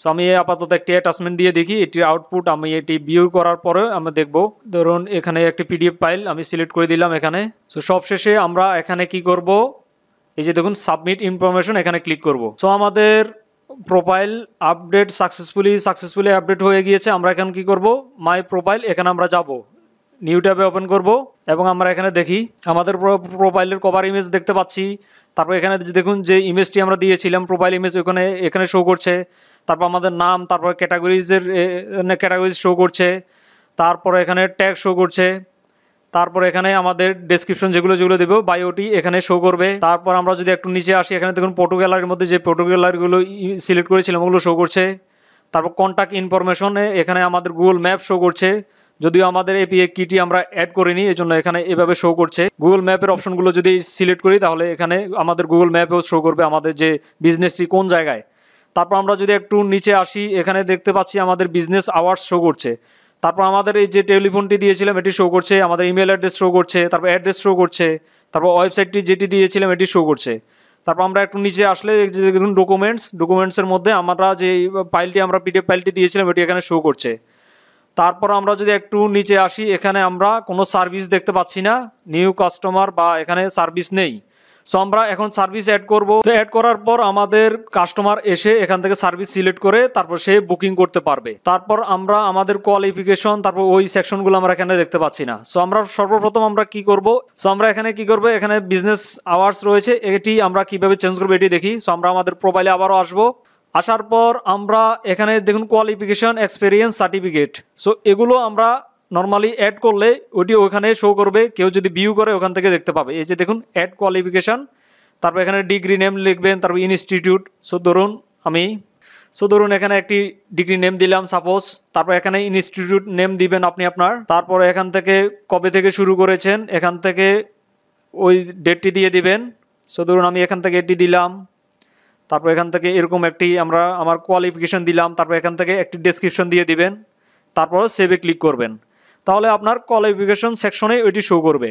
সো আমি আপাতত একটি অ্যাটাচমেন্ট দিয়ে দেখি এটির আউটপুট আমি এটি ভিউ করার পরে আমরা দেখব ধরুন এখানে একটি পিডিএফ ফাইল আমি সিলেক্ট করে দিলাম এখানে সো সবশেষে আমরা এখানে কি করব এই যে দেখুন সাবমিট ইনফরমেশন এখানে ক্লিক করব সো আমাদের profile update successfully successfully update হয়ে গিয়েছে আমরা এখন কি করব মাই প্রোফাইল এখানে আমরা যাব নিউ ট্যাবে ওপেন করব এবং আমরা এখানে দেখি আমাদের প্রোফাইলের কভার ইমেজ দেখতে পাচ্ছি তারপর এখানে দেখুন যে ইমেজটি আমরা দিয়েছিলাম প্রোফাইল ইমেজ ওখানে এখানে শো করছে তারপর আমাদের নাম তারপর ক্যাটাগরিজের ক্যাটাগরিজ শো করছে তারপর এখানে ট্যাগ শো করছে তারপর এখানে আমাদের ডেসক্রিপশন যেগুলো যেগুলো দেবো বায়োটি এখানে শো করবে তারপর আমরা যদি একটু নিচে আসি এখানে দেখুন ফটো গ্যালারির মধ্যে যে ফটো গ্যালারিগুলো সিলেক্ট করেছিলাম ওগুলো শো করছে তারপর কন্ট্যাক্ট ইনফরমেশনে এখানে আমাদের গুগল ম্যাপ শো করছে যদিও আমাদের এপিএ কিটি আমরা অ্যাড করিনি এই জন্য এখানে এভাবে শো করছে গুগল ম্যাপের অপশনগুলো যদি সিলেক্ট করি তাহলে এখানে আমাদের গুগল ম্যাপেও শো করবে আমাদের যে বিজনেসটি কোন জায়গায় তারপর আমরা যদি একটু নিচে আসি এখানে দেখতে পাচ্ছি আমাদের বিজনেস আওয়ার্স শো করছে তারপর আমাদের এই যে টেলিফোনটি দিয়েছিলাম এটি শো করছে আমাদের ইমেল অ্যাড্রেস শো করছে তারপর অ্যাড্রেস শো করছে তারপর ওয়েবসাইটটি যেটি দিয়েছিলাম এটি শো করছে তারপর আমরা একটু নিচে আসলে দেখুন ডকুমেন্টস ডকুমেন্টসের মধ্যে আমরা যে ফাইলটি আমরা পিডিএফ ফাইলটি দিয়েছিলাম এটি এখানে শো করছে তারপর আমরা যদি একটু নিচে আসি এখানে আমরা কোনো সার্ভিস দেখতে পাচ্ছি না নিউ কাস্টমার বা এখানে সার্ভিস নেই সো আমরা এখন সার্ভিস অ্যাড করবো অ্যাড করার পর আমাদের কাস্টমার এসে এখান থেকে সার্ভিস সিলেক্ট করে তারপর সে বুকিং করতে পারবে তারপর আমরা আমাদের কোয়ালিফিকেশন তারপর ওই সেকশনগুলো আমরা এখানে দেখতে পাচ্ছি না সো আমরা সর্বপ্রথম আমরা কি করব সো আমরা এখানে কি করব এখানে বিজনেস আওয়ার্স রয়েছে এটি আমরা কিভাবে চেঞ্জ করবো এটি দেখি সো আমরা আমাদের প্রোফাইলে আবারও আসবো আসার পর আমরা এখানে দেখুন কোয়ালিফিকেশান এক্সপিরিয়েন্স সার্টিফিকেট সো এগুলো আমরা নর্মালি অ্যাড করলে ওটি ওখানে শো করবে কেউ যদি ভিউ করে ওখান থেকে দেখতে পাবে এই যে দেখুন অ্যাড কোয়ালিফিকেশান তারপর এখানে ডিগ্রি নেম লিখবেন তারপর ইনস্টিটিউট সো ধরুন আমি সো ধরুন এখানে একটি ডিগ্রি নেম দিলাম সাপোজ তারপর এখানে ইনস্টিটিউট নেম দিবেন আপনি আপনার তারপর এখান থেকে কবে থেকে শুরু করেছেন এখান থেকে ওই ডেটটি দিয়ে দিবেন সো ধরুন আমি এখান থেকে এটি দিলাম তারপর এখান থেকে এরকম একটি আমরা আমার কোয়ালিফিকেশান দিলাম তারপর এখান থেকে একটি ডেসক্রিপশন দিয়ে দিবেন তারপর সেভে ক্লিক করবেন তাহলে আপনার কোয়ালিফিকেশন সেকশনে ওইটি শো করবে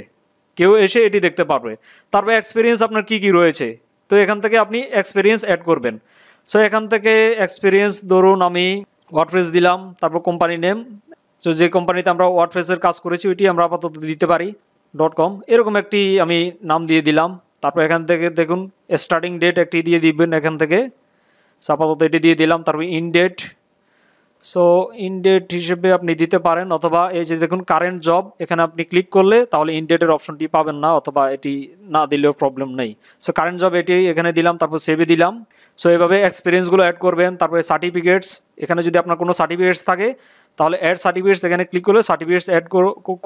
কেউ এসে এটি দেখতে পারবে তারপর এক্সপিরিয়েন্স আপনার কি কি রয়েছে তো এখান থেকে আপনি এক্সপিরিয়েন্স অ্যাড করবেন সো এখান থেকে এক্সপিরিয়েন্স ধরুন আমি ওয়ার্ডফ্রেস দিলাম তারপর কোম্পানি নেম তো যে কোম্পানিতে আমরা ওয়ার্ডফ্রেসের কাজ করেছি ওইটি আমরা আপাতত দিতে পারি ডট কম এরকম একটি আমি নাম দিয়ে দিলাম তারপর এখান থেকে দেখুন স্টার্টিং ডেট একটি দিয়ে দিবেন এখান থেকে সো আপাতত এটি দিয়ে দিলাম তারপর in date so in date হিসেবে আপনি দিতে পারেন অথবা এই যে দেখুন কারেন্ট জব এখানে আপনি ক্লিক করলে তাহলে ইন ডেটের অপশনটি পাবেন না অথবা এটি না দিলেও প্রবলেম নেই সো কারেন্ট জব এটি এখানে দিলাম তারপর সেভে দিলাম সো এভাবে এক্সপিরিয়েন্সগুলো অ্যাড করবেন তারপরে সার্টিফিকেটস এখানে যদি আপনার কোনো সার্টিফিকেটস থাকে তাহলে অ্যাড সার্টিফিকেটস এখানে ক্লিক করলে সার্টিফিকেটস অ্যাড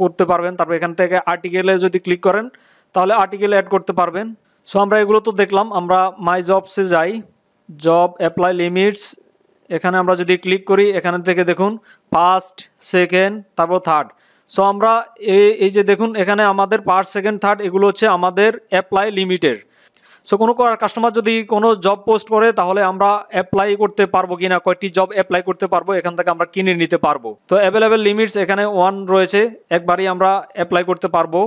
করতে পারবেন তারপর এখান থেকে আর্টিকেলে যদি ক্লিক করেন তাহলে আর্টিকেল অ্যাড করতে পারবেন সো আমরা এগুলো তো দেখলাম আমরা মাই জবসে যাই জব অ্যাপ্লাই লিমিটস এখানে আমরা যদি ক্লিক করি এখানে থেকে দেখুন ফার্স্ট সেকেন্ড তারপর থার্ড সো আমরা এই যে দেখুন এখানে আমাদের ফার্স্ট সেকেন্ড থার্ড এগুলো হচ্ছে আমাদের অ্যাপ্লাই লিমিটের সো কোনো কাস্টমার যদি কোনো জব পোস্ট করে তাহলে আমরা অ্যাপ্লাই করতে পারবো কিনা কয়েকটি জব অ্যাপ্লাই করতে পারবো এখান থেকে আমরা কিনে নিতে পারবো তো অ্যাভেলেবেল লিমিটস এখানে ওয়ান রয়েছে একবারই আমরা অ্যাপ্লাই করতে পারবো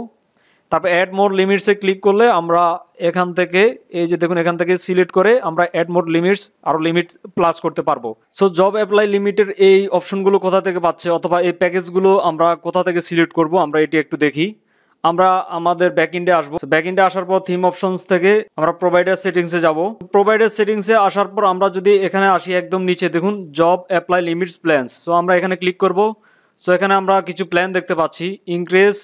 তারপর অ্যাড মোর লিমিটসে ক্লিক করলে আমরা এখান থেকে এই যে দেখুন এখান থেকে সিলেক্ট করে আমরা অ্যাড মোর লিমিটস আরও লিমিট প্লাস করতে পারবো সো জব অ্যাপ্লাই লিমিটের এই অপশনগুলো কোথা থেকে পাচ্ছে অথবা এই প্যাকেজগুলো আমরা কোথা থেকে সিলেক্ট করব আমরা এটি একটু দেখি আমরা আমাদের ব্যাকএন্ডে আসবো ব্যাকএন্ডে আসার পর থিম অপশনস থেকে আমরা প্রোভাইডার সেটিংসে যাব প্রোভাইডার সেটিংসে আসার পর আমরা যদি এখানে আসি একদম নিচে দেখুন job apply limits plans so আমরা এখানে ক্লিক করব সো এখানে আমরা কিছু প্ল্যান দেখতে পাচ্ছি increase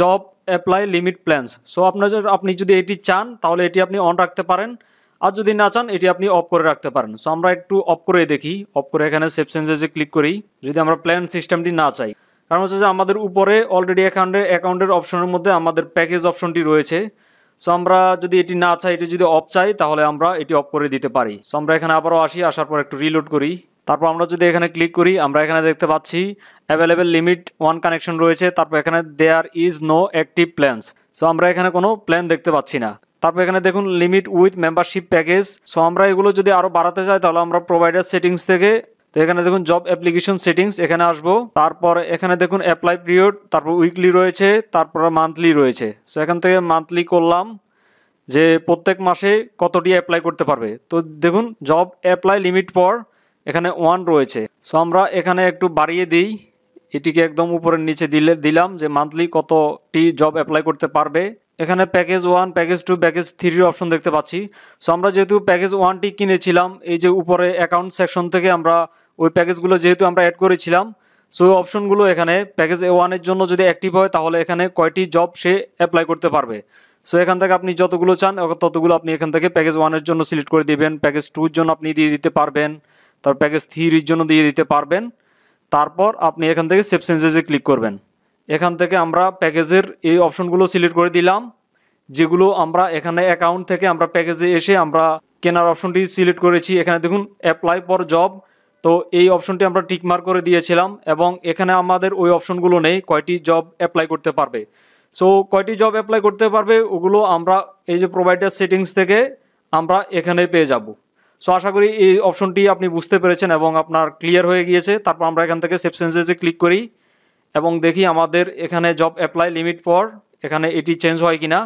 job apply limit plans so আপনার আপনি যদি এটি চান তাহলে এটি আপনি অন রাখতে পারেন আর যদি না চান এটি আপনি অফ করে রাখতে পারেন সো আমরা একটু অফ করে দেখি অফ করে এখানে সেফ সেন্সেসে ক্লিক করি যদি আমরা প্ল্যান সিস্টেমটি না চাই কারণ হচ্ছে যে আমাদের উপরে অলরেডি অ্যাকাউন্টের অ্যাকাউন্টের অপশনের মধ্যে আমাদের প্যাকেজ অপশনটি রয়েছে সো আমরা যদি এটি না চাই এটি যদি অফ চাই তাহলে আমরা এটি অফ করে দিতে পারি সো আমরা এখানে আবারও আসি আসার পর একটু রিলোড করি তারপর আমরা যদি এখানে ক্লিক করি আমরা এখানে দেখতে পাচ্ছি অ্যাভেলেবেল লিমিট ওয়ান কানেকশন রয়েছে তারপর এখানে there is no active plans so আমরা এখানে কোনো প্ল্যান দেখতে পাচ্ছি না তারপর এখানে দেখুন limit with membership package so আমরা এগুলো যদি আরও বাড়াতে চাই তাহলে আমরা প্রোভাইডার সেটিংস থেকে তো এখানে দেখুন জব অ্যাপ্লিকেশন সেটিংস এখানে আসবো তারপর এখানে দেখুন অ্যাপ্লাই পিরিয়ড তারপর উইকলি রয়েছে তারপর মান্থলি রয়েছে সো এখান থেকে মান্থলি করলাম যে প্রত্যেক মাসে কতটি অ্যাপ্লাই করতে পারবে তো দেখুন জব অ্যাপ্লাই লিমিট পর এখানে ওয়ান রয়েছে সো আমরা এখানে একটু বাড়িয়ে দিই এটিকে একদম উপরের নিচে দিলে দিলাম যে মান্থলি কতটি জব অ্যাপ্লাই করতে পারবে এখানে প্যাকেজ ওয়ান প্যাকেজ টু প্যাকেজ থ্রির অপশন দেখতে পাচ্ছি সো আমরা যেহেতু প্যাকেজ ওয়ানটি কিনেছিলাম এই যে উপরে অ্যাকাউন্ট সেকশন থেকে আমরা ওই প্যাকেজগুলো যেহেতু আমরা অ্যাড করেছিলাম সো ওই অপশনগুলো এখানে প্যাকেজ ওয়ানের জন্য যদি অ্যাক্টিভ হয় তাহলে এখানে কয়টি জব সে অ্যাপ্লাই করতে পারবে সো এখান থেকে আপনি যতগুলো চান ততগুলো আপনি এখান থেকে প্যাকেজ ওয়ানের জন্য সিলেক্ট করে দিবেন প্যাকেজ টুর জন্য আপনি দিয়ে দিতে পারবেন তার প্যাকেজ থ্রির জন্য দিয়ে দিতে পারবেন তারপর আপনি এখান থেকে সেভ চেঞ্জেসে ক্লিক করবেন এখান থেকে আমরা প্যাকেজের এই অপশনগুলো সিলেক্ট করে দিলাম যেগুলো আমরা এখানে অ্যাকাউন্ট থেকে আমরা প্যাকেজে এসে আমরা কেনার অপশনটি সিলেক্ট করেছি এখানে দেখুন অ্যাপ্লাই ফর জব তো এই অপশনটি আমরা টিকমার্ক করে দিয়েছিলাম এবং এখানে আমাদের ওই অপশনগুলো নেই কয়টি জব অ্যাপ্লাই করতে পারবে সো কয়টি জব অ্যাপ্লাই করতে পারবে ওগুলো আমরা এই যে প্রোভাইডার সেটিংস থেকে আমরা এখানে পেয়ে যাবো সো আশা করি এই অপশনটি আপনি বুঝতে পেরেছেন এবং আপনার ক্লিয়ার হয়ে গিয়েছে তারপর আমরা এখান থেকে সেফ সেন্সেসে ক্লিক করি এবং দেখি আমাদের এখানে জব অ্যাপ্লাই লিমিট পর এখানে এটি চেঞ্জ হয় কিনা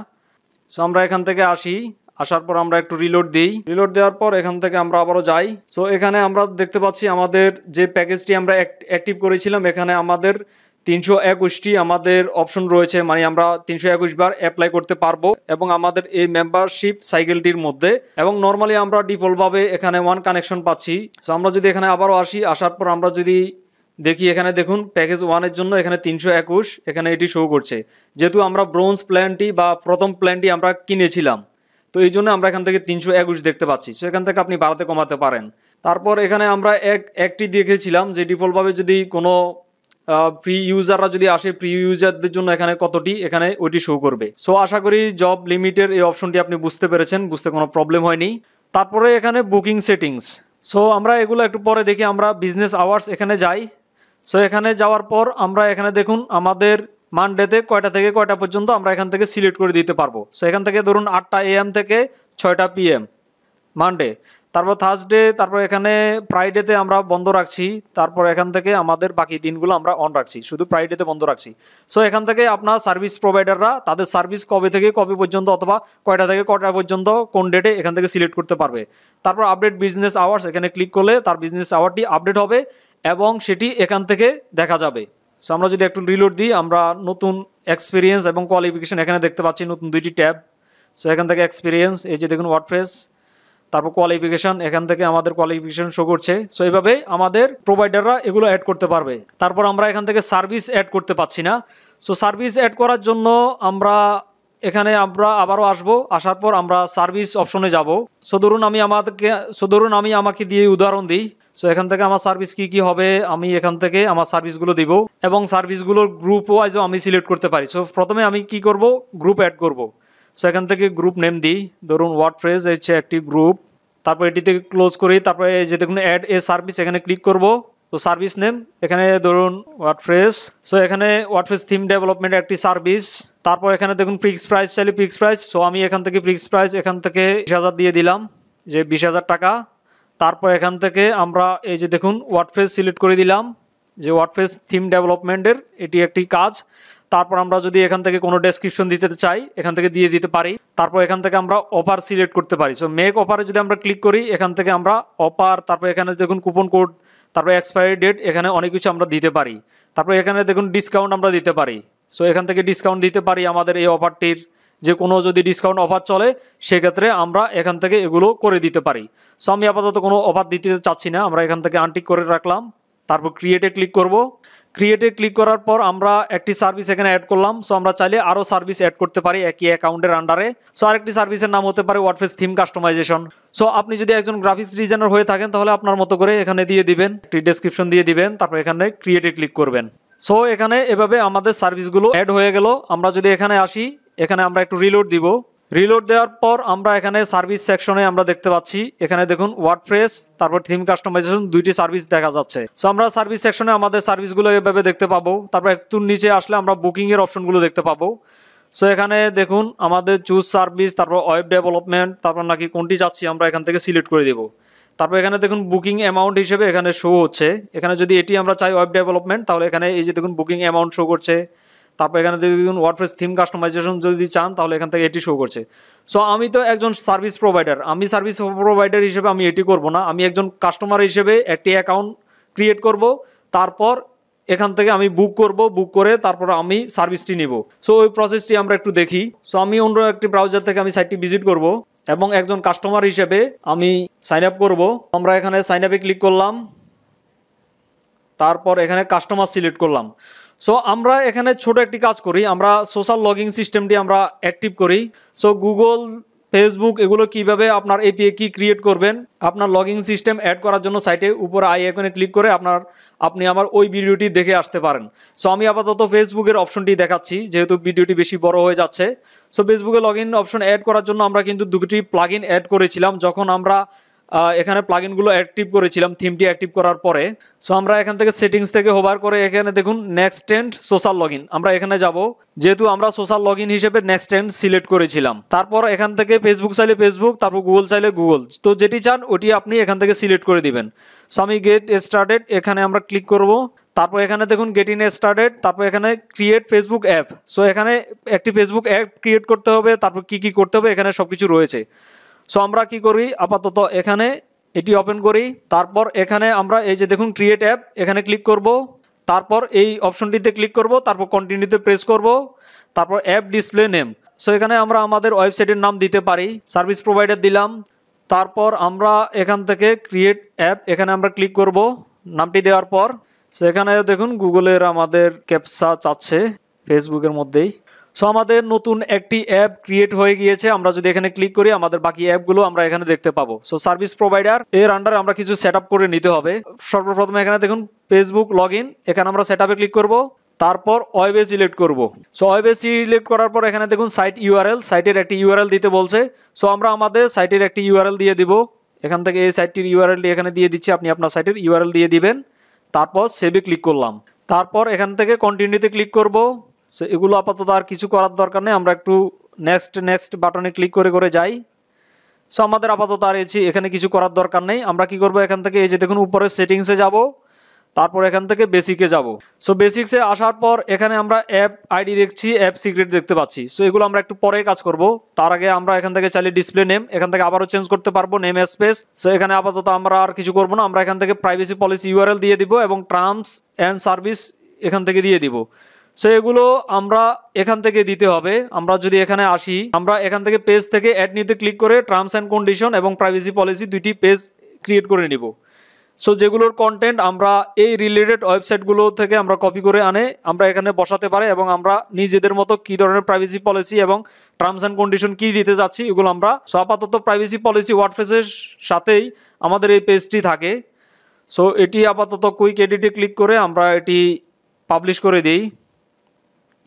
সো আমরা এখান থেকে আসি আসার পর আমরা একটু রিলোড দিই রিলোড দেওয়ার পর এখান থেকে আমরা আবারও যাই সো এখানে আমরা দেখতে পাচ্ছি আমাদের যে প্যাকেজটি আমরা অ্যাক্টিভ করেছিলাম এখানে আমাদের তিনশো একুশটি আমাদের অপশন রয়েছে মানে আমরা তিনশো একুশ বার অ্যাপ্লাই করতে পারবো এবং আমাদের এই মেম্বারশিপ সাইকেলটির মধ্যে এবং নর্মালি আমরা ডিফল্টভাবে এখানে ওয়ান কানেকশন পাচ্ছি সো আমরা যদি এখানে আবারও আসি আসার পর আমরা যদি দেখি এখানে দেখুন প্যাকেজ ওয়ানের জন্য এখানে তিনশো একুশ এখানে এটি শো করছে যেহেতু আমরা ব্রোঞ্জ প্ল্যানটি বা প্রথম প্ল্যানটি আমরা কিনেছিলাম তো এই জন্য আমরা এখান থেকে তিনশো একুশ দেখতে পাচ্ছি সো এখান থেকে আপনি বাড়াতে কমাতে পারেন তারপর এখানে আমরা এক একটি দেখেছিলাম যে ডিফল্টভাবে যদি কোনো প্রি ইউজাররা যদি আসে প্রি ইউজারদের জন্য এখানে কতটি এখানে ওইটি শো করবে সো আশা করি জব লিমিটের এই অপশনটি আপনি বুঝতে পেরেছেন বুঝতে কোনো প্রবলেম হয়নি তারপরে এখানে বুকিং সেটিংস সো আমরা এগুলো একটু পরে দেখি আমরা বিজনেস আওয়ার্স এখানে যাই সো এখানে যাওয়ার পর আমরা এখানে দেখুন আমাদের মানডেতে কয়টা থেকে কয়টা পর্যন্ত আমরা এখান থেকে সিলেক্ট করে দিতে পারবো সো এখান থেকে ধরুন আটটা এএম থেকে ছয়টা পিএম মানডে তারপর থার্সডে তারপর এখানে ফ্রাইডেতে আমরা বন্ধ রাখছি তারপর এখান থেকে আমাদের বাকি দিনগুলো আমরা অন রাখছি শুধু ফ্রাইডেতে বন্ধ রাখছি সো এখান থেকে আপনার সার্ভিস প্রোভাইডাররা তাদের সার্ভিস কবে থেকে কবে পর্যন্ত অথবা কয়টা থেকে কটা পর্যন্ত কোন ডেটে এখান থেকে সিলেক্ট করতে পারবে তারপর আপডেট বিজনেস আওয়ার্স এখানে ক্লিক করলে তার বিজনেস আওয়ারটি আপডেট হবে এবং সেটি এখান থেকে দেখা যাবে সো আমরা যদি একটু রিলোড দিই আমরা নতুন এক্সপিরিয়েন্স এবং কোয়ালিফিকেশন এখানে দেখতে পাচ্ছি নতুন দুইটি ট্যাব সো এখান থেকে এক্সপিরিয়েন্স এই যে দেখুন ওয়ার্ডপ্রেস তারপর কোয়ালিফিকেশান এখান থেকে আমাদের কোয়ালিফিকেশান শো করছে সো এইভাবে আমাদের প্রোভাইডাররা এগুলো অ্যাড করতে পারবে তারপর আমরা এখান থেকে সার্ভিস অ্যাড করতে পাচ্ছি না সো সার্ভিস অ্যাড করার জন্য আমরা এখানে আমরা আবারও আসব আসার পর আমরা সার্ভিস অপশনে যাব সো ধরুন আমি আমাদেরকে সো ধরুন আমি আমাকে দিয়ে উদাহরণ দিই সো এখান থেকে আমার সার্ভিস কি কি হবে আমি এখান থেকে আমার সার্ভিসগুলো দিব এবং সার্ভিসগুলোর গ্রুপ ওয়াইজও আমি সিলেক্ট করতে পারি সো প্রথমে আমি কি করব গ্রুপ অ্যাড করব সো এখান থেকে গ্রুপ নেম দিই ধরুন ওয়ার্ড ফ্রেজ হচ্ছে একটি গ্রুপ তারপর এটিতে ক্লোজ করি তারপরে এই যে দেখুন অ্যাড এ সার্ভিস এখানে ক্লিক করব তো সার্ভিস নেম এখানে ধরুন ওয়ার্ডফ্রেস সো এখানে ওয়ার্ডফ্রেস থিম ডেভেলপমেন্ট একটি সার্ভিস তারপর এখানে দেখুন ফিক্স প্রাইস চাইলে ফিক্স প্রাইস সো আমি এখান থেকে ফিক্স প্রাইস এখান থেকে বিশ হাজার দিয়ে দিলাম যে বিশ হাজার টাকা তারপর এখান থেকে আমরা এই যে দেখুন ওয়ার্ডফ্রেস সিলেক্ট করে দিলাম যে ওয়ার্ডফ্রেস থিম ডেভেলপমেন্টের এটি একটি কাজ তারপর আমরা যদি এখান থেকে কোনো ডেসক্রিপশন দিতে চাই এখান থেকে দিয়ে দিতে পারি তারপর এখান থেকে আমরা অফার সিলেক্ট করতে পারি সো মেক অফারে যদি আমরা ক্লিক করি এখান থেকে আমরা অফার তারপর এখানে দেখুন কুপন কোড তারপর এক্সপায়ারি ডেট এখানে অনেক কিছু আমরা দিতে পারি তারপর এখানে দেখুন ডিসকাউন্ট আমরা দিতে পারি সো এখান থেকে ডিসকাউন্ট দিতে পারি আমাদের এই অফারটির যে কোনো যদি ডিসকাউন্ট অফার চলে সেক্ষেত্রে আমরা এখান থেকে এগুলো করে দিতে পারি সো আমি আপাতত কোনো অফার দিতে চাচ্ছি না আমরা এখান থেকে আনটিক করে রাখলাম তারপর ক্রিয়েটে ক্লিক করবো ক্রিয়েটে ক্লিক করার পর আমরা একটি সার্ভিস এখানে অ্যাড করলাম সো আমরা চাইলে আরও সার্ভিস অ্যাড করতে পারি একই অ্যাকাউন্টের আন্ডারে সো আরেকটি সার্ভিসের নাম হতে পারে ওয়ার্ডফেস থিম কাস্টমাইজেশন সো আপনি যদি একজন গ্রাফিক্স ডিজাইনার হয়ে থাকেন তাহলে আপনার মতো করে এখানে দিয়ে দিবেন একটি ডিসক্রিপশন দিয়ে দিবেন তারপর এখানে ক্রিয়েটে ক্লিক করবেন সো এখানে এভাবে আমাদের সার্ভিসগুলো অ্যাড হয়ে গেল আমরা যদি এখানে আসি এখানে আমরা একটু রিলোড দিব রিলোড দেওয়ার পর আমরা এখানে সার্ভিস সেকশনে আমরা দেখতে পাচ্ছি এখানে দেখুন ওয়ার্ডপ্রেস তারপর থিম কাস্টমাইজেশন দুইটি সার্ভিস দেখা যাচ্ছে সো আমরা সার্ভিস সেকশনে আমাদের সার্ভিসগুলো এভাবে দেখতে পাবো তারপর একটু নিচে আসলে আমরা বুকিংয়ের অপশনগুলো দেখতে পাবো সো এখানে দেখুন আমাদের চুজ সার্ভিস তারপর ওয়েব ডেভেলপমেন্ট তারপর নাকি কোনটি যাচ্ছি আমরা এখান থেকে সিলেক্ট করে দেবো তারপর এখানে দেখুন বুকিং অ্যামাউন্ট হিসেবে এখানে শো হচ্ছে এখানে যদি এটি আমরা চাই ওয়েব ডেভেলপমেন্ট তাহলে এখানে এই যে দেখুন বুকিং অ্যামাউন্ট শো করছে তারপর এখানে যদি ওয়ার্ডপ্রেস থিম কাস্টমাইজেশন যদি চান তাহলে এখান থেকে এটি শো করছে সো আমি তো একজন সার্ভিস প্রোভাইডার আমি সার্ভিস প্রোভাইডার হিসেবে আমি এটি করব না আমি একজন কাস্টমার হিসেবে একটি অ্যাকাউন্ট ক্রিয়েট করব তারপর এখান থেকে আমি বুক করব বুক করে তারপর আমি সার্ভিসটি নিব সো ওই প্রসেসটি আমরা একটু দেখি সো আমি অন্য একটি ব্রাউজার থেকে আমি সাইটটি ভিজিট করব এবং একজন কাস্টমার হিসেবে আমি সাইন আপ করবো আমরা এখানে সাইন আপে ক্লিক করলাম তারপর এখানে কাস্টমার সিলেক্ট করলাম সো আমরা এখানে ছোট একটি কাজ করি আমরা সোশ্যাল লগিং সিস্টেমটি আমরা অ্যাক্টিভ করি সো গুগল ফেসবুক এগুলো কিভাবে আপনার এপিএ কি ক্রিয়েট করবেন আপনার লগিং সিস্টেম অ্যাড করার জন্য সাইটে উপরে আই এখানে ক্লিক করে আপনার আপনি আমার ওই ভিডিওটি দেখে আসতে পারেন সো আমি আপাতত ফেসবুকের অপশনটি দেখাচ্ছি যেহেতু ভিডিওটি বেশি বড় হয়ে যাচ্ছে সো ফেসবুকে লগ ইন অপশন অ্যাড করার জন্য আমরা কিন্তু দুটি প্লাগ ইন অ্যাড করেছিলাম যখন আমরা এখানে প্লাগিনগুলো অ্যাক্টিভ করেছিলাম থিমটি অ্যাক্টিভ করার পরে সো আমরা এখান থেকে সেটিংস থেকে হোবার করে এখানে দেখুন নেক্সট এন্ড সোশ্যাল লগ আমরা এখানে যাব যেহেতু আমরা সোশ্যাল লগ হিসেবে নেক্সট এন্ড সিলেক্ট করেছিলাম তারপর এখান থেকে ফেসবুক চাইলে ফেসবুক তারপর গুগল চাইলে গুগল তো যেটি চান ওটি আপনি এখান থেকে সিলেক্ট করে দিবেন সো আমি গেট স্টার্টেড এখানে আমরা ক্লিক করব তারপর এখানে দেখুন গেট ইন স্টার্টেড তারপর এখানে ক্রিয়েট ফেসবুক অ্যাপ সো এখানে একটি ফেসবুক অ্যাপ ক্রিয়েট করতে হবে তারপর কি কি করতে হবে এখানে সব কিছু রয়েছে সো আমরা কি করি আপাতত এখানে এটি ওপেন করি তারপর এখানে আমরা এই যে দেখুন ক্রিয়েট অ্যাপ এখানে ক্লিক করব তারপর এই অপশনটিতে ক্লিক করব তারপর কন্টিনিউতে প্রেস করব তারপর অ্যাপ ডিসপ্লে নেম সো এখানে আমরা আমাদের ওয়েবসাইটের নাম দিতে পারি সার্ভিস প্রোভাইডার দিলাম তারপর আমরা এখান থেকে ক্রিয়েট অ্যাপ এখানে আমরা ক্লিক করব নামটি দেওয়ার পর সো এখানে দেখুন গুগলের আমাদের ক্যাপসা চাচ্ছে ফেসবুকের মধ্যেই সো আমাদের নতুন একটি অ্যাপ ক্রিয়েট হয়ে গিয়েছে আমরা যদি এখানে ক্লিক করি আমাদের বাকি অ্যাপগুলো আমরা এখানে দেখতে পাবো সো সার্ভিস প্রোভাইডার এর আন্ডারে আমরা কিছু সেট করে নিতে হবে সর্বপ্রথমে এখানে দেখুন ফেসবুক লগ এখানে আমরা সেট ক্লিক করব তারপর ওয়েবে সিলেক্ট করব সো ওয়েবে সিলেক্ট করার পর এখানে দেখুন সাইট ইউআরএল সাইটের একটি ইউআরএল দিতে বলছে সো আমরা আমাদের সাইটের একটি ইউআরএল দিয়ে দিব এখান থেকে এই সাইটটির ইউআরএলটি এখানে দিয়ে দিচ্ছি আপনি আপনার সাইটের ইউআরএল দিয়ে দিবেন তারপর সেভে ক্লিক করলাম তারপর এখান থেকে কন্টিনিউতে ক্লিক করব সো এগুলো আপাতত আর কিছু করার দরকার নেই আমরা একটু নেক্সট নেক্সট বাটনে ক্লিক করে করে যাই সো আমাদের আপাতত আর এছি এখানে কিছু করার দরকার নেই আমরা কি করব এখান থেকে এই যে দেখুন উপরে সেটিংসে যাব তারপর এখান থেকে বেসিকে যাব সো বেসিক্সে আসার পর এখানে আমরা অ্যাপ আইডি দেখছি অ্যাপ সিক্রেট দেখতে পাচ্ছি সো এগুলো আমরা একটু পরে কাজ করব তার আগে আমরা এখান থেকে চালিয়ে ডিসপ্লে নেম এখান থেকে আবারও চেঞ্জ করতে পারবো নেম স্পেস সো এখানে আপাতত আমরা আর কিছু করব না আমরা এখান থেকে প্রাইভেসি পলিসি ইউআরএল দিয়ে দিব এবং ট্রামস অ্যান্ড সার্ভিস এখান থেকে দিয়ে দিব সো এগুলো আমরা এখান থেকে দিতে হবে আমরা যদি এখানে আসি আমরা এখান থেকে পেজ থেকে অ্যাড নিতে ক্লিক করে টার্মস অ্যান্ড কন্ডিশন এবং প্রাইভেসি পলিসি দুইটি পেজ ক্রিয়েট করে নিব সো যেগুলোর কন্টেন্ট আমরা এই রিলেটেড ওয়েবসাইটগুলো থেকে আমরা কপি করে আনে আমরা এখানে বসাতে পারে এবং আমরা নিজেদের মতো কী ধরনের প্রাইভেসি পলিসি এবং টার্মস অ্যান্ড কন্ডিশন কী দিতে যাচ্ছি এগুলো আমরা সো আপাতত প্রাইভেসি পলিসি ওয়ার্ডফেসের সাথেই আমাদের এই পেজটি থাকে সো এটি আপাতত কুইক এডিটে ক্লিক করে আমরা এটি পাবলিশ করে দিই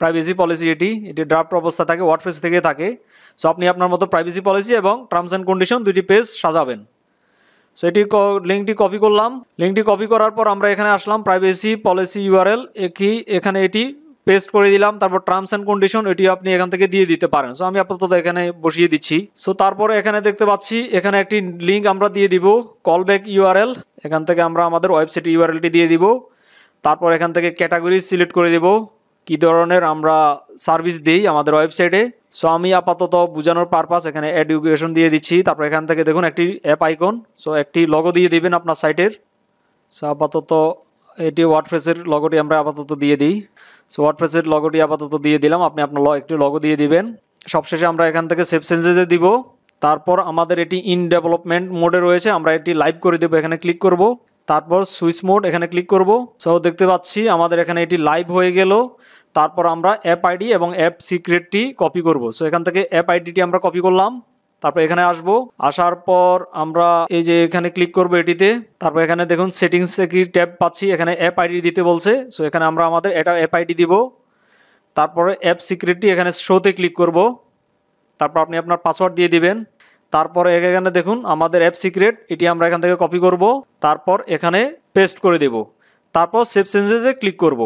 প্রাইভেসি পলিসি এটি এটি ড্রাফট অবস্থা থাকে ওয়ার্ড পেজ থেকে থাকে সো আপনি আপনার মতো প্রাইভেসি পলিসি এবং টার্মস অ্যান্ড কন্ডিশন দুটি পেজ সাজাবেন সো এটি লিঙ্কটি কপি করলাম লিঙ্কটি কপি করার পর আমরা এখানে আসলাম প্রাইভেসি পলিসি ইউআরএল একই এখানে এটি পেস্ট করে দিলাম তারপর টার্মস অ্যান্ড কন্ডিশন এটি আপনি এখান থেকে দিয়ে দিতে পারেন সো আমি আপাতত এখানে বসিয়ে দিচ্ছি সো তারপরে এখানে দেখতে পাচ্ছি এখানে একটি লিঙ্ক আমরা দিয়ে দিব ব্যাক ইউআরএল এখান থেকে আমরা আমাদের ওয়েবসাইট ইউআরএলটি দিয়ে দিব তারপর এখান থেকে ক্যাটাগরি সিলেক্ট করে দেবো কি ধরনের আমরা সার্ভিস দিই আমাদের ওয়েবসাইটে সো আমি আপাতত বোঝানোর পারপাস এখানে এডুকেশন দিয়ে দিচ্ছি তারপর এখান থেকে দেখুন একটি অ্যাপ আইকন সো একটি লগো দিয়ে দিবেন আপনার সাইটের সো আপাতত এটি ওয়ার্ডপ্রেসের লগোটি আমরা আপাতত দিয়ে দিই সো ওয়ার্ডপ্রেসের লগোটি আপাতত দিয়ে দিলাম আপনি আপনার একটি লগো দিয়ে দিবেন সবশেষে আমরা এখান থেকে সেফ সেন্সেসে দিব তারপর আমাদের এটি ইন ডেভেলপমেন্ট মোডে রয়েছে আমরা এটি লাইভ করে দেবো এখানে ক্লিক করব তারপর সুইচ মোড এখানে ক্লিক করব সো দেখতে পাচ্ছি আমাদের এখানে এটি লাইভ হয়ে গেল তারপর আমরা অ্যাপ আইডি এবং অ্যাপ সিক্রেটটি কপি করব সো এখান থেকে অ্যাপ আইডিটি আমরা কপি করলাম তারপর এখানে আসব আসার পর আমরা এই যে এখানে ক্লিক করব এটিতে তারপর এখানে দেখুন সেটিংস কি ট্যাব পাচ্ছি এখানে অ্যাপ আইডি দিতে বলছে সো এখানে আমরা আমাদের এটা অ্যাপ আইডি দিব তারপরে অ্যাপ সিক্রেটটি এখানে শোতে ক্লিক করব তারপর আপনি আপনার পাসওয়ার্ড দিয়ে দিবেন তারপরে এখানে দেখুন আমাদের অ্যাপ সিক্রেট এটি আমরা এখান থেকে কপি করব তারপর এখানে পেস্ট করে দেব তারপর সেভ চেঞ্জেসে ক্লিক করব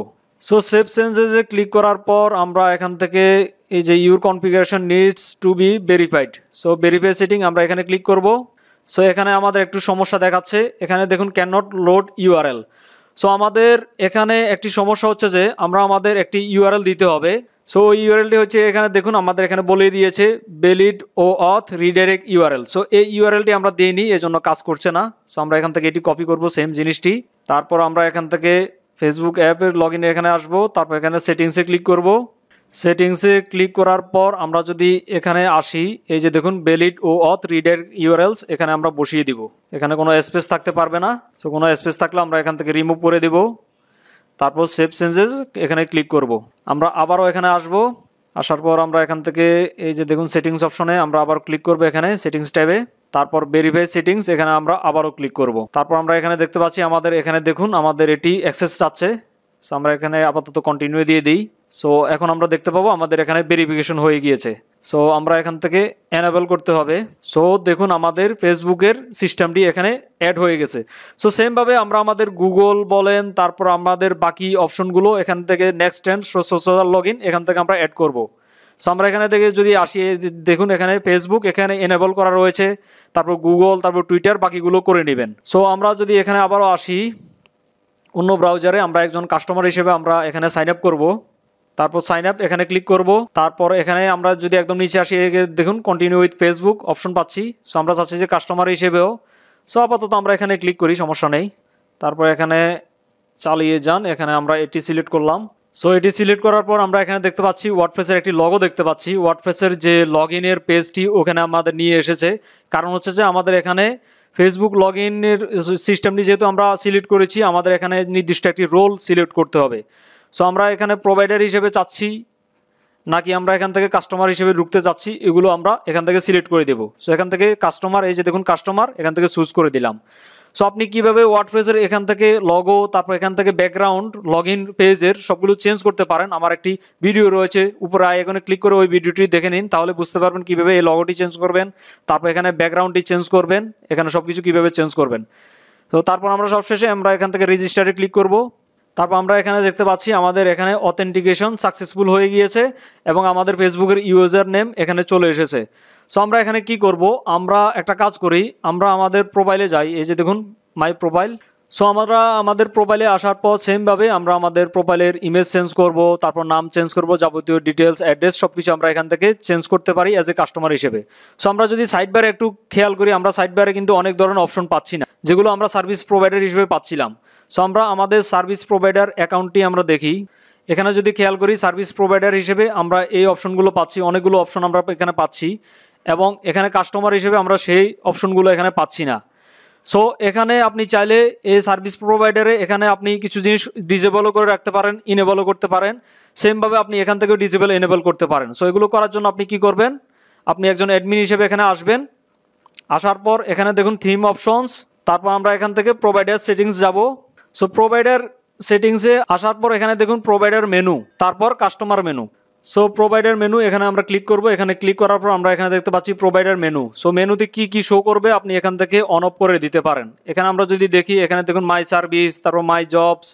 সো সেভ চেঞ্জেসে ক্লিক করার পর আমরা এখান থেকে এই যে your configuration needs to be verified so verify setting আমরা এখানে ক্লিক করব সো এখানে আমাদের একটু সমস্যা দেখাচ্ছে এখানে দেখুন can not load URL so আমাদের এখানে একটি সমস্যা হচ্ছে যে আমরা আমাদের একটি ইউআরএল দিতে হবে সো এই ইউআরএলটি হচ্ছে এখানে দেখুন আমাদের এখানে বলে দিয়েছে বেলিড ও অথ রিডাইরেক্ট ইউআরএল সো এই ইউআরএলটি আমরা দিইনি এজন্য কাজ করছে না সো আমরা এখান থেকে এটি কপি করব সেম জিনিসটি তারপর আমরা এখান থেকে ফেসবুক অ্যাপের লগ এখানে আসব তারপর এখানে সেটিংসে ক্লিক করব সেটিংসে ক্লিক করার পর আমরা যদি এখানে আসি এই যে দেখুন বেলিড ও অথ রিডের ইউআরএলস এখানে আমরা বসিয়ে দিব এখানে কোনো স্পেস থাকতে পারবে না সো কোনো স্পেস থাকলে আমরা এখান থেকে রিমুভ করে দেবো তারপর সেভ চেঞ্জেস এখানে ক্লিক করব। আমরা আবারও এখানে আসব আসার পর আমরা এখান থেকে এই যে দেখুন সেটিংস অপশনে আমরা আবার ক্লিক করব এখানে সেটিংস ট্যাবে তারপর ভেরিফাই সেটিংস এখানে আমরা আবারও ক্লিক করব। তারপর আমরা এখানে দেখতে পাচ্ছি আমাদের এখানে দেখুন আমাদের এটি অ্যাক্সেস চাচ্ছে সো আমরা এখানে আপাতত কন্টিনিউ দিয়ে দিই সো এখন আমরা দেখতে পাবো আমাদের এখানে ভেরিফিকেশন হয়ে গিয়েছে সো আমরা এখান থেকে অ্যানাবেল করতে হবে সো দেখুন আমাদের ফেসবুকের সিস্টেমটি এখানে অ্যাড হয়ে গেছে সো সেমভাবে আমরা আমাদের গুগল বলেন তারপর আমাদের বাকি অপশনগুলো এখান থেকে নেক্সট সো সোশ্যাল লগ এখান থেকে আমরা অ্যাড করব। সো আমরা এখানে থেকে যদি আসি দেখুন এখানে ফেসবুক এখানে এনেবল করা রয়েছে তারপর গুগল তারপর টুইটার বাকিগুলো করে নেবেন সো আমরা যদি এখানে আবারও আসি অন্য ব্রাউজারে আমরা একজন কাস্টমার হিসেবে আমরা এখানে সাইন আপ করবো তারপর সাইন আপ এখানে ক্লিক করব তারপর এখানে আমরা যদি একদম নিচে আসি দেখুন কন্টিনিউ উইথ ফেসবুক অপশন পাচ্ছি সো আমরা চাচ্ছি যে কাস্টমার হিসেবেও সো আপাতত আমরা এখানে ক্লিক করি সমস্যা নেই তারপর এখানে চালিয়ে যান এখানে আমরা এটি সিলেক্ট করলাম সো এটি সিলেক্ট করার পর আমরা এখানে দেখতে পাচ্ছি ওয়ার্ডপ্রেসের একটি লগও দেখতে পাচ্ছি ওয়ার্ডপ্রেসের যে লগ ইনের পেজটি ওখানে আমাদের নিয়ে এসেছে কারণ হচ্ছে যে আমাদের এখানে ফেসবুক লগ ইনের সিস্টেমটি যেহেতু আমরা সিলেক্ট করেছি আমাদের এখানে নির্দিষ্ট একটি রোল সিলেক্ট করতে হবে সো আমরা এখানে প্রোভাইডার হিসেবে চাচ্ছি নাকি আমরা এখান থেকে কাস্টমার হিসেবে ঢুকতে চাচ্ছি এগুলো আমরা এখান থেকে সিলেক্ট করে দেবো সো এখান থেকে কাস্টমার এই যে দেখুন কাস্টমার এখান থেকে চুজ করে দিলাম সো আপনি কীভাবে ওয়ার্ডপ্রেসের এখান থেকে লগো তারপর এখান থেকে ব্যাকগ্রাউন্ড লগ ইন পেজের সবগুলো চেঞ্জ করতে পারেন আমার একটি ভিডিও রয়েছে উপরে আয় এখানে ক্লিক করে ওই ভিডিওটি দেখে নিন তাহলে বুঝতে পারবেন কীভাবে এই লগোটি চেঞ্জ করবেন তারপর এখানে ব্যাকগ্রাউন্ডটি চেঞ্জ করবেন এখানে সব কিছু কীভাবে চেঞ্জ করবেন তো তারপর আমরা সবশেষে আমরা এখান থেকে রেজিস্টারে ক্লিক করবো তারপর আমরা এখানে দেখতে পাচ্ছি আমাদের এখানে অথেন্টিকেশন সাকসেসফুল হয়ে গিয়েছে এবং আমাদের ফেসবুকের ইউজার নেম এখানে চলে এসেছে সো আমরা এখানে কি করব আমরা একটা কাজ করি আমরা আমাদের প্রোফাইলে যাই এই যে দেখুন মাই প্রোফাইল সো আমরা আমাদের প্রোফাইলে আসার পর সেমভাবে আমরা আমাদের প্রোফাইলের ইমেজ চেঞ্জ করব তারপর নাম চেঞ্জ করব যাবতীয় ডিটেলস অ্যাড্রেস সব কিছু আমরা এখান থেকে চেঞ্জ করতে পারি অ্যাজ এ কাস্টমার হিসেবে সো আমরা যদি সাইড বারে একটু খেয়াল করি আমরা সাইড বারে কিন্তু অনেক ধরনের অপশন পাচ্ছি না যেগুলো আমরা সার্ভিস প্রোভাইডার হিসেবে পাচ্ছিলাম সো আমরা আমাদের সার্ভিস প্রোভাইডার অ্যাকাউন্টটি আমরা দেখি এখানে যদি খেয়াল করি সার্ভিস প্রোভাইডার হিসেবে আমরা এই অপশনগুলো পাচ্ছি অনেকগুলো অপশন আমরা এখানে পাচ্ছি এবং এখানে কাস্টমার হিসেবে আমরা সেই অপশনগুলো এখানে পাচ্ছি না সো এখানে আপনি চাইলে এই সার্ভিস প্রোভাইডারে এখানে আপনি কিছু জিনিস ডিজেবলও করে রাখতে পারেন ইনেবলও করতে পারেন সেমভাবে আপনি এখান থেকেও ডিজেবল এনেবল করতে পারেন সো এগুলো করার জন্য আপনি কি করবেন আপনি একজন অ্যাডমিন হিসেবে এখানে আসবেন আসার পর এখানে দেখুন থিম অপশনস তারপর আমরা এখান থেকে প্রোভাইডার সেটিংস যাব সো প্রোভাইডার সেটিংসে আসার পর এখানে দেখুন প্রোভাইডার মেনু তারপর customer menu so provider menu এখানে আমরা ক্লিক করব এখানে ক্লিক করার পর আমরা এখানে দেখতে পাচ্ছি প্রোভাইডার মেনু সো মেনুতে কি কি শো করবে আপনি এখান থেকে অন অফ করে দিতে পারেন এখানে আমরা যদি দেখি এখানে দেখুন মাই সার্ভিস তারপর মাই জবস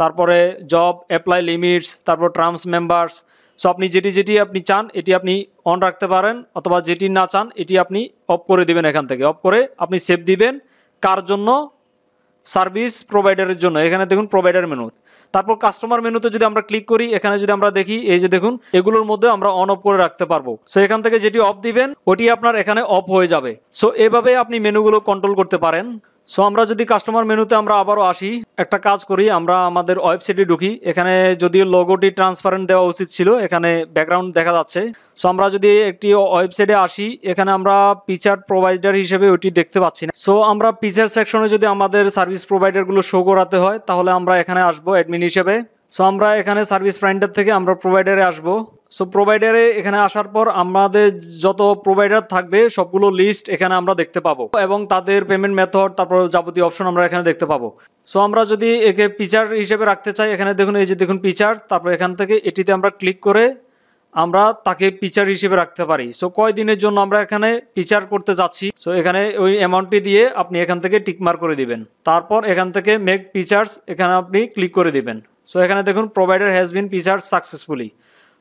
তারপরে জব অ্যাপ্লাই লিমিটস তারপর ট্রামস মেম্বার্স সো আপনি যেটি যেটি আপনি চান এটি আপনি অন রাখতে পারেন অথবা যেটি না চান এটি আপনি অফ করে দিবেন এখান থেকে অফ করে আপনি সেভ দিবেন কার জন্য সার্ভিস প্রোভাইডারের জন্য এখানে দেখুন প্রোভাইডার মেনু তারপর কাস্টমার মেনুতে যদি আমরা ক্লিক করি এখানে যদি আমরা দেখি এই যে দেখুন এগুলোর মধ্যে আমরা অন অফ করে রাখতে পারবো সো এখান থেকে যেটি অফ দিবেন ওটি আপনার এখানে অফ হয়ে যাবে সো এভাবে আপনি মেনুগুলো কন্ট্রোল করতে পারেন সো আমরা যদি কাস্টমার মেনুতে আমরা আবারও আসি একটা কাজ করি আমরা আমাদের ওয়েবসাইটে ঢুকি এখানে যদিও লোগোটি ট্রান্সপারেন্ট দেওয়া উচিত ছিল এখানে ব্যাকগ্রাউন্ড দেখা যাচ্ছে সো আমরা যদি একটি ওয়েবসাইটে আসি এখানে আমরা পিচার প্রোভাইডার হিসেবে ওইটি দেখতে পাচ্ছি না সো আমরা পিচার সেকশনে যদি আমাদের সার্ভিস প্রোভাইডারগুলো শো করাতে হয় তাহলে আমরা এখানে আসবো অ্যাডমিন হিসেবে সো আমরা এখানে সার্ভিস প্রাইন্ডার থেকে আমরা প্রোভাইডারে আসবো সো প্রোভাইডারে এখানে আসার পর আমাদের যত প্রোভাইডার থাকবে সবগুলো লিস্ট এখানে আমরা দেখতে পাবো এবং তাদের পেমেন্ট মেথড তারপর যাবতীয় অপশন আমরা এখানে দেখতে পাবো সো আমরা যদি একে পিচার হিসেবে রাখতে চাই এখানে দেখুন এই যে দেখুন পিচার তারপর এখান থেকে এটিতে আমরা ক্লিক করে আমরা তাকে পিচার হিসেবে রাখতে পারি সো কয় দিনের জন্য আমরা এখানে পিচার করতে যাচ্ছি সো এখানে ওই অ্যামাউন্টটি দিয়ে আপনি এখান থেকে টিকমার করে দিবেন তারপর এখান থেকে মেক পিচার্স এখানে আপনি ক্লিক করে দিবেন সো এখানে দেখুন provider has been feature successfully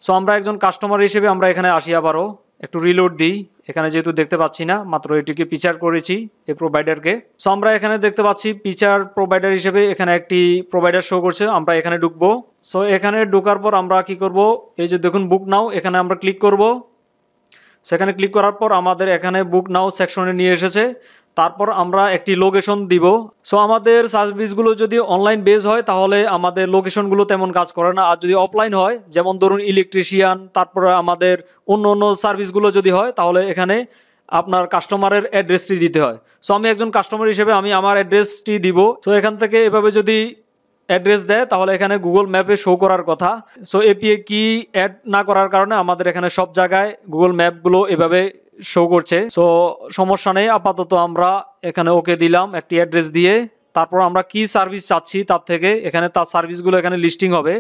so আমরা একজন কাস্টমার হিসেবে আমরা এখানে আসি আবারও একটু রিলোড দিই এখানে যেহেতু দেখতে পাচ্ছি না মাত্র এটিকে পিচার করেছি এই প্রোভাইডারকে সো আমরা এখানে দেখতে পাচ্ছি পিচার প্রোভাইডার হিসেবে এখানে একটি প্রোভাইডার শো করছে আমরা এখানে ঢুকবো সো এখানে ঢোকার পর আমরা কি করব এই যে দেখুন বুক নাও এখানে আমরা ক্লিক করব সেখানে ক্লিক করার পর আমাদের এখানে বুক নাও সেকশনে নিয়ে এসেছে তারপর আমরা একটি লোকেশন দিব সো আমাদের সার্ভিসগুলো যদি অনলাইন বেস হয় তাহলে আমাদের লোকেশনগুলো তেমন কাজ করে না আর যদি অফলাইন হয় যেমন ধরুন ইলেকট্রিশিয়ান তারপরে আমাদের অন্য অন্য সার্ভিসগুলো যদি হয় তাহলে এখানে আপনার কাস্টমারের অ্যাড্রেসটি দিতে হয় সো আমি একজন কাস্টমার হিসেবে আমি আমার অ্যাড্রেসটি দিব সো এখান থেকে এভাবে যদি অ্যাড্রেস দেয় তাহলে এখানে গুগল ম্যাপে শো করার কথা সো এপিএ কি অ্যাড না করার কারণে আমাদের এখানে সব জায়গায় গুগল ম্যাপগুলো এভাবে শো করছে সো সমস্যা নেই আপাতত আমরা এখানে ওকে দিলাম একটি অ্যাড্রেস দিয়ে তারপর আমরা কি সার্ভিস চাচ্ছি তার থেকে এখানে তার সার্ভিসগুলো এখানে লিস্টিং হবে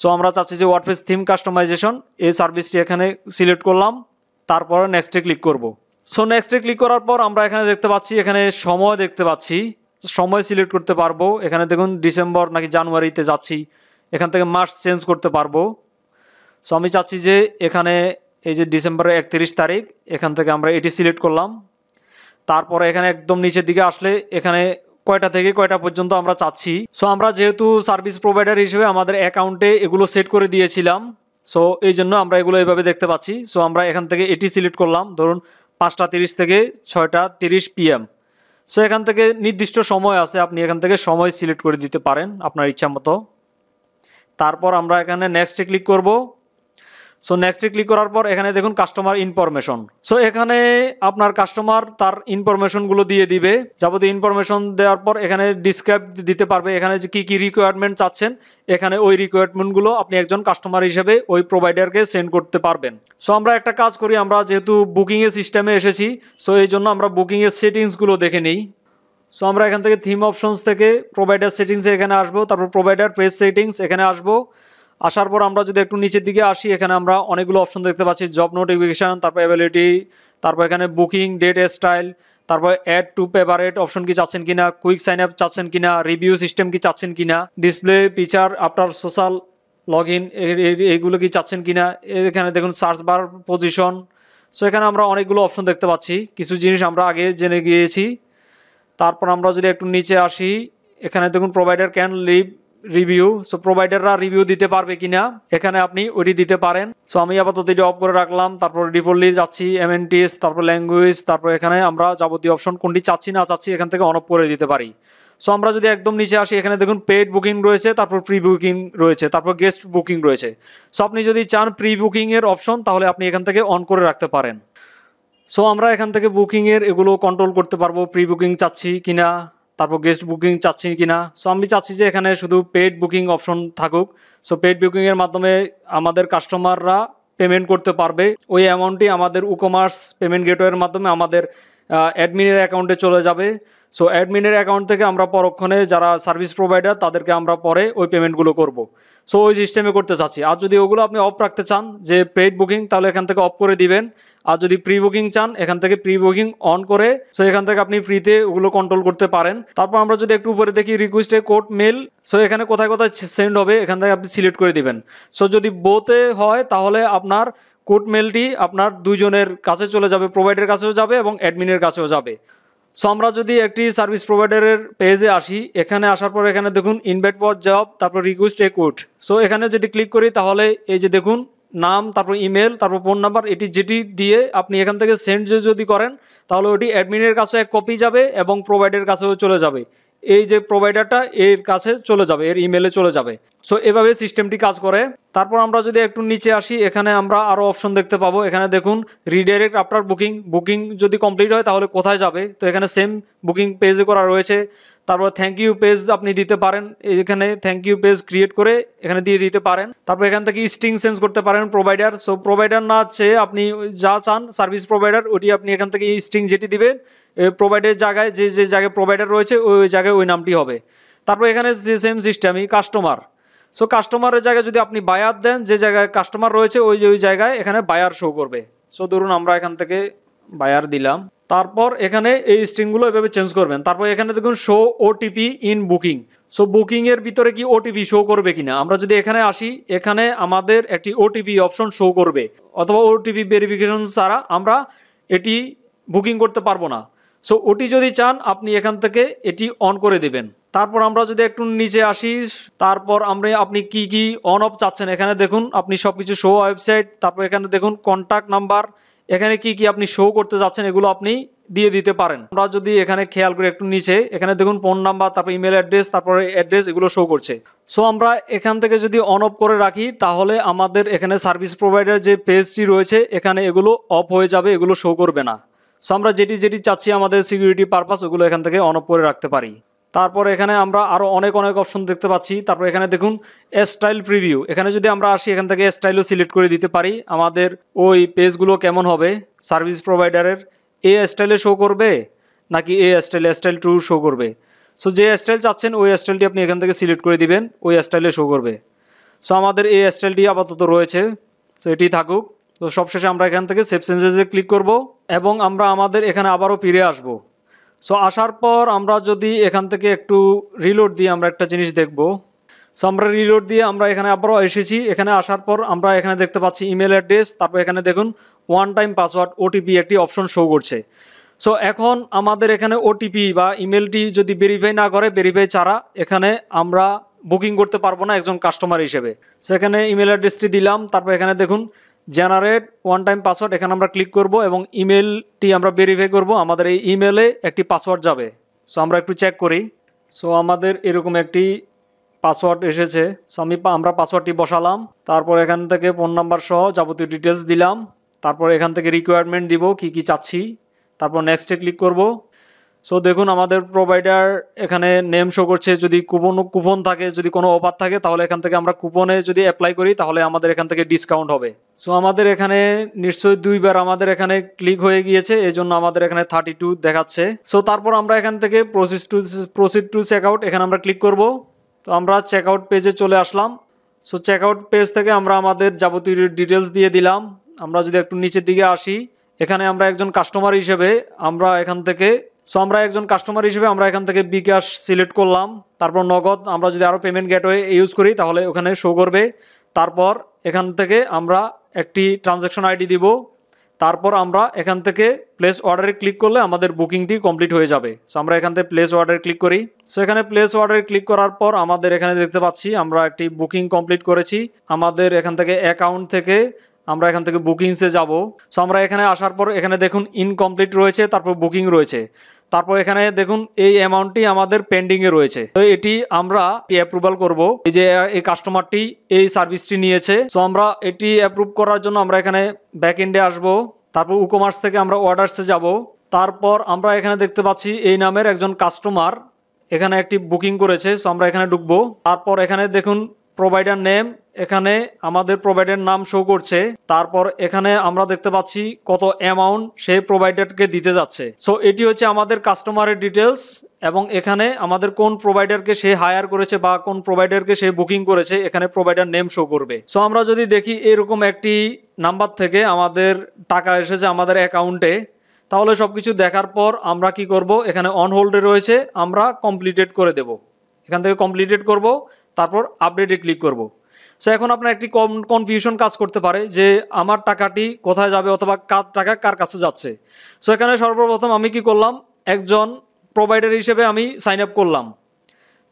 সো আমরা চাচ্ছি যে ওয়ার্ডফেস থিম কাস্টমাইজেশন এই সার্ভিসটি এখানে সিলেক্ট করলাম তারপরে নেক্সটে ক্লিক করব সো নেক্সটে ক্লিক করার পর আমরা এখানে দেখতে পাচ্ছি এখানে সময় দেখতে পাচ্ছি সময় সিলেক্ট করতে পারবো এখানে দেখুন ডিসেম্বর নাকি জানুয়ারিতে যাচ্ছি এখান থেকে মাস চেঞ্জ করতে পারবো সো আমি চাচ্ছি যে এখানে এই যে ডিসেম্বরের একত্রিশ তারিখ এখান থেকে আমরা এটি সিলেক্ট করলাম তারপরে এখানে একদম নিচের দিকে আসলে এখানে কয়টা থেকে কয়টা পর্যন্ত আমরা চাচ্ছি সো আমরা যেহেতু সার্ভিস প্রোভাইডার হিসেবে আমাদের অ্যাকাউন্টে এগুলো সেট করে দিয়েছিলাম সো এই জন্য আমরা এগুলো এইভাবে দেখতে পাচ্ছি সো আমরা এখান থেকে এটি সিলেক্ট করলাম ধরুন পাঁচটা তিরিশ থেকে ছয়টা তিরিশ পিএম সো এখান থেকে নির্দিষ্ট সময় আছে আপনি এখান থেকে সময় সিলেক্ট করে দিতে পারেন আপনার ইচ্ছা মতো তারপর আমরা এখানে নেক্সটে ক্লিক করবো সো নেক্সটে ক্লিক করার পর এখানে দেখুন কাস্টমার ইনফরমেশন সো এখানে আপনার কাস্টমার তার ইনফরমেশনগুলো দিয়ে দিবে যাবতীয় ইনফরমেশন দেওয়ার পর এখানে ডিসক্রাইব দিতে পারবে এখানে যে কী কী রিকোয়ারমেন্ট চাচ্ছেন এখানে ওই রিকোয়ারমেন্টগুলো আপনি একজন কাস্টমার হিসেবে ওই প্রোভাইডারকে সেন্ড করতে পারবেন সো আমরা একটা কাজ করি আমরা যেহেতু বুকিংয়ের সিস্টেমে এসেছি সো এই জন্য আমরা বুকিংয়ের সেটিংসগুলো দেখে নিই সো আমরা এখান থেকে থিম অপশনস থেকে প্রোভাইডার সেটিংসে এখানে আসবো তারপর প্রোভাইডার পেজ সেটিংস এখানে আসবো আসার পর আমরা যদি একটু নিচের দিকে আসি এখানে আমরা অনেকগুলো অপশন দেখতে পাচ্ছি জব নোটিফিকেশান তারপর অ্যাবিলিটি তারপর এখানে বুকিং ডেট স্টাইল তারপর অ্যাড টু পেভারেট অপশন কি চাচ্ছেন কিনা কুইক সাইন আপ চাচ্ছেন কিনা রিভিউ সিস্টেম কি চাচ্ছেন কিনা display feature after social log in এইগুলো কি চাচ্ছেন কিনা এখানে দেখুন সার্চ বার পজিশন সো এখানে আমরা অনেকগুলো অপশন দেখতে পাচ্ছি কিছু জিনিস আমরা আগে জেনে গিয়েছি তারপর আমরা যদি একটু নিচে আসি এখানে দেখুন provider can leave review so প্রোভাইডাররা রিভিউ দিতে পারবে কিনা এখানে আপনি ওইটি দিতে পারেন সো আমি আপাতত এটি অফ করে রাখলাম তারপর ডিফল্টলি যাচ্ছি এমএনটিএস তারপর ল্যাঙ্গুয়েজ তারপর এখানে আমরা যাবতীয় অপশন কোনটি চাচ্ছি না চাচ্ছি এখান থেকে অন অফ করে দিতে পারি সো আমরা যদি একদম নিচে আসি এখানে দেখুন পেড বুকিং রয়েছে তারপর প্রি বুকিং রয়েছে তারপর গেস্ট বুকিং রয়েছে সো আপনি যদি চান প্রি বুকিংয়ের অপশন তাহলে আপনি এখান থেকে অন করে রাখতে পারেন সো আমরা এখান থেকে বুকিংয়ের এগুলো কন্ট্রোল করতে পারবো প্রি বুকিং চাচ্ছি কিনা তারপর গেস্ট বুকিং চাচ্ছি কি না সো আমি চাচ্ছি যে এখানে শুধু পেড বুকিং অপশন থাকুক সো পেড বুকিংয়ের মাধ্যমে আমাদের কাস্টমাররা পেমেন্ট করতে পারবে ওই অ্যামাউন্টটি আমাদের উকমার্স পেমেন্ট গেটওয়ের মাধ্যমে আমাদের অ্যাডমিনের অ্যাকাউন্টে চলে যাবে সো অ্যাডমিনের অ্যাকাউন্ট থেকে আমরা পরক্ষণে যারা সার্ভিস প্রোভাইডার তাদেরকে আমরা পরে ওই পেমেন্টগুলো করব সো ওই সিস্টেমে করতে চাচ্ছি আর যদি ওগুলো আপনি অফ রাখতে চান যে পেইড বুকিং তাহলে এখান থেকে অফ করে দিবেন আর যদি প্রি বুকিং চান এখান থেকে প্রি বুকিং অন করে সো এখান থেকে আপনি ফ্রিতে ওগুলো কন্ট্রোল করতে পারেন তারপর আমরা যদি একটু উপরে দেখি রিকোয়েস্টে কোড মেল সো এখানে কোথায় কোথায় সেন্ড হবে এখান থেকে আপনি সিলেক্ট করে দিবেন সো যদি বোতে হয় তাহলে আপনার কোড মেলটি আপনার দুজনের কাছে চলে যাবে প্রোভাইডের কাছেও যাবে এবং অ্যাডমিনের কাছেও যাবে সো আমরা যদি একটি সার্ভিস প্রোভাইডারের পেজে আসি এখানে আসার পর এখানে দেখুন ইনভাইট ফর জব তারপর রিকোয়েস্ট কোড সো এখানে যদি ক্লিক করি তাহলে এই যে দেখুন নাম তারপর ইমেল তারপর ফোন নাম্বার এটি যেটি দিয়ে আপনি এখান থেকে সেন্ড যদি করেন তাহলে ওটি অ্যাডমিনের কাছে এক কপি যাবে এবং প্রোভাইডের কাছেও চলে যাবে এই যে প্রোভাইডারটা এর কাছে চলে যাবে এর ইমেলে চলে যাবে সো এভাবে সিস্টেমটি কাজ করে তারপর আমরা যদি একটু নিচে আসি এখানে আমরা আরও অপশন দেখতে পাবো এখানে দেখুন রিডাইরেক্ট আফটার বুকিং বুকিং যদি কমপ্লিট হয় তাহলে কোথায় যাবে তো এখানে সেম বুকিং পেজে করা রয়েছে তারপর থ্যাংক ইউ পেজ আপনি দিতে পারেন এখানে থ্যাংক ইউ পেজ ক্রিয়েট করে এখানে দিয়ে দিতে পারেন তারপর এখান থেকে স্ট্রিং চেঞ্জ করতে পারেন প্রোভাইডার সো প্রোভাইডার না আছে আপনি যা চান সার্ভিস প্রোভাইডার ওটি আপনি এখান থেকে স্ট্রিং যেটি দিবেন প্রোভাইডের জায়গায় যে যে জায়গায় প্রোভাইডার রয়েছে ওই জায়গায় ওই নামটি হবে তারপর এখানে যে সেম সিস্টেমই কাস্টমার সো কাস্টমারের জায়গায় যদি আপনি বায়ার দেন যে জায়গায় কাস্টমার রয়েছে ওই যে ওই জায়গায় এখানে বায়ার শো করবে সো ধরুন আমরা এখান থেকে বায়ার দিলাম তারপর এখানে এই স্ট্রিংগুলো এভাবে চেঞ্জ করবেন তারপর এখানে দেখুন show OTP in booking so বুকিংয়ের ভিতরে কি ওটিপি শো করবে কিনা আমরা যদি এখানে আসি এখানে আমাদের একটি ওটিপি অপশন শো করবে অথবা ওটিপি ভেরিফিকেশন ছাড়া আমরা এটি বুকিং করতে পারবো না সো ওটি যদি চান আপনি এখান থেকে এটি অন করে দেবেন তারপর আমরা যদি একটু নিচে আসি তারপর আমরা আপনি কি কি অন অফ চাচ্ছেন এখানে দেখুন আপনি সব কিছু শো ওয়েবসাইট তারপর এখানে দেখুন কন্ট্যাক্ট নাম্বার এখানে কি কি আপনি শো করতে যাচ্ছেন এগুলো আপনি দিয়ে দিতে পারেন আমরা যদি এখানে খেয়াল করে একটু নিচে এখানে দেখুন ফোন নাম্বার তারপর ইমেল অ্যাড্রেস তারপরে অ্যাড্রেস এগুলো শো করছে সো আমরা এখান থেকে যদি অন অফ করে রাখি তাহলে আমাদের এখানে সার্ভিস প্রোভাইডার যে পেজটি রয়েছে এখানে এগুলো অফ হয়ে যাবে এগুলো শো করবে না সো আমরা যেটি যেটি চাচ্ছি আমাদের সিকিউরিটি পারপাস ওগুলো এখান থেকে অন অফ করে রাখতে পারি তারপর এখানে আমরা আরও অনেক অনেক অপশন দেখতে পাচ্ছি তারপর এখানে দেখুন স্টাইল প্রিভিউ এখানে যদি আমরা আসি এখান থেকে স্টাইলও সিলেক্ট করে দিতে পারি আমাদের ওই পেজগুলো কেমন হবে সার্ভিস প্রোভাইডারের এ স্টাইলে শো করবে নাকি a style style two show করবে সো যে স্টাইল চাচ্ছেন ওই স্টাইলটি আপনি এখান থেকে সিলেক্ট করে দিবেন ওই স্টাইলে শো করবে সো আমাদের এই স্টাইলটি আপাতত রয়েছে সো এটি থাকুক তো সবশেষে আমরা এখান থেকে সেভ সেন্সেসে ক্লিক করব এবং আমরা আমাদের এখানে আবারও ফিরে আসবো সো আসার পর আমরা যদি এখান থেকে একটু রিলোড দিয়ে আমরা একটা জিনিস দেখব সো আমরা রিলোড দিয়ে আমরা এখানে আবারও এসেছি এখানে আসার পর আমরা এখানে দেখতে পাচ্ছি ইমেল অ্যাড্রেস তারপর এখানে দেখুন ওয়ান টাইম পাসওয়ার্ড ওটিপি একটি অপশন শো করছে সো এখন আমাদের এখানে ওটিপি বা ইমেলটি যদি ভেরিফাই না করে ভেরিফাই ছাড়া এখানে আমরা বুকিং করতে পারবো না একজন কাস্টমার হিসেবে সেখানে এখানে ইমেল অ্যাড্রেসটি দিলাম তারপর এখানে দেখুন জেনারেট ওয়ান টাইম পাসওয়ার্ড এখানে আমরা ক্লিক করব এবং ইমেলটি আমরা ভেরিফাই করব আমাদের এই ইমেলে একটি পাসওয়ার্ড যাবে সো আমরা একটু চেক করি সো আমাদের এরকম একটি পাসওয়ার্ড এসেছে সো আমি আমরা পাসওয়ার্ডটি বসালাম তারপর এখান থেকে ফোন নাম্বার সহ যাবতীয় ডিটেলস দিলাম তারপর এখান থেকে রিকোয়ারমেন্ট দিব কি কি চাচ্ছি তারপর নেক্সটে ক্লিক করব সো দেখুন আমাদের প্রোভাইডার এখানে নেম শো করছে যদি কুপন কুপন থাকে যদি কোনো অফার থাকে তাহলে এখান থেকে আমরা কুপনে যদি অ্যাপ্লাই করি তাহলে আমাদের এখান থেকে ডিসকাউন্ট হবে সো আমাদের এখানে নিশ্চয়ই দুইবার আমাদের এখানে ক্লিক হয়ে গিয়েছে এই জন্য আমাদের এখানে থার্টি টু দেখাচ্ছে সো তারপর আমরা এখান থেকে proceed to proceed to check out এখানে আমরা ক্লিক করব তো আমরা চেক আউট পেজে চলে আসলাম সো চেক আউট পেজ থেকে আমরা আমাদের যাবতীয় ডিটেলস দিয়ে দিলাম আমরা যদি একটু নিচের দিকে আসি এখানে আমরা একজন কাস্টমার হিসেবে আমরা এখান থেকে সো আমরা একজন কাস্টমার হিসেবে আমরা এখান থেকে বিকাশ সিলেক্ট করলাম তারপর নগদ আমরা যদি আরও পেমেন্ট গেটওয়ে ইউজ করি তাহলে ওখানে শো করবে তারপর এখান থেকে আমরা একটি ট্রানজ্যাকশন আইডি দিব তারপর আমরা এখান থেকে প্লেস অর্ডারে ক্লিক করলে আমাদের বুকিংটি কমপ্লিট হয়ে যাবে সো আমরা এখান থেকে প্লেস অর্ডারে ক্লিক করি সো এখানে প্লেস অর্ডারে ক্লিক করার পর আমাদের এখানে দেখতে পাচ্ছি আমরা একটি বুকিং কমপ্লিট করেছি আমাদের এখান থেকে অ্যাকাউন্ট থেকে আমরা এখান থেকে বুকিংসে যাব সো আমরা এখানে আসার পর এখানে দেখুন ইনকমপ্লিট রয়েছে তারপর বুকিং রয়েছে তারপর এখানে দেখুন এই অ্যামাউন্টটি আমাদের পেন্ডিংয়ে রয়েছে তো এটি আমরা অ্যাপ্রুভাল করব এই যে এই কাস্টমারটি এই সার্ভিসটি নিয়েছে সো আমরা এটি অ্যাপ্রুভ করার জন্য আমরা এখানে ব্যাক এন্ডে আসবো তারপর উকমার্স থেকে আমরা অর্ডার্সে যাব তারপর আমরা এখানে দেখতে পাচ্ছি এই নামের একজন কাস্টমার এখানে একটি বুকিং করেছে সো আমরা এখানে ঢুকবো তারপর এখানে দেখুন প্রোভাইডার নেম এখানে আমাদের প্রোভাইডের নাম শো করছে তারপর এখানে আমরা দেখতে পাচ্ছি কত অ্যামাউন্ট সেই প্রোভাইডারকে দিতে যাচ্ছে সো এটি হচ্ছে আমাদের কাস্টমারের ডিটেলস এবং এখানে আমাদের কোন প্রোভাইডারকে সে হায়ার করেছে বা কোন প্রোভাইডারকে সে বুকিং করেছে এখানে প্রোভাইডার নেম শো করবে সো আমরা যদি দেখি এরকম একটি নাম্বার থেকে আমাদের টাকা এসেছে আমাদের অ্যাকাউন্টে তাহলে সব কিছু দেখার পর আমরা কি করব এখানে অন হোল্ডে রয়েছে আমরা কমপ্লিটেড করে দেব এখান থেকে কমপ্লিটেড করব তারপর আপডেটে ক্লিক করব সো এখন আপনার একটি কনফিউশন কাজ করতে পারে যে আমার টাকাটি কোথায় যাবে অথবা কার টাকা কার কাছে যাচ্ছে সো এখানে সর্বপ্রথম আমি কি করলাম একজন প্রোভাইডার হিসেবে আমি সাইন আপ করলাম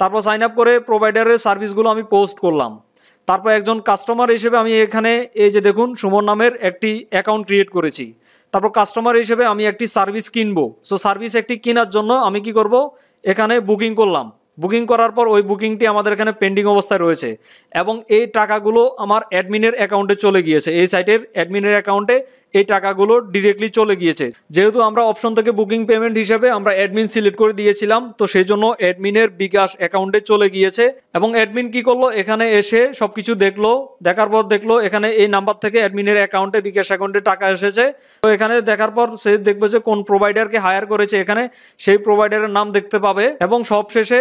তারপর সাইন আপ করে প্রোভাইডারের সার্ভিসগুলো আমি পোস্ট করলাম তারপর একজন কাস্টমার হিসেবে আমি এখানে এই যে দেখুন সুমন নামের একটি অ্যাকাউন্ট ক্রিয়েট করেছি তারপর কাস্টমার হিসেবে আমি একটি সার্ভিস কিনবো সো সার্ভিস একটি কেনার জন্য আমি কি করব এখানে বুকিং করলাম বুকিং করার পর ওই বুকিংটি আমাদের এখানে পেন্ডিং অবস্থায় রয়েছে এবং এই টাকাগুলো আমার অ্যাডমিনের অ্যাকাউন্টে চলে গিয়েছে এই সাইটের অ্যাডমিনের অ্যাকাউন্টে এই টাকাগুলো ডিরেক্টলি চলে গিয়েছে যেহেতু আমরা অপশন থেকে বুকিং পেমেন্ট হিসেবে আমরা অ্যাডমিন সিলেক্ট করে দিয়েছিলাম তো সেই জন্য অ্যাডমিনের বিকাশ অ্যাকাউন্টে চলে গিয়েছে এবং অ্যাডমিন কি করলো এখানে এসে সব কিছু দেখলো দেখার পর দেখলো এখানে এই নাম্বার থেকে অ্যাডমিনের অ্যাকাউন্টে বিকাশ অ্যাকাউন্টে টাকা এসেছে তো এখানে দেখার পর সে দেখবে যে কোন প্রোভাইডারকে হায়ার করেছে এখানে সেই প্রোভাইডারের নাম দেখতে পাবে এবং সবশেষে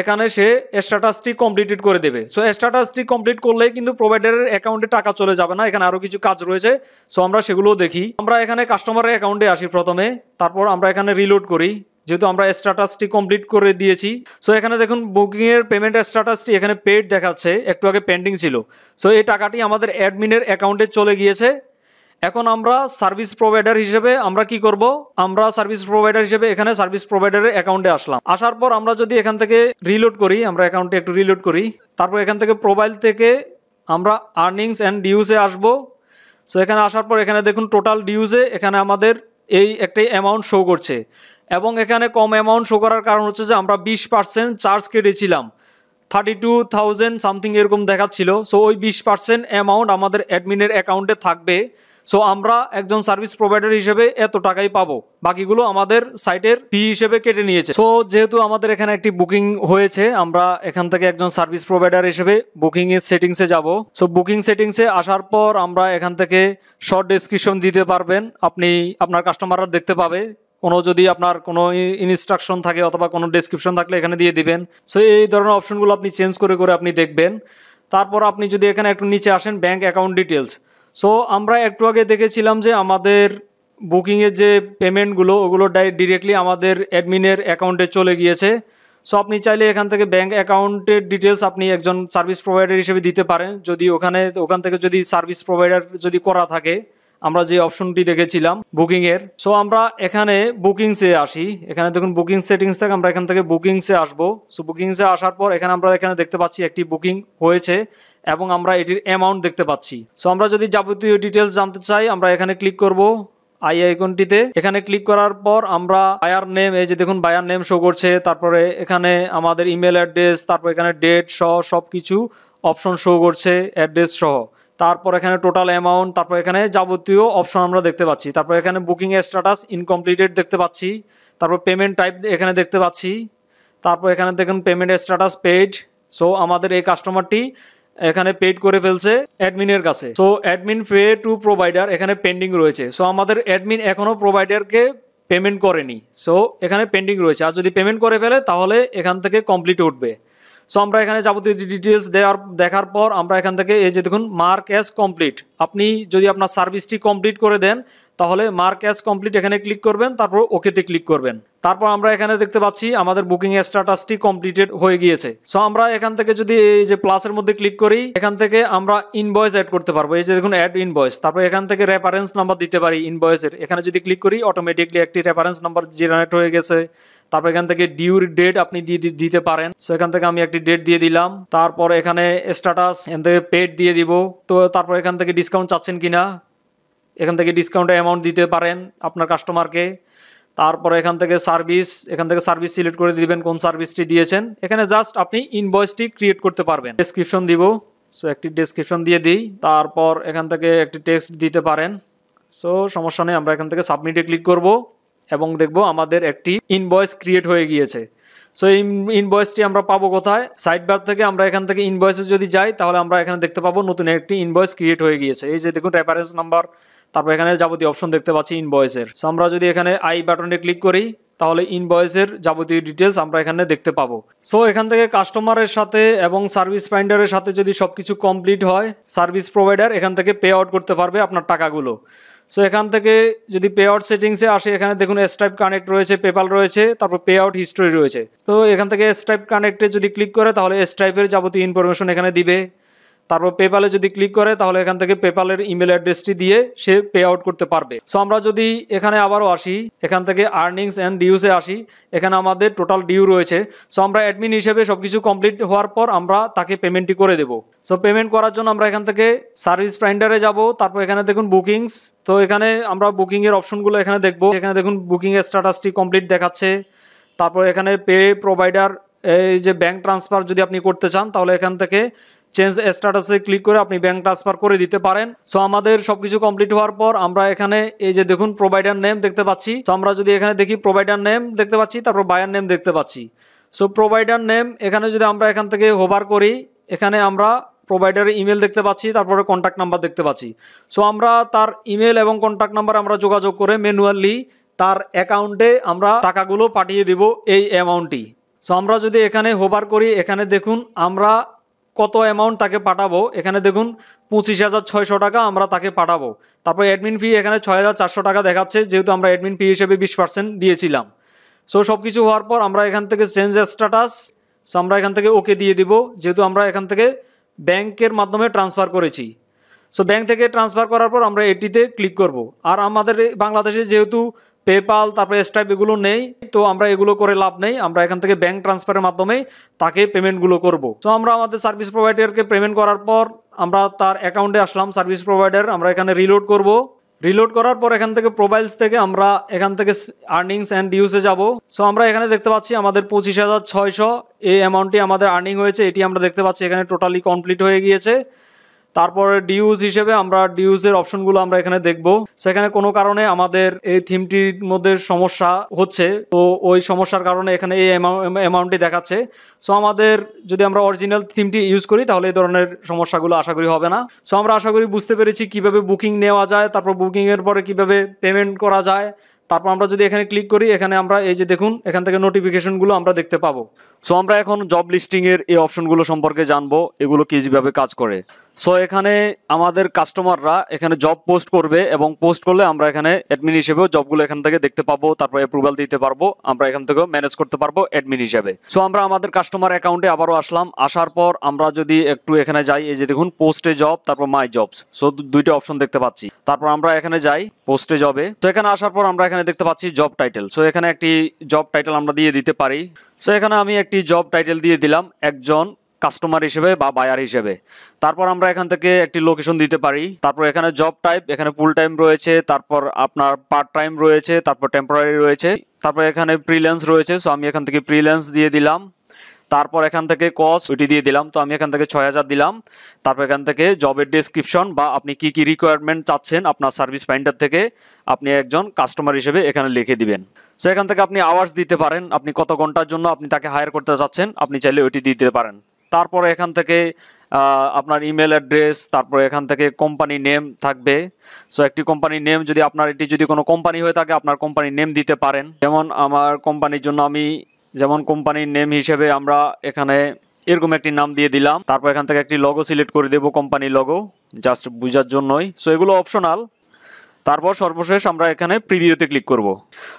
এখানে সে স্ট্যাটাসটি কমপ্লিটেড করে দেবে সো স্ট্যাটাসটি কমপ্লিট করলে কিন্তু প্রোভাইডারের অ্যাকাউন্টে টাকা চলে যাবে না এখানে আরও কিছু কাজ রয়েছে সো আমরা সেগুলোও দেখি আমরা এখানে কাস্টমারের অ্যাকাউন্টে আসি প্রথমে তারপর আমরা এখানে রিলোড করি যেহেতু আমরা স্ট্যাটাসটি কমপ্লিট করে দিয়েছি সো এখানে দেখুন বুকিংয়ের পেমেন্ট স্ট্যাটাসটি এখানে পেড দেখাচ্ছে একটু আগে পেন্ডিং ছিল সো এই টাকাটি আমাদের অ্যাডমিনের অ্যাকাউন্টে চলে গিয়েছে এখন আমরা সার্ভিস প্রোভাইডার হিসেবে আমরা কি করব আমরা সার্ভিস প্রোভাইডার হিসেবে এখানে সার্ভিস প্রোভাইডারের অ্যাকাউন্টে আসলাম আসার পর আমরা যদি এখান থেকে রিলোড করি আমরা অ্যাকাউন্টে একটু রিলোড করি তারপর এখান থেকে প্রোবাইল থেকে আমরা আর্নিংস অ্যান্ড ডিউসে আসবো সো এখানে আসার পর এখানে দেখুন টোটাল ডিউসে এখানে আমাদের এই একটাই অ্যামাউন্ট শো করছে এবং এখানে কম অ্যামাউন্ট শো করার কারণ হচ্ছে যে আমরা বিশ পার্সেন্ট চার্জ কেটেছিলাম থার্টি টু থাউজেন্ড সামথিং এরকম দেখাচ্ছিল সো ওই বিশ পার্সেন্ট অ্যামাউন্ট আমাদের অ্যাডমিনের অ্যাকাউন্টে থাকবে সো আমরা একজন সার্ভিস প্রোভাইডার হিসেবে এত টাকাই পাবো বাকিগুলো আমাদের সাইটের ফি হিসেবে কেটে নিয়েছে সো যেহেতু আমাদের এখানে একটি বুকিং হয়েছে আমরা এখান থেকে একজন সার্ভিস প্রোভাইডার হিসেবে বুকিং এর সেটিংসে যাব সো বুকিং সেটিংসে আসার পর আমরা এখান থেকে শর্ট ডেসক্রিপশন দিতে পারবেন আপনি আপনার কাস্টমাররা দেখতে পাবে কোনো যদি আপনার কোনো ইনস্ট্রাকশন থাকে অথবা কোনো ডেসক্রিপশন থাকলে এখানে দিয়ে দিবেন সো এই ধরনের অপশনগুলো আপনি চেঞ্জ করে করে আপনি দেখবেন তারপর আপনি যদি এখানে একটু নিচে আসেন ব্যাঙ্ক অ্যাকাউন্ট ডিটেলস সো আমরা একটু আগে দেখেছিলাম যে আমাদের বুকিংয়ের যে পেমেন্টগুলো ওগুলো ডিরেক্টলি আমাদের অ্যাডমিনের অ্যাকাউন্টে চলে গিয়েছে সো আপনি চাইলে এখান থেকে ব্যাঙ্ক অ্যাকাউন্টের ডিটেলস আপনি একজন সার্ভিস প্রোভাইডার হিসেবে দিতে পারেন যদি ওখানে ওখান থেকে যদি সার্ভিস প্রোভাইডার যদি করা থাকে আমরা যে অপশনটি দেখেছিলাম বুকিংয়ের সো আমরা এখানে বুকিংসে আসি এখানে দেখুন বুকিং সেটিংস থেকে আমরা এখান থেকে বুকিংসে আসবো সো বুকিংসে আসার পর এখানে আমরা এখানে দেখতে পাচ্ছি একটি বুকিং হয়েছে এবং আমরা এটির অ্যামাউন্ট দেখতে পাচ্ছি সো আমরা যদি যাবতীয় ডিটেলস জানতে চাই আমরা এখানে ক্লিক করব আই আইকনটিতে এখানে ক্লিক করার পর আমরা বায়ার নেম এই যে দেখুন বায়ার নেম শো করছে তারপরে এখানে আমাদের ইমেল অ্যাড্রেস তারপর এখানে ডেট সহ সব কিছু অপশন শো করছে অ্যাড্রেস সহ তারপর এখানে টোটাল অ্যামাউন্ট তারপর এখানে যাবতীয় অপশন আমরা দেখতে পাচ্ছি তারপর এখানে বুকিং স্ট্যাটাস ইনকমপ্লিটেড দেখতে পাচ্ছি তারপর পেমেন্ট টাইপ এখানে দেখতে পাচ্ছি তারপর এখানে দেখুন পেমেন্ট স্ট্যাটাস পেইড সো আমাদের এই কাস্টমারটি এখানে পেড করে ফেলছে অ্যাডমিনের কাছে so admin pay to provider এখানে পেন্ডিং রয়েছে সো আমাদের অ্যাডমিন এখনও প্রোভাইডারকে পেমেন্ট করেনি সো এখানে পেন্ডিং রয়েছে আর যদি পেমেন্ট করে ফেলে তাহলে এখান থেকে কমপ্লিট উঠবে সো আমরা এখানে যাবতীয় ডিটেলস দেওয়ার দেখার পর আমরা এখান থেকে এই যে দেখুন মার্ক অ্যাজ কমপ্লিট আপনি যদি আপনার সার্ভিসটি কমপ্লিট করে দেন তাহলে মার্ক অ্যাজ কমপ্লিট এখানে ক্লিক করবেন তারপর ওকেতে ক্লিক করবেন তারপর আমরা এখানে দেখতে পাচ্ছি আমাদের বুকিং স্ট্যাটাসটি কমপ্লিটেড হয়ে গিয়েছে সো আমরা এখান থেকে যদি এই যে প্লাসের মধ্যে ক্লিক করি এখান থেকে আমরা ইনভয়েস অ্যাড করতে পারবো এই যে দেখুন অ্যাড ইনভয়েস তারপর এখান থেকে রেফারেন্স নাম্বার দিতে পারি ইনভয়েসের এখানে যদি ক্লিক করি অটোমেটিকলি একটি রেফারেন্স নাম্বার জেনারেট হয়ে গেছে তারপর এখান থেকে ডিউর ডেট আপনি দিয়ে দিতে পারেন সো এখান থেকে আমি একটি ডেট দিয়ে দিলাম তারপর এখানে স্ট্যাটাস এখান থেকে পেড দিয়ে দিব তো তারপর এখান থেকে ডিসকাউন্ট চাচ্ছেন কিনা এখান থেকে ডিসকাউন্টের অ্যামাউন্ট দিতে পারেন আপনার কাস্টমারকে তারপরে এখান থেকে সার্ভিস এখান থেকে সার্ভিস সিলেক্ট করে দিবেন কোন সার্ভিসটি দিয়েছেন এখানে জাস্ট আপনি ইনভয়েসটি ক্রিয়েট করতে পারবেন ডেসক্রিপশন দিব সো একটি ডেসক্রিপশন দিয়ে দিই তারপর এখান থেকে একটি টেক্সট দিতে পারেন সো সমস্যা নেই আমরা এখান থেকে সাবমিটে ক্লিক করব এবং দেখব আমাদের একটি ইনভয়েস ক্রিয়েট হয়ে গিয়েছে সো এই ইনভয়েসটি আমরা পাবো কোথায় সাইড বার থেকে আমরা এখান থেকে ইনভয়েসে যদি যাই তাহলে আমরা এখানে দেখতে পাবো নতুন একটি ইনভয়েস ক্রিয়েট হয়ে গিয়েছে এই যে দেখুন রেফারেন্স নাম্বার তারপর এখানে যাবতীয় অপশন দেখতে পাচ্ছি ইনভয়েসের সো আমরা যদি এখানে আই বাটনে ক্লিক করি তাহলে ইনভয়েসের যাবতীয় ডিটেলস আমরা এখানে দেখতে পাবো সো এখান থেকে কাস্টমারের সাথে এবং সার্ভিস ফাইন্ডারের সাথে যদি সব কিছু কমপ্লিট হয় সার্ভিস প্রোভাইডার এখান থেকে পে আউট করতে পারবে আপনার টাকাগুলো সো এখান থেকে যদি পে আউট সেটিংসে আসে এখানে দেখুন টাইপ কানেক্ট রয়েছে পেপাল রয়েছে তারপর পে আউট হিস্টোরি রয়েছে তো এখান থেকে টাইপ কানেক্টে যদি ক্লিক করে তাহলে টাইপের যাবতীয় ইনফরমেশন এখানে দিবে তারপর পেপালে যদি ক্লিক করে তাহলে এখান থেকে পেপালের ইমেল অ্যাড্রেসটি দিয়ে সে পে আউট করতে পারবে সো আমরা যদি এখানে আবারও আসি এখান থেকে আর্নিংস অ্যান্ড ডিউসে আসি এখানে আমাদের টোটাল ডিউ রয়েছে সো আমরা অ্যাডমিন হিসেবে সব কিছু কমপ্লিট হওয়ার পর আমরা তাকে পেমেন্টটি করে দেব সো পেমেন্ট করার জন্য আমরা এখান থেকে সার্ভিস প্রাইন্ডারে যাব তারপর এখানে দেখুন বুকিংস তো এখানে আমরা বুকিংয়ের অপশনগুলো এখানে দেখব এখানে দেখুন বুকিংয়ের স্ট্যাটাসটি কমপ্লিট দেখাচ্ছে তারপর এখানে পে প্রোভাইডার এই যে ব্যাঙ্ক ট্রান্সফার যদি আপনি করতে চান তাহলে এখান থেকে চেঞ্জ স্ট্যাটাসে ক্লিক করে আপনি ব্যাঙ্ক ট্রান্সফার করে দিতে পারেন সো আমাদের সবকিছু কমপ্লিট হওয়ার পর আমরা এখানে এই যে দেখুন প্রোভাইডার নেম দেখতে পাচ্ছি সো আমরা যদি এখানে দেখি প্রোভাইডার নেম দেখতে পাচ্ছি তারপর বায়ার নেম দেখতে পাচ্ছি সো প্রোভাইডার নেম এখানে যদি আমরা এখান থেকে হোভার করি এখানে আমরা প্রোভাইডারের ইমেল দেখতে পাচ্ছি তারপরে কন্ট্যাক্ট নাম্বার দেখতে পাচ্ছি সো আমরা তার ইমেল এবং কন্ট্যাক্ট নাম্বার আমরা যোগাযোগ করে ম্যানুয়ালি তার অ্যাকাউন্টে আমরা টাকাগুলো পাঠিয়ে দিব এই অ্যামাউন্টটি সো আমরা যদি এখানে হোভার করি এখানে দেখুন আমরা কত অ্যামাউন্ট তাকে পাঠাবো এখানে দেখুন পঁচিশ হাজার ছয়শো টাকা আমরা তাকে পাঠাবো তারপর অ্যাডমিন ফি এখানে ছয় হাজার চারশো টাকা দেখাচ্ছে যেহেতু আমরা অ্যাডমিন ফি হিসেবে বিশ পার্সেন্ট দিয়েছিলাম সো সব কিছু হওয়ার পর আমরা এখান থেকে চেঞ্জ স্ট্যাটাস সো আমরা এখান থেকে ওকে দিয়ে দিব যেহেতু আমরা এখান থেকে ব্যাংকের মাধ্যমে ট্রান্সফার করেছি সো ব্যাংক থেকে ট্রান্সফার করার পর আমরা এটিতে ক্লিক করব আর আমাদের বাংলাদেশে যেহেতু পেপাল তারপরে স্ট্রাইপ এগুলো নেই তো আমরা এগুলো করে লাভ নেই আমরা এখান থেকে ব্যাংক ট্রান্সফারের মাধ্যমে তাকে পেমেন্টগুলো করব তো আমরা আমাদের সার্ভিস প্রোভাইডারকে পেমেন্ট করার পর আমরা তার অ্যাকাউন্টে আসলাম সার্ভিস প্রোভাইডার আমরা এখানে রিলোড করব রিলোড করার পর এখান থেকে প্রোবাইলস থেকে আমরা এখান থেকে আর্নিংস অ্যান্ড ডিউসে যাব সো আমরা এখানে দেখতে পাচ্ছি আমাদের পঁচিশ হাজার ছয়শো এই অ্যামাউন্টটি আমাদের আর্নিং হয়েছে এটি আমরা দেখতে পাচ্ছি এখানে টোটালি কমপ্লিট হয়ে গিয়েছে তারপরে ডিউজ হিসেবে আমরা ডিউজের অপশনগুলো আমরা এখানে দেখব সেখানে কোনো কারণে আমাদের এই থিমটির মধ্যে সমস্যা হচ্ছে তো ওই সমস্যার কারণে এখানে এই অ্যামাউন্টটি দেখাচ্ছে সো আমাদের যদি আমরা অরিজিনাল থিমটি ইউজ করি তাহলে এই ধরনের সমস্যাগুলো আশা করি হবে না সো আমরা আশা করি বুঝতে পেরেছি কিভাবে বুকিং নেওয়া যায় তারপর বুকিংয়ের পরে কিভাবে পেমেন্ট করা যায় তারপর আমরা যদি এখানে ক্লিক করি এখানে আমরা এই যে দেখুন এখান থেকে নোটিফিকেশনগুলো আমরা দেখতে পাবো সো আমরা এখন জব লিস্টিংয়ের এই অপশনগুলো সম্পর্কে জানবো এগুলো কিভাবে কাজ করে সো এখানে আমাদের কাস্টমাররা এখানে জব পোস্ট করবে এবং পোস্ট করলে আমরা এখানে অ্যাডমিন হিসেবেও জবগুলো এখান থেকে দেখতে পাবো তারপর অ্যাপ্রুভাল দিতে পারবো আমরা এখান থেকেও ম্যানেজ করতে পারবো অ্যাডমিন হিসেবে সো আমরা আমাদের কাস্টমার অ্যাকাউন্টে আবারও আসলাম আসার পর আমরা যদি একটু এখানে যাই এই যে দেখুন পোস্টে জব তারপর মাই জবস সো দুইটা অপশন দেখতে পাচ্ছি তারপর আমরা এখানে যাই পোস্টে জবে তো এখানে আসার পর আমরা এখানে দেখতে পাচ্ছি জব টাইটেল সো এখানে একটি জব টাইটেল আমরা দিয়ে দিতে পারি সো এখানে আমি একটি জব টাইটেল দিয়ে দিলাম একজন কাস্টমার হিসেবে বা বায়ার হিসেবে তারপর আমরা এখান থেকে একটি লোকেশন দিতে পারি তারপর এখানে জব টাইপ এখানে ফুল টাইম রয়েছে তারপর আপনার পার্ট টাইম রয়েছে তারপর টেম্পোরারি রয়েছে তারপর এখানে প্রিল্যান্স রয়েছে সো আমি এখান থেকে প্রিল্যান্স দিয়ে দিলাম তারপর এখান থেকে কস্ট ওইটি দিয়ে দিলাম তো আমি এখান থেকে ছয় হাজার দিলাম তারপর এখান থেকে জবের ডিসক্রিপশন বা আপনি কি কি রিকোয়ারমেন্ট চাচ্ছেন আপনার সার্ভিস পয়েন্টার থেকে আপনি একজন কাস্টমার হিসেবে এখানে লিখে দিবেন সো এখান থেকে আপনি আওয়ার্স দিতে পারেন আপনি কত ঘন্টার জন্য আপনি তাকে হায়ার করতে চাচ্ছেন আপনি চাইলে ওইটি দিতে পারেন তারপরে এখান থেকে আপনার ইমেল অ্যাড্রেস তারপরে এখান থেকে কোম্পানি নেম থাকবে সো একটি কোম্পানি নেম যদি আপনার এটি যদি কোনো কোম্পানি হয়ে থাকে আপনার কোম্পানির নেম দিতে পারেন যেমন আমার কোম্পানির জন্য আমি যেমন কোম্পানির নেম হিসেবে আমরা এখানে এরকম একটি নাম দিয়ে দিলাম তারপর এখান থেকে একটি লগো সিলেক্ট করে দেব কোম্পানি লগো জাস্ট বোঝার জন্যই সো এগুলো অপশনাল তারপর সর্বশেষ আমরা এখানে প্রিভিওতে ক্লিক করব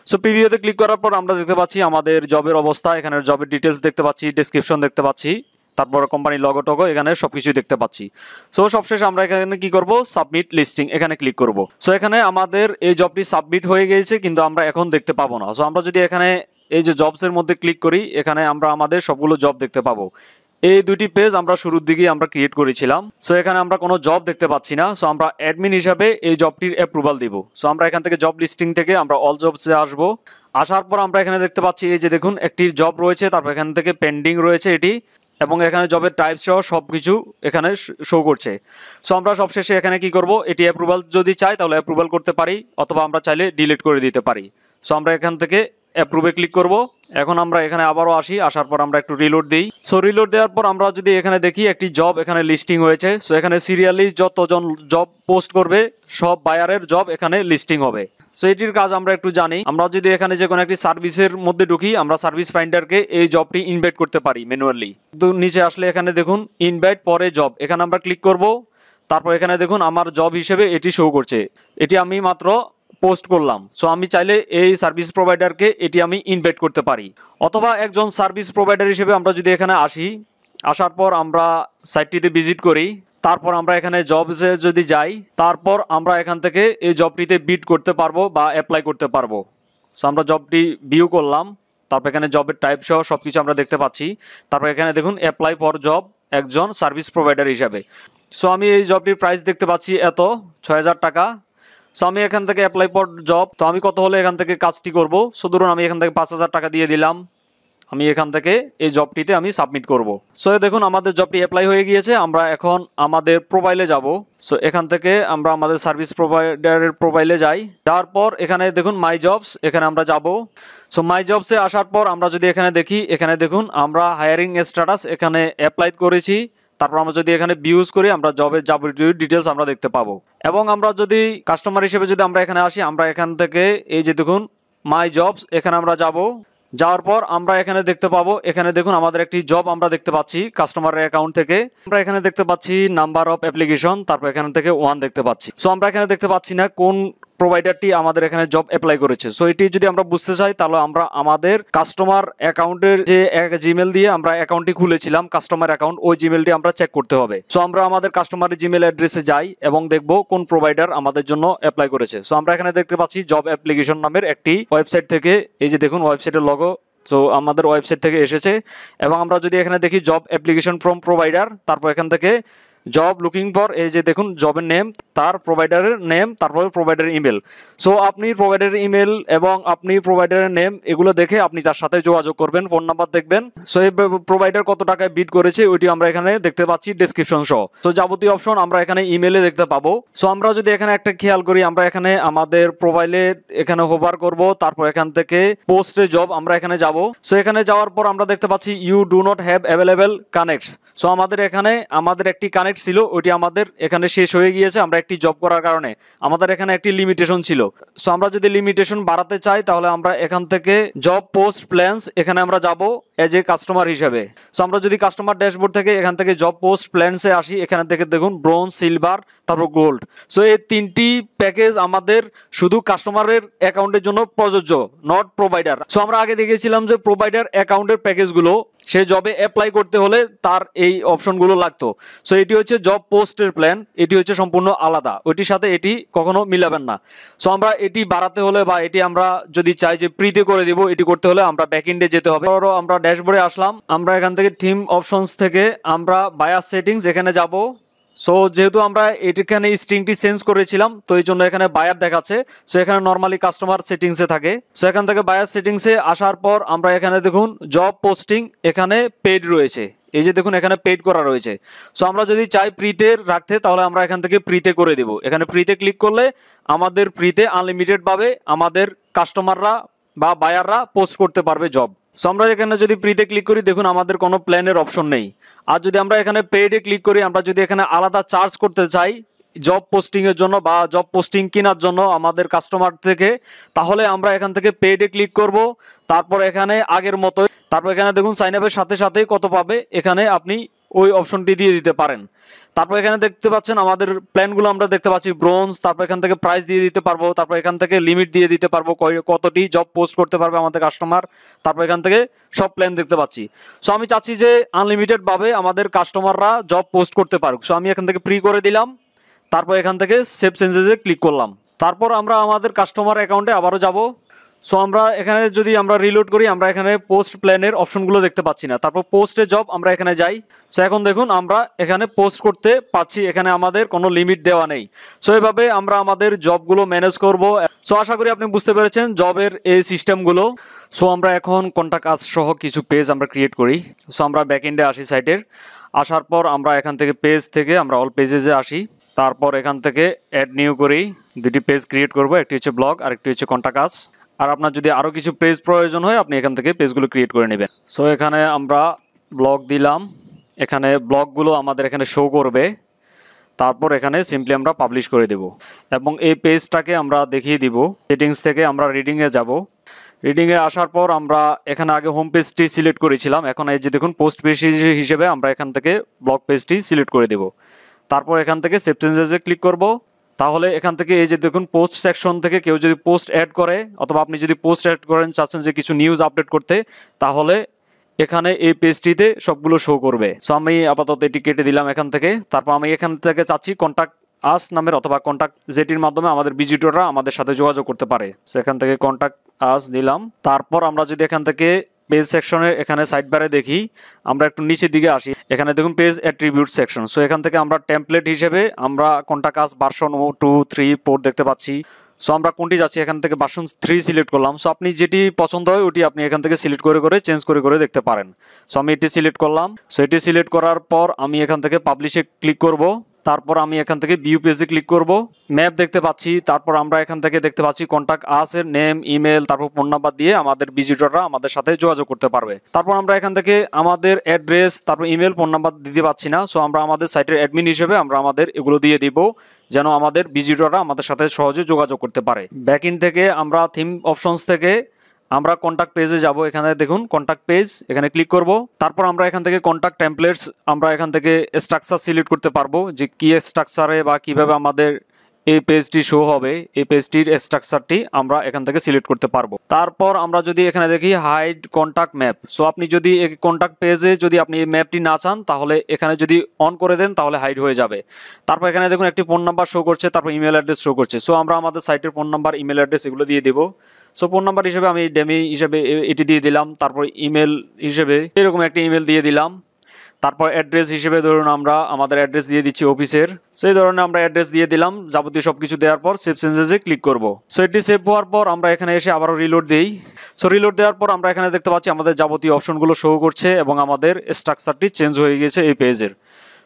সো প্রিভিওতে ক্লিক করার পর আমরা দেখতে পাচ্ছি আমাদের জবের অবস্থা এখানে জবের ডিটেলস দেখতে পাচ্ছি ডিসক্রিপশন দেখতে পাচ্ছি তারপরে কোম্পানির লগো টগো এখানে সবকিছু দেখতে পাচ্ছি সো সবশেষ আমরা এখানে কি করব সাবমিট লিস্টিং এখানে ক্লিক করব সো এখানে আমাদের এই জবটি সাবমিট হয়ে গিয়েছে কিন্তু আমরা এখন দেখতে পাবো না সো আমরা যদি এখানে এই যে জবসের মধ্যে ক্লিক করি এখানে আমরা আমাদের সবগুলো জব দেখতে পাবো এই দুটি পেজ আমরা শুরুর দিকেই আমরা ক্রিয়েট করেছিলাম সো এখানে আমরা কোনো জব দেখতে পাচ্ছি না সো আমরা অ্যাডমিন হিসাবে এই জবটির অ্যাপ্রুভাল দিব সো আমরা এখান থেকে জব লিস্টিং থেকে আমরা অল জবসে আসবো আসার পর আমরা এখানে দেখতে পাচ্ছি এই যে দেখুন একটি জব রয়েছে তারপর এখান থেকে পেন্ডিং রয়েছে এটি এবং এখানে জবের টাইপ সহ সব কিছু এখানে শো করছে সো আমরা সবশেষে এখানে কি করব এটি অ্যাপ্রুভাল যদি চাই তাহলে অ্যাপ্রুভাল করতে পারি অথবা আমরা চাইলে ডিলিট করে দিতে পারি সো আমরা এখান থেকে অ্যাপ্রুভে ক্লিক করব এখন আমরা এখানে আবারও আসি আসার পর আমরা একটু রিলোড দিই সো রিলোড দেওয়ার পর আমরা যদি এখানে দেখি একটি জব এখানে লিস্টিং হয়েছে সো এখানে সিরিয়ালি যতজন জব পোস্ট করবে সব বায়ারের জব এখানে লিস্টিং হবে সো এটির কাজ আমরা একটু জানি আমরা যদি এখানে যে কোনো একটি সার্ভিসের মধ্যে ঢুকি আমরা সার্ভিস ফাইন্ডারকে এই জবটি ইনভাইট করতে পারি ম্যানুয়ালি তো নিচে আসলে এখানে দেখুন ইনভাইট পরে জব এখানে আমরা ক্লিক করব তারপর এখানে দেখুন আমার জব হিসেবে এটি শো করছে এটি আমি মাত্র পোস্ট করলাম সো আমি চাইলে এই সার্ভিস প্রোভাইডারকে এটি আমি ইনভাইট করতে পারি অথবা একজন সার্ভিস প্রোভাইডার হিসেবে আমরা যদি এখানে আসি আসার পর আমরা সাইটটিতে ভিজিট করি তারপর আমরা এখানে জবসে যদি যাই তারপর আমরা এখান থেকে এই জবটিতে বিট করতে পারবো বা অ্যাপ্লাই করতে পারবো সো আমরা জবটি ভিউ করলাম তারপর এখানে জবের টাইপ সহ সব কিছু আমরা দেখতে পাচ্ছি তারপর এখানে দেখুন অ্যাপ্লাই ফর জব একজন সার্ভিস প্রোভাইডার হিসাবে সো আমি এই জবটির প্রাইস দেখতে পাচ্ছি এত ছয় টাকা সো আমি এখান থেকে অ্যাপ্লাই ফর জব তো আমি কত হলে এখান থেকে কাজটি করব সো ধরুন আমি এখান থেকে পাঁচ টাকা দিয়ে দিলাম আমি এখান থেকে এই জবটিতে আমি সাবমিট করব। সো দেখুন আমাদের জবটি অ্যাপ্লাই হয়ে গিয়েছে আমরা এখন আমাদের প্রোফাইলে যাব সো এখান থেকে আমরা আমাদের সার্ভিস প্রোভাইডারের প্রোফাইলে যাই যাওয়ার পর এখানে দেখুন মাই জবস এখানে আমরা যাব সো মাই জবসে আসার পর আমরা যদি এখানে দেখি এখানে দেখুন আমরা হায়ারিং স্ট্যাটাস এখানে অ্যাপ্লাই করেছি তারপর আমরা যদি এখানে বিউজ করি আমরা জবের যাবতীয় ডিটেলস আমরা দেখতে পাবো এবং আমরা যদি কাস্টমার হিসেবে যদি আমরা এখানে আসি আমরা এখান থেকে এই যে দেখুন মাই জবস এখানে আমরা যাব যাওয়ার পর আমরা এখানে দেখতে পাবো এখানে দেখুন আমাদের একটি জব আমরা দেখতে পাচ্ছি কাস্টমারের অ্যাকাউন্ট থেকে আমরা এখানে দেখতে পাচ্ছি নাম্বার অফ অ্যাপ্লিকেশন তারপর এখান থেকে ওয়ান দেখতে পাচ্ছি সো আমরা এখানে দেখতে পাচ্ছি না কোন প্রোভাইডারটি আমাদের এখানে জব অ্যাপ্লাই করেছে সো এটি যদি আমরা বুঝতে চাই তাহলে আমরা আমাদের কাস্টমার অ্যাকাউন্টের যে জিমেল দিয়ে আমরা অ্যাকাউন্টটি খুলেছিলাম কাস্টমার অ্যাকাউন্ট ওই জিমেলটি আমরা চেক করতে হবে সো আমরা আমাদের কাস্টমারের জিমেল অ্যাড্রেসে যাই এবং দেখব কোন প্রোভাইডার আমাদের জন্য অ্যাপ্লাই করেছে সো আমরা এখানে দেখতে পাচ্ছি জব অ্যাপ্লিকেশন নামের একটি ওয়েবসাইট থেকে এই যে দেখুন ওয়েবসাইটের লগো সো আমাদের ওয়েবসাইট থেকে এসেছে এবং আমরা যদি এখানে দেখি জব অ্যাপ্লিকেশন ফ্রম প্রোভাইডার তারপর এখান থেকে জব লুকিং ফর এই যে দেখুন জবের নেম তার প্রোভাইডারের নেম তারপরে প্রোভাইডারের ইমেল সো আপনি প্রোভাইডারের ইমেল এবং আপনি প্রোভাইডারের নেম এগুলো দেখে আপনি তার সাথে যোগাযোগ করবেন ফোন নাম্বার দেখবেন সো এই প্রোভাইডার কত টাকায় বিট করেছে ওইটি আমরা এখানে দেখতে পাচ্ছি ডিসক্রিপশন সহ সো যাবতীয় অপশন আমরা এখানে ইমেলে দেখতে পাবো সো আমরা যদি এখানে একটা খেয়াল করি আমরা এখানে আমাদের প্রোফাইলে এখানে হোভার করব তারপর এখান থেকে পোস্টে জব আমরা এখানে যাব সো এখানে যাওয়ার পর আমরা দেখতে পাচ্ছি you do not have available connects so আমাদের এখানে আমাদের একটি কানেক্ট ছিল ওইটি আমাদের এখানে শেষ হয়ে গিয়েছে আমরা একটি জব করার কারণে আমাদের এখানে একটি লিমিটেশন ছিল সো আমরা যদি লিমিটেশন বাড়াতে চাই তাহলে আমরা এখান থেকে জব পোস্ট প্ল্যান্স এখানে আমরা যাব এজ এ কাস্টমার হিসেবে সো আমরা যদি কাস্টমার ড্যাশবোর্ড থেকে এখান থেকে জব পোস্ট প্ল্যান্সে আসি এখানে থেকে দেখুন ব্রোঞ্জ সিলভার তারপর গোল্ড সো এই তিনটি প্যাকেজ আমাদের শুধু কাস্টমারের অ্যাকাউন্টের জন্য প্রযোজ্য নট প্রোভাইডার সো আমরা আগে দেখেছিলাম যে প্রোভাইডার অ্যাকাউন্টের প্যাকেজগুলো সে জবে অ্যাপ্লাই করতে হলে তার এই অপশনগুলো লাগতো সো এটি হচ্ছে জব পোস্টের প্ল্যান এটি হচ্ছে সম্পূর্ণ আলাদা ওইটির সাথে এটি কখনো মিলাবেন না সো আমরা এটি বাড়াতে হলে বা এটি আমরা যদি চাই যে প্রিতে করে দিব এটি করতে হলে আমরা ব্যাক ইন্ডে যেতে হবে আরও আমরা ড্যাশবোর্ডে আসলাম আমরা এখান থেকে থিম অপশনস থেকে আমরা বায়াস সেটিংস এখানে যাব সো যেহেতু আমরা এখানে স্ট্রিংটি চেঞ্জ করেছিলাম তো এই জন্য এখানে বায়ার দেখাচ্ছে সো এখানে নর্মালি কাস্টমার সেটিংসে থাকে সো এখান থেকে বায়ার সেটিংসে আসার পর আমরা এখানে দেখুন জব পোস্টিং এখানে পেড রয়েছে এই যে দেখুন এখানে পেড করা রয়েছে সো আমরা যদি চাই প্রিতে রাখতে তাহলে আমরা এখান থেকে প্রিতে করে দেব এখানে প্রিতে ক্লিক করলে আমাদের প্রিতে আনলিমিটেডভাবে আমাদের কাস্টমাররা বা বায়াররা পোস্ট করতে পারবে জব সো আমরা এখানে যদি প্রিতে ক্লিক করি দেখুন আমাদের কোনো প্ল্যানের অপশন নেই আর যদি আমরা এখানে পেডে ক্লিক করি আমরা যদি এখানে আলাদা চার্জ করতে চাই জব পোস্টিংয়ের জন্য বা জব পোস্টিং কেনার জন্য আমাদের কাস্টমার থেকে তাহলে আমরা এখান থেকে পেডে ক্লিক করব তারপর এখানে আগের মতো তারপর এখানে দেখুন সাইন আপের সাথে সাথেই কত পাবে এখানে আপনি ওই অপশনটি দিয়ে দিতে পারেন তারপর এখানে দেখতে পাচ্ছেন আমাদের প্ল্যানগুলো আমরা দেখতে পাচ্ছি ব্রোঞ্জ তারপর এখান থেকে প্রাইস দিয়ে দিতে পারবো তারপর এখান থেকে লিমিট দিয়ে দিতে পারবো কতটি জব পোস্ট করতে পারবে আমাদের কাস্টমার তারপর এখান থেকে সব প্ল্যান দেখতে পাচ্ছি সো আমি চাচ্ছি যে আনলিমিটেডভাবে আমাদের কাস্টমাররা জব পোস্ট করতে পারুক সো আমি এখান থেকে প্রি করে দিলাম তারপর এখান থেকে সেভ চেঞ্জেসে ক্লিক করলাম তারপর আমরা আমাদের কাস্টমার অ্যাকাউন্টে আবারও যাব সো আমরা এখানে যদি আমরা রিলোড করি আমরা এখানে পোস্ট প্ল্যানের অপশনগুলো দেখতে পাচ্ছি না তারপর পোস্টে জব আমরা এখানে যাই সো এখন দেখুন আমরা এখানে পোস্ট করতে পাচ্ছি এখানে আমাদের কোনো লিমিট দেওয়া নেই সো এভাবে আমরা আমাদের জবগুলো ম্যানেজ করব সো আশা করি আপনি বুঝতে পেরেছেন জবের এই সিস্টেমগুলো সো আমরা এখন কন্ট্যাক্ট কাজ সহ কিছু পেজ আমরা ক্রিয়েট করি সো আমরা ব্যাকএন্ডে আসি সাইটের আসার পর আমরা এখান থেকে পেজ থেকে আমরা অল পেজেজে আসি তারপর এখান থেকে অ্যাড নিউ করি দুটি পেজ ক্রিয়েট করব একটি হচ্ছে ব্লগ আর একটি হচ্ছে কন্ট্যাক্ট আস আর আপনার যদি আরও কিছু পেজ প্রয়োজন হয় আপনি এখান থেকে পেজগুলো ক্রিয়েট করে নেবেন সো এখানে আমরা ব্লগ দিলাম এখানে ব্লগগুলো আমাদের এখানে শো করবে তারপর এখানে সিম্পলি আমরা পাবলিশ করে দেব এবং এই পেজটাকে আমরা দেখিয়ে দিব রিডিংস থেকে আমরা রিডিংয়ে যাব রিডিংয়ে আসার পর আমরা এখানে আগে হোম পেজটি সিলেক্ট করেছিলাম এখন এই যে দেখুন পোস্ট পেজ হিসেবে আমরা এখান থেকে ব্লগ পেজটি সিলেক্ট করে দেব তারপর এখান থেকে সেপটেন্সেসে ক্লিক করব তাহলে এখান থেকে এই যে দেখুন পোস্ট সেকশন থেকে কেউ যদি পোস্ট অ্যাড করে অথবা আপনি যদি পোস্ট অ্যাড করেন চাচ্ছেন যে কিছু নিউজ আপডেট করতে তাহলে এখানে এই পেজটিতে সবগুলো শো করবে সো আমি আপাতত এটি কেটে দিলাম এখান থেকে তারপর আমি এখান থেকে চাচ্ছি কন্ট্যাক্ট আস নামের অথবা কন্ট্যাক্ট যেটির মাধ্যমে আমাদের ভিজিটররা আমাদের সাথে যোগাযোগ করতে পারে সো এখান থেকে কন্ট্যাক্ট আস দিলাম তারপর আমরা যদি এখান থেকে পেজ সেকশনের এখানে সাইড বারে দেখি আমরা একটু নিচের দিকে আসি এখানে দেখুন পেজ অ্যাট্রিবিউট সেকশন সো এখান থেকে আমরা টেমপ্লেট হিসেবে আমরা কোনটা কাজ বার্সন ও টু থ্রি ফোর দেখতে পাচ্ছি সো আমরা কোনটি যাচ্ছি এখান থেকে বার্সন থ্রি সিলেক্ট করলাম সো আপনি যেটি পছন্দ হয় ওটি আপনি এখান থেকে সিলেক্ট করে করে চেঞ্জ করে করে দেখতে পারেন সো আমি এটি সিলেক্ট করলাম সো এটি সিলেক্ট করার পর আমি এখান থেকে পাবলিশে ক্লিক করবো তারপর আমি এখান থেকে বিউ পেজে ক্লিক করব ম্যাপ দেখতে পাচ্ছি তারপর আমরা এখান থেকে দেখতে পাচ্ছি কন্ট্যাক্ট আস নেম ইমেল তারপর ফোন নাম্বার দিয়ে আমাদের ভিজিটররা আমাদের সাথে যোগাযোগ করতে পারবে তারপর আমরা এখান থেকে আমাদের অ্যাড্রেস তারপর ইমেল ফোন নাম্বার দিতে পারছি না সো আমরা আমাদের সাইটের অ্যাডমিন হিসেবে আমরা আমাদের এগুলো দিয়ে দিব যেন আমাদের ভিজিটররা আমাদের সাথে সহজে যোগাযোগ করতে পারে ব্যাক ইন থেকে আমরা থিম অপশনস থেকে আমরা কন্ট্যাক্ট পেজে যাব এখানে দেখুন কন্ট্যাক্ট পেজ এখানে ক্লিক করব তারপর আমরা এখান থেকে কন্ট্যাক্ট টেমপ্লেটস আমরা এখান থেকে স্ট্রাকচার সিলেক্ট করতে পারবো যে কী স্ট্রাকচারে বা কিভাবে আমাদের এই পেজটি শো হবে এই পেজটির স্ট্রাকচারটি আমরা এখান থেকে সিলেক্ট করতে পারবো তারপর আমরা যদি এখানে দেখি হাইড কন্ট্যাক্ট ম্যাপ সো আপনি যদি এই কন্ট্যাক্ট পেজে যদি আপনি এই ম্যাপটি না চান তাহলে এখানে যদি অন করে দেন তাহলে হাইড হয়ে যাবে তারপর এখানে দেখুন একটি ফোন নাম্বার শো করছে তারপর ইমেল অ্যাড্রেস শো করছে সো আমরা আমাদের সাইটের ফোন নাম্বার ইমেল অ্যাড্রেস এগুলো দিয়ে দেবো সো ফোন নাম্বার হিসেবে আমি ডেমি হিসেবে এটি দিয়ে দিলাম তারপর ইমেল হিসেবে এরকম একটা ইমেল দিয়ে দিলাম তারপর অ্যাড্রেস হিসেবে ধরুন আমরা আমাদের অ্যাড্রেস দিয়ে দিচ্ছি অফিসের সেই ধরনের আমরা অ্যাড্রেস দিয়ে দিলাম যাবতীয় সব কিছু দেওয়ার পর সেভ সেন্সেসে ক্লিক করব সো এটি সেভ হওয়ার পর আমরা এখানে এসে আবারও রিলোড দিই সো রিলোড দেওয়ার পর আমরা এখানে দেখতে পাচ্ছি আমাদের যাবতীয় অপশনগুলো শো করছে এবং আমাদের স্ট্রাকচারটি চেঞ্জ হয়ে গেছে এই পেজের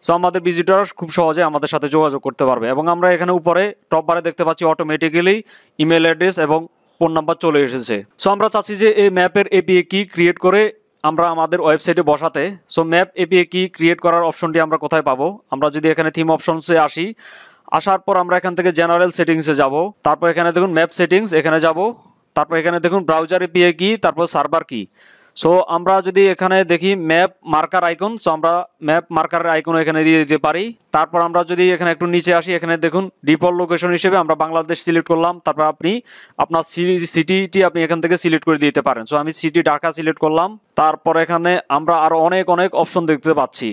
সো আমাদের ভিজিটার খুব সহজে আমাদের সাথে যোগাযোগ করতে পারবে এবং আমরা এখানে উপরে টপ বারে দেখতে পাচ্ছি অটোমেটিক্যালি ইমেল অ্যাড্রেস এবং ফোন নাম্বার চলে এসেছে সো আমরা চাচ্ছি যে এই ম্যাপের এপিএ কি ক্রিয়েট করে আমরা আমাদের ওয়েবসাইটে বসাতে so map API key create করার অপশনটি আমরা কোথায় পাবো আমরা যদি এখানে থিম অপশনসে আসি আসার পর আমরা এখান থেকে জেনারেল সেটিংসে যাব তারপর এখানে দেখুন ম্যাপ সেটিংস এখানে যাব তারপর এখানে দেখুন ব্রাউজার এপিএ কি তারপর সার্ভার কি সো আমরা যদি এখানে দেখি ম্যাপ মার্কার আইকন সো আমরা ম্যাপ মার্কার আইকন এখানে দিয়ে দিতে পারি তারপর আমরা যদি এখানে একটু নিচে আসি এখানে দেখুন ডিফল্ট লোকেশন হিসেবে আমরা বাংলাদেশ সিলেক্ট করলাম তারপর আপনি আপনার সিটিটি আপনি এখান থেকে সিলেক্ট করে দিতে পারেন সো আমি সিটি ঢাকা সিলেক্ট করলাম তারপর এখানে আমরা আরও অনেক অনেক অপশন দেখতে পাচ্ছি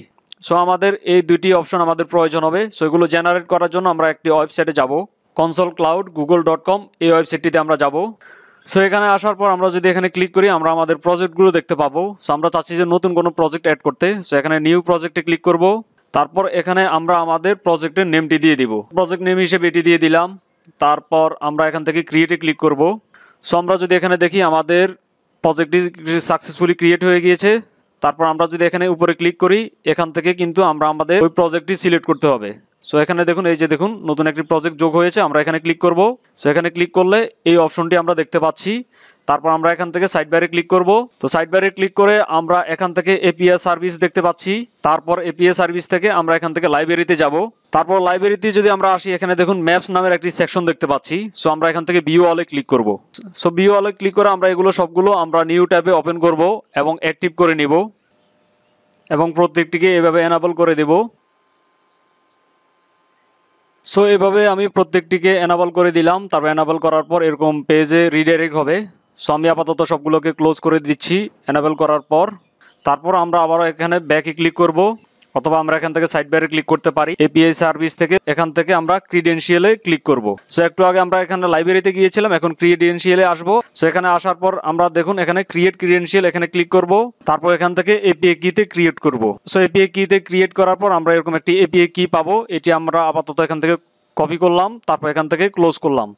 সো আমাদের এই দুটি অপশন আমাদের প্রয়োজন হবে সো এগুলো জেনারেট করার জন্য আমরা একটি ওয়েবসাইটে যাব console cloud Google dot com এই ওয়েবসাইটটিতে আমরা যাব সো এখানে আসার পর আমরা যদি এখানে ক্লিক করি আমরা আমাদের প্রজেক্টগুলো দেখতে পাবো সো আমরা চাচ্ছি যে নতুন কোনো প্রজেক্ট অ্যাড করতে সো এখানে নিউ প্রজেক্টে ক্লিক করব তারপর এখানে আমরা আমাদের প্রজেক্টের নেমটি দিয়ে দিব প্রজেক্ট নেম হিসেবে এটি দিয়ে দিলাম তারপর আমরা এখান থেকে ক্রিয়েটে ক্লিক করব সো আমরা যদি এখানে দেখি আমাদের প্রজেক্টটি সাকসেসফুলি ক্রিয়েট হয়ে গিয়েছে তারপর আমরা যদি এখানে উপরে ক্লিক করি এখান থেকে কিন্তু আমরা আমাদের ওই প্রজেক্টটি সিলেক্ট করতে হবে সো এখানে দেখুন এই যে দেখুন নতুন একটি প্রজেক্ট যোগ হয়েছে আমরা এখানে ক্লিক করব সো এখানে ক্লিক করলে এই অপশনটি আমরা দেখতে পাচ্ছি তারপর আমরা এখান থেকে সাইড বারে ক্লিক করব তো সাইড বারে ক্লিক করে আমরা এখান থেকে এপিএস সার্ভিস দেখতে পাচ্ছি তারপর এপিএস সার্ভিস থেকে আমরা এখান থেকে লাইব্রেরিতে যাব তারপর লাইব্রেরিতে যদি আমরা আসি এখানে দেখুন ম্যাপস নামের একটি সেকশন দেখতে পাচ্ছি সো আমরা এখান থেকে বিও অলে ক্লিক করব সো বিও অলে ক্লিক করে আমরা এগুলো সবগুলো আমরা নিউ ট্যাবে ওপেন করব এবং অ্যাক্টিভ করে নিব এবং প্রত্যেকটিকে এভাবে এনাবল করে দেবো সো এভাবে আমি প্রত্যেকটিকে অ্যানাবল করে দিলাম তারপর অ্যানাবল করার পর এরকম পেজে রিডাইরেক্ট হবে সো আমি আপাতত সবগুলোকে ক্লোজ করে দিচ্ছি অ্যানাবেল করার পর তারপর আমরা আবারও এখানে ব্যাকে ক্লিক করব অথবা আমরা এখান থেকে সাইড বাইরে ক্লিক করতে পারি এপিআই সার্ভিস থেকে এখান থেকে আমরা ক্রিডেন্সিয়ালে ক্লিক করবো সো একটু আগে আমরা এখানে লাইব্রেরিতে গিয়েছিলাম এখন ক্রিডেন্সিয়ালে আসবো সো এখানে আসার পর আমরা দেখুন এখানে ক্রিয়েট ক্রিডেন্সিয়াল এখানে ক্লিক করব তারপর এখান থেকে এপিএ কিতে ক্রিয়েট করব সো এপিএ কিতে ক্রিয়েট করার পর আমরা এরকম একটি এপিএ কি পাবো এটি আমরা আপাতত এখান থেকে কপি করলাম তারপর এখান থেকে ক্লোজ করলাম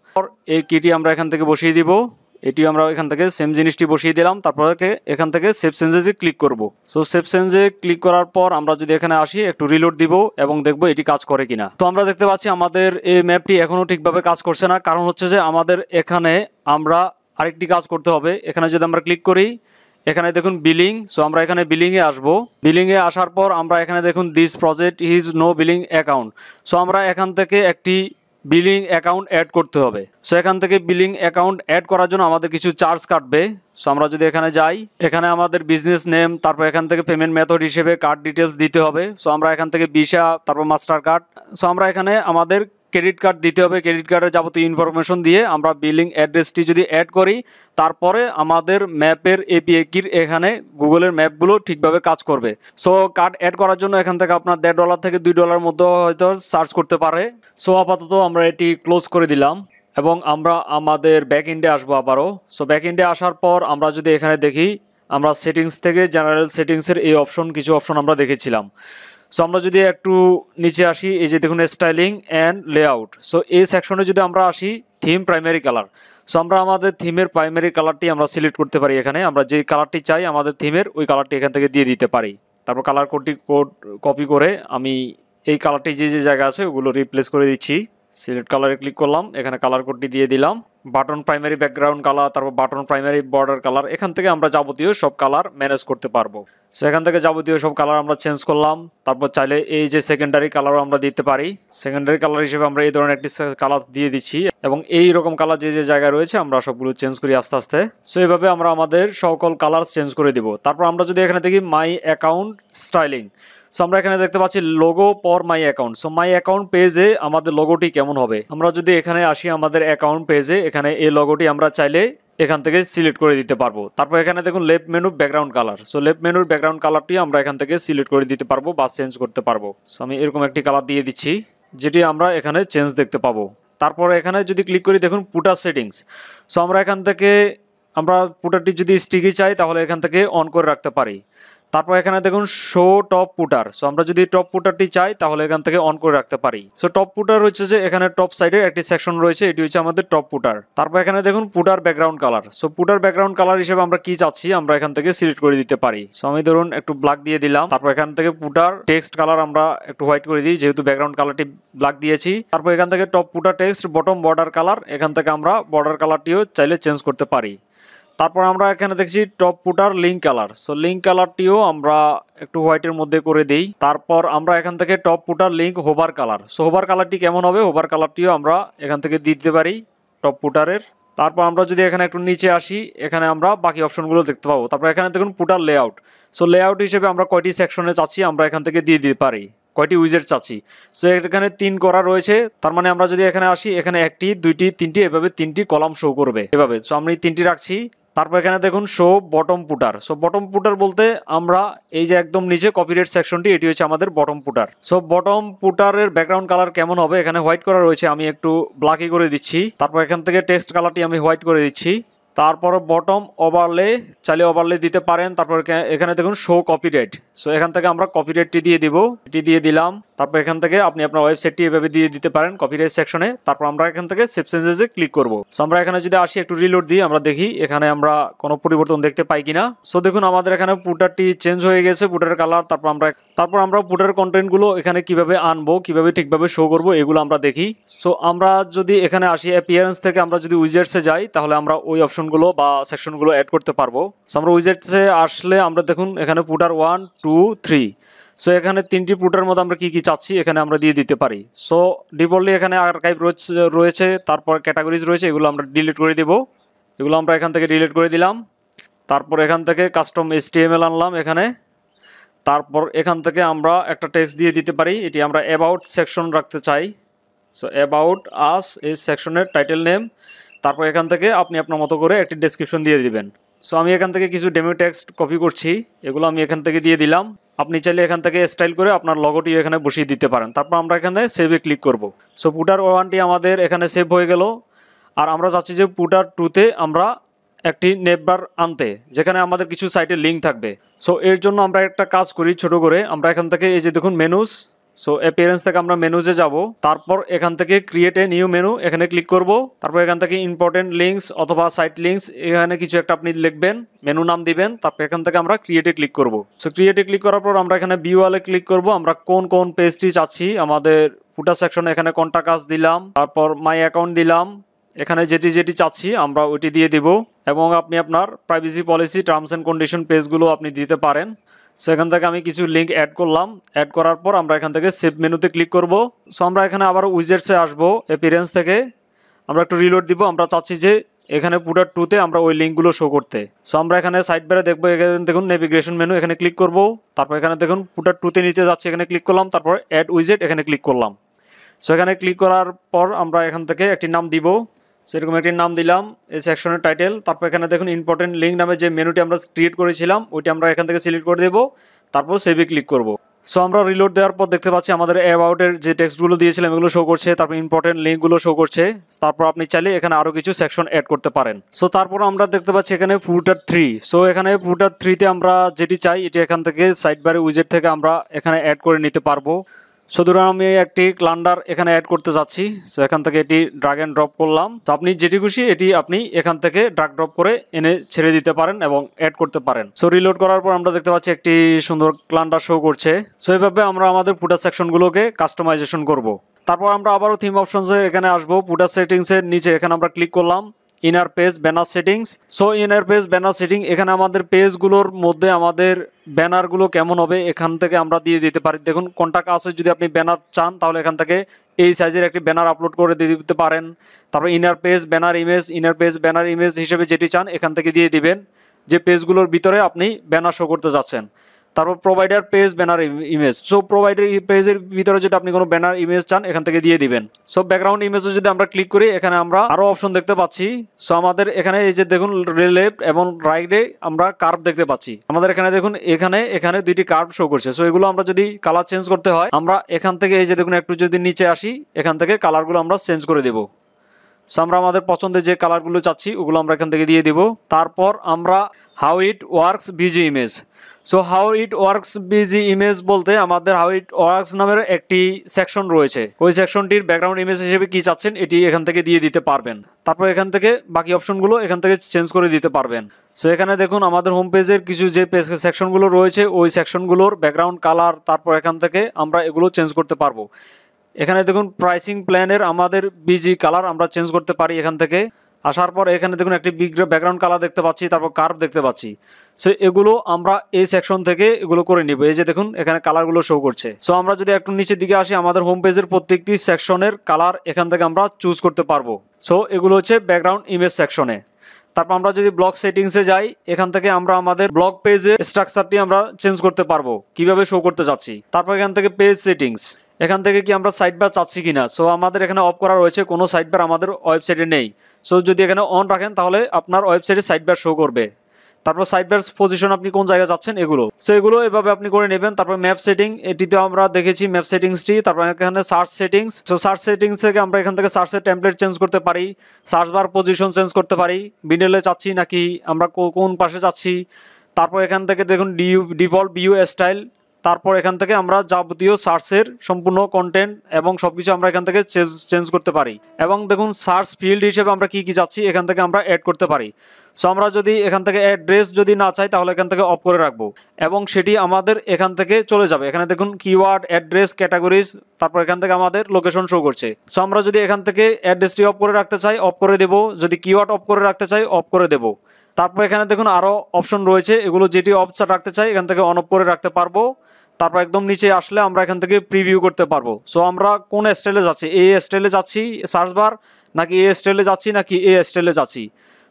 এই কিটি আমরা এখান থেকে বসিয়ে দিব এটি আমরা এখান থেকে সেম জিনিসটি বসিয়ে দিলাম তারপরে এখান থেকে সেফ সেন্সেসে ক্লিক করব সো সেফ সেন্সে ক্লিক করার পর আমরা যদি এখানে আসি একটু রিলোড দিব এবং দেখব এটি কাজ করে কিনা তো আমরা দেখতে পাচ্ছি আমাদের এই ম্যাপটি এখনও ঠিকভাবে কাজ করছে না কারণ হচ্ছে যে আমাদের এখানে আমরা আরেকটি কাজ করতে হবে এখানে যদি আমরা ক্লিক করি এখানে দেখুন বিলিং সো আমরা এখানে বিলিংয়ে আসবো বিলিংয়ে আসার পর আমরা এখানে দেখুন this project has no billing account so আমরা এখান থেকে একটি বিলিং অ্যাকাউন্ট অ্যাড করতে হবে সো এখান থেকে বিলিং অ্যাকাউন্ট অ্যাড করার জন্য আমাদের কিছু চার্জ কাটবে সো আমরা যদি এখানে যাই এখানে আমাদের বিজনেস নেম তারপর এখান থেকে পেমেন্ট মেথড হিসেবে কার্ড ডিটেলস দিতে হবে সো আমরা এখান থেকে ভিসা তারপর মাস্টার কার্ড সো আমরা এখানে আমাদের ক্রেডিট কার্ড দিতে হবে ক্রেডিট কার্ডের যাবতীয় ইনফরমেশন দিয়ে আমরা বিলিং অ্যাড্রেসটি যদি অ্যাড করি তারপরে আমাদের ম্যাপের এপিএ এখানে গুগলের ম্যাপগুলো ঠিকভাবে কাজ করবে সো কার্ড অ্যাড করার জন্য এখান থেকে আপনার দেড় ডলার থেকে দুই ডলার মধ্যে হয়তো সার্চ করতে পারে সো আপাতত আমরা এটি ক্লোজ করে দিলাম এবং আমরা আমাদের ব্যাক ইন্ডে আসবো আবারও সো ব্যাক ইন্ডে আসার পর আমরা যদি এখানে দেখি আমরা সেটিংস থেকে জেনারেল সেটিংসের এই অপশন কিছু অপশন আমরা দেখেছিলাম সো আমরা যদি একটু নিচে আসি এই যে দেখুন স্টাইলিং অ্যান্ড লেআউট সো এই সেকশনে যদি আমরা আসি থিম প্রাইমারি কালার সো আমরা আমাদের থিমের প্রাইমারি কালারটি আমরা সিলেক্ট করতে পারি এখানে আমরা যে কালারটি চাই আমাদের থিমের ওই কালারটি এখান থেকে দিয়ে দিতে পারি তারপর কালার কোডটি কোড কপি করে আমি এই কালারটি যে যে জায়গা আছে ওগুলো রিপ্লেস করে দিচ্ছি সিলেক্ট কালারে ক্লিক করলাম এখানে কালার কোডটি দিয়ে দিলাম বাটন প্রাইমারি ব্যাকগ্রাউন্ড কালার তারপর বাটন প্রাইমারি বর্ডার কালার এখান থেকে আমরা যাবতীয় সব কালার ম্যানেজ করতে পারবো সো এখান থেকে যাবতীয় সব কালার আমরা চেঞ্জ করলাম তারপর চাইলে এই যে সেকেন্ডারি কালারও আমরা দিতে পারি সেকেন্ডারি কালার হিসেবে আমরা এই ধরনের একটি কালার দিয়ে দিচ্ছি এবং এই রকম কালার যে যে জায়গায় রয়েছে আমরা সবগুলো চেঞ্জ করি আস্তে আস্তে সো এইভাবে আমরা আমাদের সকল কালার চেঞ্জ করে দিব তারপর আমরা যদি এখানে দেখি মাই অ্যাকাউন্ট স্টাইলিং সো আমরা এখানে দেখতে পাচ্ছি লোগো পর my account so my account পেজে আমাদের লোগোটি কেমন হবে আমরা যদি এখানে আসি আমাদের অ্যাকাউন্ট পেজে এখানে এই লোগোটি আমরা চাইলে এখান থেকে সিলেক্ট করে দিতে পারবো তারপর এখানে দেখুন left menu background colour so left মেনুর ব্যাকগ্রাউন্ড কালারটি আমরা এখান থেকে সিলেক্ট করে দিতে পারবো বা চেঞ্জ করতে পারবো সো আমি এরকম একটি কালার দিয়ে দিচ্ছি যেটি আমরা এখানে চেঞ্জ দেখতে পাবো তারপর এখানে যদি ক্লিক করি দেখুন পুটার সেটিংস সো আমরা এখান থেকে আমরা পুটারটি যদি স্টিকি চাই তাহলে এখান থেকে অন করে রাখতে পারি তারপর এখানে দেখুন শো টপ পুটার সো আমরা যদি টপ পুটারটি চাই তাহলে এখান থেকে অন করে রাখতে পারি সো টপ পুটার হচ্ছে যে এখানে টপ সাইডের একটি সেকশন রয়েছে এটি হচ্ছে আমাদের টপ পুটার তারপর এখানে দেখুন footer background colour so footer background colour হিসেবে আমরা কি চাচ্ছি আমরা এখান থেকে সিলেক্ট করে দিতে পারি সো আমি ধরুন একটু ব্ল্যাক দিয়ে দিলাম তারপর এখান থেকে পুটার টেক্সট কালার আমরা একটু হোয়াইট করে দিই যেহেতু ব্যাকগ্রাউন্ড কালারটি ব্ল্যাক দিয়েছি তারপর এখান থেকে top footer text bottom border colour এখান থেকে আমরা বর্ডার কালারটিও চাইলে চেঞ্জ করতে পারি তারপর আমরা এখানে দেখছি top footer link colour so link কালারটিও আমরা একটু হোয়াইটের মধ্যে করে দিই তারপর আমরা এখান থেকে top footer link hover colour so hover কালারটি কেমন হবে হোভার কালারটিও আমরা এখান থেকে দিতে পারি টপ পুটারের তারপর আমরা যদি এখানে একটু নিচে আসি এখানে আমরা বাকি অপশনগুলো দেখতে পাবো তারপর এখানে দেখুন পুটার লেআউট সো লেআউট হিসেবে আমরা কয়টি সেকশনে চাচ্ছি আমরা এখান থেকে দিয়ে দিতে পারি কয়টি উইজের চাচ্ছি সো এখানে তিন করা রয়েছে তার মানে আমরা যদি এখানে আসি এখানে একটি দুইটি তিনটি এভাবে তিনটি কলাম শো করবে এভাবে সো আমি তিনটি রাখছি তারপর এখানে দেখুন show bottom footer so bottom footer বলতে আমরা এই যে একদম নিচে কপিরাইট সেকশনটি এটি হচ্ছে আমাদের বটম পুটার সো বটম পুটারের ব্যাকগ্রাউন্ড কালার কেমন হবে এখানে হোয়াইট করা রয়েছে আমি একটু ব্ল্যাকই করে দিচ্ছি তারপর এখান থেকে টেক্সট কালারটি আমি হোয়াইট করে দিচ্ছি তারপর বটম ওভারলে চালি ওভারলে দিতে পারেন তারপর এখানে দেখুন শো কপিরাইট সো এখান থেকে আমরা কপিরাইটটি দিয়ে দিব এটি দিয়ে দিলাম তারপর এখান থেকে আপনি আপনার ওয়েবসাইটটি এভাবে দিয়ে দিতে পারেন কপিরাইট সেকশনে তারপর আমরা এখান থেকে সেভ চেঞ্জেসে ক্লিক করব সো আমরা এখানে যদি আসি একটু রিলোড দিই আমরা দেখি এখানে আমরা কোনো পরিবর্তন দেখতে পাই কিনা সো দেখুন আমাদের এখানে পুটারটি চেঞ্জ হয়ে গেছে পুটারের কালার তারপর আমরা তারপর আমরা পুটার কন্টেন্টগুলো এখানে কিভাবে আনবো কিভাবে ঠিকভাবে শো করবো এগুলো আমরা দেখি সো আমরা যদি এখানে আসি অ্যাপিয়ারেন্স থেকে আমরা যদি উইজার্সে যাই তাহলে আমরা ওই অপশন অপশনগুলো বা সেকশনগুলো অ্যাড করতে পারবো সো আমরা উইজেটসে আসলে আমরা দেখুন এখানে footer one two three so এখানে তিনটি পুটার মধ্যে আমরা কি কি চাচ্ছি এখানে আমরা দিয়ে দিতে পারি সো ডিফল্টলি এখানে আর্কাইভ রয়েছে তারপর ক্যাটাগরিজ রয়েছে এগুলো আমরা ডিলিট করে দেব এগুলো আমরা এখান থেকে ডিলিট করে দিলাম তারপর এখান থেকে কাস্টম এসটিএমএল আনলাম এখানে তারপর এখান থেকে আমরা একটা টেক্সট দিয়ে দিতে পারি এটি আমরা অ্যাবাউট সেকশন রাখতে চাই সো অ্যাবাউট আস এই সেকশনের টাইটেল নেম তারপর এখান থেকে আপনি আপনার মতো করে একটি ডেসক্রিপশন দিয়ে দিবেন সো আমি এখান থেকে কিছু ডেমো টেক্সট কপি করছি এগুলো আমি এখান থেকে দিয়ে দিলাম আপনি চাইলে এখান থেকে স্টাইল করে আপনার লগোটি এখানে বসিয়ে দিতে পারেন তারপর আমরা এখানে সেভে ক্লিক করব সো পুটার ওয়ানটি আমাদের এখানে সেভ হয়ে গেল আর আমরা চাচ্ছি যে পুটার টুতে আমরা একটি নেটবার আনতে যেখানে আমাদের কিছু সাইটের লিঙ্ক থাকবে সো এর জন্য আমরা একটা কাজ করি ছোট করে আমরা এখান থেকে এই যে দেখুন মেনুস সো অ্যাপিয়ারেন্স থেকে আমরা মেনুজে যাব তারপর এখান থেকে ক্রিয়েট এ নিউ মেনু এখানে ক্লিক করব তারপর এখান থেকে ইম্পর্টেন্ট লিঙ্কস অথবা সাইট লিঙ্কস এখানে কিছু একটা আপনি লিখবেন মেনু নাম দিবেন তারপর এখান থেকে আমরা ক্রিয়েটে ক্লিক করব সো ক্রিয়েটে ক্লিক করার পর আমরা এখানে বিওয়ালে ক্লিক করব আমরা কোন কোন পেজটি চাচ্ছি আমাদের ফুটার সেকশনে এখানে কোনটা কাজ দিলাম তারপর মাই অ্যাকাউন্ট দিলাম এখানে যেটি যেটি চাচ্ছি আমরা ওইটি দিয়ে দিব এবং আপনি আপনার privacy policy terms and condition পেজগুলো আপনি দিতে পারেন সো এখান থেকে আমি কিছু লিঙ্ক অ্যাড করলাম অ্যাড করার পর আমরা এখান থেকে সেভ মেনুতে ক্লিক করব সো আমরা এখানে আবার উইজেটসে আসবো অ্যাপিয়ারেন্স থেকে আমরা একটু রিলোড দিব আমরা চাচ্ছি যে এখানে পুটার টুতে আমরা ওই লিঙ্কগুলো শো করতে সো আমরা এখানে সাইড বেড়ে দেখবো এখানে দেখুন নেভিগ্রেশন মেনু এখানে ক্লিক করব তারপর এখানে দেখুন পুটার টুতে নিতে যাচ্ছে এখানে ক্লিক করলাম তারপর অ্যাড উইজেট এখানে ক্লিক করলাম সো এখানে ক্লিক করার পর আমরা এখান থেকে একটি নাম দিব সেরকম একটি নাম দিলাম এই সেকশনের টাইটেল তারপর এখানে দেখুন ইম্পর্টেন্ট লিঙ্ক নামে যে মেনুটি আমরা ক্রিয়েট করেছিলাম ওইটি আমরা এখান থেকে সিলেক্ট করে দেব তারপর সেভে ক্লিক করব সো আমরা রিলোড দেওয়ার পর দেখতে পাচ্ছি আমাদের অ্যাবাউটের যে টেক্সটগুলো দিয়েছিলাম এগুলো শো করছে তারপর ইম্পর্টেন্ট লিঙ্কগুলো শো করছে তারপর আপনি চাইলে এখানে আরও কিছু সেকশন অ্যাড করতে পারেন সো তারপর আমরা দেখতে পাচ্ছি এখানে ফুটার থ্রি সো এখানে ফুটার থ্রিতে আমরা যেটি চাই এটি এখান থেকে সাইড বারে উইজেট থেকে আমরা এখানে অ্যাড করে নিতে পারবো সুতরাং আমি একটি ক্লান্ডার এখানে অ্যাড করতে চাচ্ছি সো এখান থেকে এটি ড্রাগ অ্যান্ড ড্রপ করলাম তো আপনি যেটি খুশি এটি আপনি এখান থেকে ড্রাগ ড্রপ করে এনে ছেড়ে দিতে পারেন এবং অ্যাড করতে পারেন সো রিলোড করার পর আমরা দেখতে পাচ্ছি একটি সুন্দর ক্লান্ডার শো করছে সো এইভাবে আমরা আমাদের ফুটার সেকশনগুলোকে কাস্টমাইজেশন করব। তারপর আমরা আবারও থিম অপশনসে এখানে আসবো পুটার সেটিংসের নিচে এখানে আমরা ক্লিক করলাম inner page banner settings so inner page banner setting এখানে আমাদের পেজগুলোর মধ্যে আমাদের ব্যানারগুলো কেমন হবে এখান থেকে আমরা দিয়ে দিতে পারি দেখুন কন্ট্যাক্ট আছে যদি আপনি ব্যানার চান তাহলে এখান থেকে এই সাইজের একটি ব্যানার আপলোড করে দিয়ে দিতে পারেন তারপর inner page banner image inner page banner image হিসেবে যেটি চান এখান থেকে দিয়ে দিবেন যে পেজগুলোর ভিতরে আপনি ব্যানার শো করতে যাচ্ছেন তারপর provider page banner image so provider পেজের ভিতরে যদি আপনি কোনো ব্যানার ইমেজ চান এখান থেকে দিয়ে দিবেন সো ব্যাকগ্রাউন্ড ইমেজে যদি আমরা ক্লিক করি এখানে আমরা আরও অপশন দেখতে পাচ্ছি সো আমাদের এখানে এই যে দেখুন লেফট এবং রাইটে আমরা কার্ভ দেখতে পাচ্ছি আমাদের এখানে দেখুন এখানে এখানে দুইটি কার্ভ শো করছে সো এগুলো আমরা যদি কালার চেঞ্জ করতে হয় আমরা এখান থেকে এই যে দেখুন একটু যদি নিচে আসি এখান থেকে কালারগুলো আমরা চেঞ্জ করে দেবো সো আমরা আমাদের পছন্দের যে কালারগুলো চাচ্ছি ওগুলো আমরা এখান থেকে দিয়ে দিব তারপর আমরা how it works BG image so how it works BG image বলতে আমাদের হাউ ইট ওয়ার্কস নামের একটি সেকশন রয়েছে ওই সেকশনটির ব্যাকগ্রাউন্ড ইমেজ হিসেবে কি চাচ্ছেন এটি এখান থেকে দিয়ে দিতে পারবেন তারপর এখান থেকে বাকি অপশনগুলো এখান থেকে চেঞ্জ করে দিতে পারবেন সো এখানে দেখুন আমাদের হোম পেজের কিছু যে সেকশনগুলো রয়েছে ওই সেকশনগুলোর ব্যাকগ্রাউন্ড কালার তারপর এখান থেকে আমরা এগুলো চেঞ্জ করতে পারবো এখানে দেখুন প্রাইসিং প্ল্যানের আমাদের বিজি কালার আমরা চেঞ্জ করতে পারি এখান থেকে আসার পর এখানে দেখুন একটি বিগ ব্যাকগ্রাউন্ড কালার দেখতে পাচ্ছি তারপর কার্ভ দেখতে পাচ্ছি সো এগুলো আমরা এই সেকশন থেকে এগুলো করে নিব এই যে দেখুন এখানে কালারগুলো শো করছে সো আমরা যদি একটু নিচের দিকে আসি আমাদের হোম পেজের প্রত্যেকটি সেকশনের কালার এখান থেকে আমরা চুজ করতে পারবো সো এগুলো হচ্ছে ব্যাকগ্রাউন্ড ইমেজ সেকশনে তারপর আমরা যদি ব্লক সেটিংসে যাই এখান থেকে আমরা আমাদের ব্লক পেজের স্ট্রাকচারটি আমরা চেঞ্জ করতে পারবো কিভাবে শো করতে চাচ্ছি তারপর এখান থেকে পেজ সেটিংস এখান থেকে কি আমরা সাইডবার চাচ্ছি কিনা সো আমাদের এখানে অফ করা রয়েছে কোনো সাইডবার আমাদের ওয়েবসাইটে নেই সো যদি এখানে অন রাখেন তাহলে আপনার ওয়েবসাইটে সাইডবার শো করবে তারপর সাইডবার পজিশন আপনি কোন জায়গায় যাচ্ছেন এগুলো সো এগুলো এভাবে আপনি করে নেবেন তারপর ম্যাপ সেটিং এটিতে আমরা দেখেছি ম্যাপ সেটিংসটি তারপর এখানে search settings so search settings থেকে আমরা এখান থেকে সার্চের টেমপ্লেট চেঞ্জ করতে পারি সার্চ বার পজিশন চেঞ্জ করতে পারি বিনেলে চাচ্ছি নাকি আমরা কোন পাশে যাচ্ছি তারপর এখান থেকে দেখুন ডিউ ডিফল্ট বিউ স্টাইল তারপর এখান থেকে আমরা যাবতীয় সার্চের সম্পূর্ণ কন্টেন্ট এবং সব কিছু আমরা এখান থেকে চেঞ্জ করতে পারি এবং দেখুন সার্চ ফিল্ড হিসেবে আমরা কি কি যাচ্ছি এখান থেকে আমরা অ্যাড করতে পারি সো আমরা যদি এখান থেকে অ্যাড্রেস যদি না চাই তাহলে এখান থেকে অফ করে রাখবো এবং সেটি আমাদের এখান থেকে চলে যাবে এখানে দেখুন কিওয়ার্ড অ্যাড্রেস ক্যাটাগরিজ তারপর এখান থেকে আমাদের লোকেশন শো করছে সো আমরা যদি এখান থেকে অ্যাড্রেসটি অফ করে রাখতে চাই অফ করে দেব যদি কিওয়ার্ড অফ করে রাখতে চাই অফ করে দেব তারপর এখানে দেখুন আরও অপশন রয়েছে এগুলো যেটি অফ রাখতে চাই এখান থেকে অন অফ করে রাখতে পারবো তারপর একদম নিচে আসলে আমরা এখান থেকে প্রিভিউ করতে পারবো সো আমরা কোন স্টাইলে যাচ্ছি এই স্টাইলে যাচ্ছি সার্চ বার নাকি এ স্টাইলে যাচ্ছি নাকি এ স্টাইলে যাচ্ছি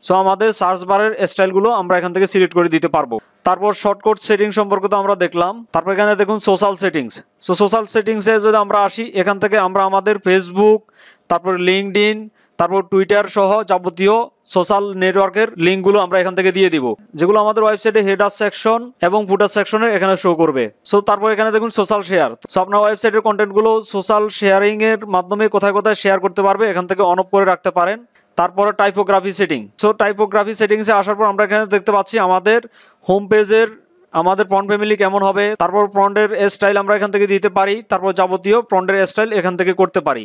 সো আমাদের সার্চ বারের স্টাইলগুলো আমরা এখান থেকে সিলেক্ট করে দিতে পারবো তারপর শর্টকট সেটিং সম্পর্কে তো আমরা দেখলাম তারপর এখানে দেখুন সোশ্যাল সেটিংস সো সোশ্যাল সেটিংসে যদি আমরা আসি এখান থেকে আমরা আমাদের ফেসবুক তারপর লিঙ্কড তারপর টুইটার সহ যাবতীয় সোশ্যাল নেটওয়ার্কের লিঙ্কগুলো আমরা এখান থেকে দিয়ে দিব যেগুলো আমাদের ওয়েবসাইটে হেডার সেকশন এবং ফুটার সেকশনে এখানে শো করবে সো তারপর এখানে দেখুন সোশ্যাল শেয়ার সো আপনার ওয়েবসাইটের কন্টেন্টগুলো সোশ্যাল শেয়ারিংয়ের মাধ্যমে কোথায় কোথায় শেয়ার করতে পারবে এখান থেকে অন করে রাখতে পারেন তারপরে টাইপোগ্রাফি সেটিং সো টাইপোগ্রাফি সেটিংসে আসার পর আমরা এখানে দেখতে পাচ্ছি আমাদের হোম পেজের আমাদের প্রন্ট ফ্যামিলি কেমন হবে তারপর প্রন্টের স্টাইল আমরা এখান থেকে দিতে পারি তারপর যাবতীয় প্রন্টের স্টাইল এখান থেকে করতে পারি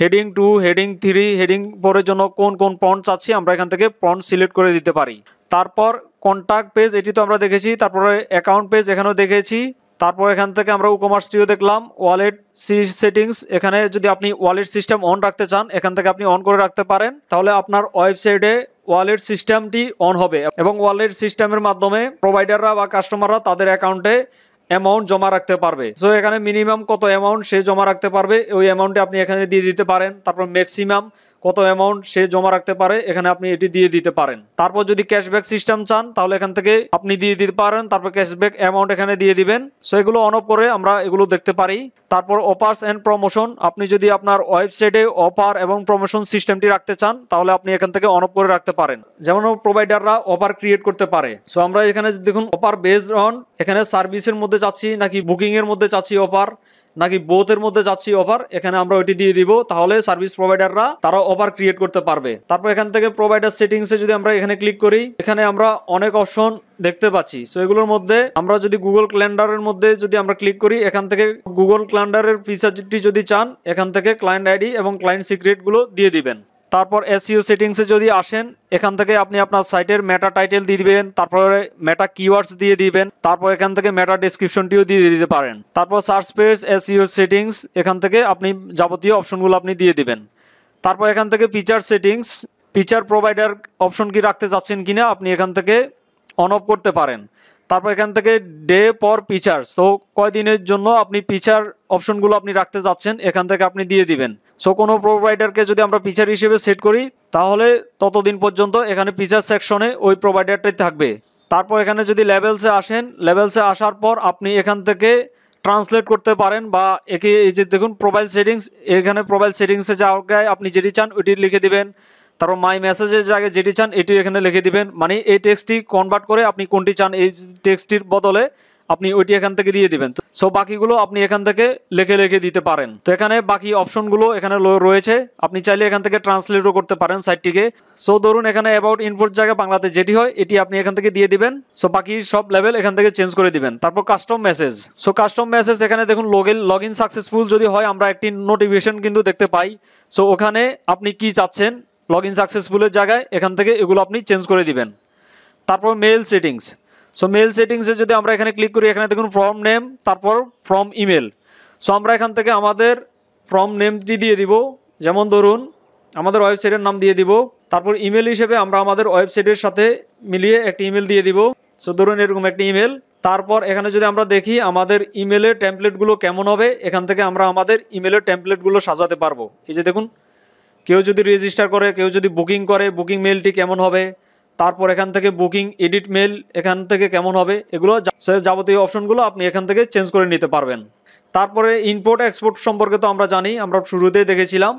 heading two heading three heading পরের জন্য কোন কোন পন্ট চাচ্ছি আমরা এখান থেকে পন্ট সিলেক্ট করে দিতে পারি তারপর কন্ট্যাক্ট পেজ এটি তো আমরা দেখেছি তারপরে অ্যাকাউন্ট পেজ এখানেও দেখেছি তারপর এখান থেকে আমরা উকমার্সটিও দেখলাম ওয়ালেট সি সেটিংস এখানে যদি আপনি ওয়ালেট সিস্টেম অন রাখতে চান এখান থেকে আপনি অন করে রাখতে পারেন তাহলে আপনার ওয়েবসাইটে ওয়ালেট সিস্টেমটি অন হবে এবং ওয়ালেট সিস্টেমের মাধ্যমে প্রোভাইডাররা বা কাস্টমাররা তাদের অ্যাকাউন্টে অ্যামাউন্ট জমা রাখতে পারবে সো এখানে মিনিমাম কত অ্যামাউন্ট সে জমা রাখতে পারবে ওই অ্যামাউন্টে আপনি এখানে দিয়ে দিতে পারেন তারপর ম্যাক্সিমাম কত অ্যামাউন্ট সে জমা রাখতে পারে এখানে আপনি এটি দিয়ে দিতে পারেন তারপর যদি ক্যাশব্যাক সিস্টেম চান তাহলে এখান থেকে আপনি দিয়ে দিতে পারেন তারপর ক্যাশব্যাক অ্যামাউন্ট এখানে দিয়ে দিবেন সো এগুলো অন অফ করে আমরা এগুলো দেখতে পারি তারপর অফার্স অ্যান্ড প্রমোশন আপনি যদি আপনার ওয়েবসাইটে অফার এবং প্রমোশন সিস্টেমটি রাখতে চান তাহলে আপনি এখান থেকে অন অফ করে রাখতে পারেন যেমন প্রোভাইডাররা অফার ক্রিয়েট করতে পারে সো আমরা এখানে দেখুন অফার বেসড অন এখানে সার্ভিসের মধ্যে চাচ্ছি নাকি বুকিংয়ের মধ্যে চাচ্ছি অফার নাকি বোথের মধ্যে যাচ্ছি অফার এখানে আমরা ওইটি দিয়ে দিব তাহলে সার্ভিস প্রোভাইডাররা তারা অফার ক্রিয়েট করতে পারবে তারপর এখান থেকে প্রোভাইডার সেটিংসে যদি আমরা এখানে ক্লিক করি এখানে আমরা অনেক অপশন দেখতে পাচ্ছি সো এগুলোর মধ্যে আমরা যদি গুগল ক্যালেন্ডারের মধ্যে যদি আমরা ক্লিক করি এখান থেকে গুগল ক্যালেন্ডারের ফিচারটি যদি চান এখান থেকে ক্লায়েন্ট আইডি এবং ক্লায়েন্ট সিক্রেটগুলো দিয়ে দিবেন তারপর এসইউ সেটিংসে যদি আসেন এখান থেকে আপনি আপনার সাইটের মেটা টাইটেল দিয়ে দিবেন তারপরে মেটা কিওয়ার্ডস দিয়ে দিবেন তারপর এখান থেকে মেটা ডিসক্রিপশনটিও দিয়ে দিতে পারেন তারপর সার্চ পেজ এসইউ সেটিংস এখান থেকে আপনি যাবতীয় অপশনগুলো আপনি দিয়ে দিবেন তারপর এখান থেকে feature settings feature provider option কি রাখতে চাচ্ছেন কিনা আপনি এখান থেকে অন অফ করতে পারেন তারপর এখান থেকে ডে পর পিচার তো কয়দিনের জন্য আপনি পিচার অপশনগুলো আপনি রাখতে যাচ্ছেন এখান থেকে আপনি দিয়ে দিবেন সো কোনো প্রোভাইডারকে যদি আমরা পিচার হিসেবে সেট করি তাহলে ততদিন পর্যন্ত এখানে পিচার সেকশনে ওই প্রোভাইডারটাই থাকবে তারপর এখানে যদি লেভেলসে আসেন লেভেলসে আসার পর আপনি এখান থেকে ট্রান্সলেট করতে পারেন বা একে এই যে দেখুন প্রোফাইল সেটিংস এখানে প্রোফাইল সেটিংসে যাওয়ার আপনি যেটি চান ওইটি লিখে দিবেন তারপর মাই মেসেজের জায়গায় যেটি চান এটি এখানে লিখে দিবেন মানে এই টেক্সটটি কনভার্ট করে আপনি কোনটি চান এই টেক্সটির বদলে আপনি ওইটি এখান থেকে দিয়ে দিবেন সো বাকিগুলো আপনি এখান থেকে লেখে লেখে দিতে পারেন তো এখানে বাকি অপশনগুলো এখানে রয়েছে আপনি চাইলে এখান থেকে ট্রান্সলেটও করতে পারেন সাইটটিকে সো ধরুন এখানে অ্যাবাউট ইনপুট জায়গা বাংলাতে যেটি হয় এটি আপনি এখান থেকে দিয়ে দিবেন সো বাকি সব লেভেল এখান থেকে চেঞ্জ করে দিবেন তারপর custom message so custom message এখানে দেখুন লগিন লগ ইন সাকসেসফুল যদি হয় আমরা একটি নোটিফিকেশন কিন্তু দেখতে পাই সো ওখানে আপনি কি চাচ্ছেন লগ ইন সাকসেসফুলের জায়গায় এখান থেকে এগুলো আপনি চেঞ্জ করে দিবেন তারপর মেল সেটিংস সো মেল সেটিংসে যদি আমরা এখানে ক্লিক করি এখানে দেখুন ফর্ম নেম তারপর ফর্ম ইমেল সো আমরা এখান থেকে আমাদের ফর্ম নেমটি দিয়ে দিব যেমন ধরুন আমাদের ওয়েবসাইটের নাম দিয়ে দিব তারপর ইমেল হিসেবে আমরা আমাদের ওয়েবসাইটের সাথে মিলিয়ে একটি ইমেল দিয়ে দিব সো ধরুন এরকম একটি ইমেল তারপর এখানে যদি আমরা দেখি আমাদের ইমেলের ট্যাম্পলেটগুলো কেমন হবে এখান থেকে আমরা আমাদের ইমেলের ট্যাম্পলেটগুলো সাজাতে পারবো এই যে দেখুন কেউ যদি রেজিস্টার করে কেউ যদি বুকিং করে বুকিং মেলটি কেমন হবে তারপর এখান থেকে বুকিং এডিট মেল এখান থেকে কেমন হবে এগুলো যাবতীয় অপশনগুলো আপনি এখান থেকে চেঞ্জ করে নিতে পারবেন তারপরে ইম্পোর্ট এক্সপোর্ট সম্পর্কে তো আমরা জানি আমরা শুরুতেই দেখেছিলাম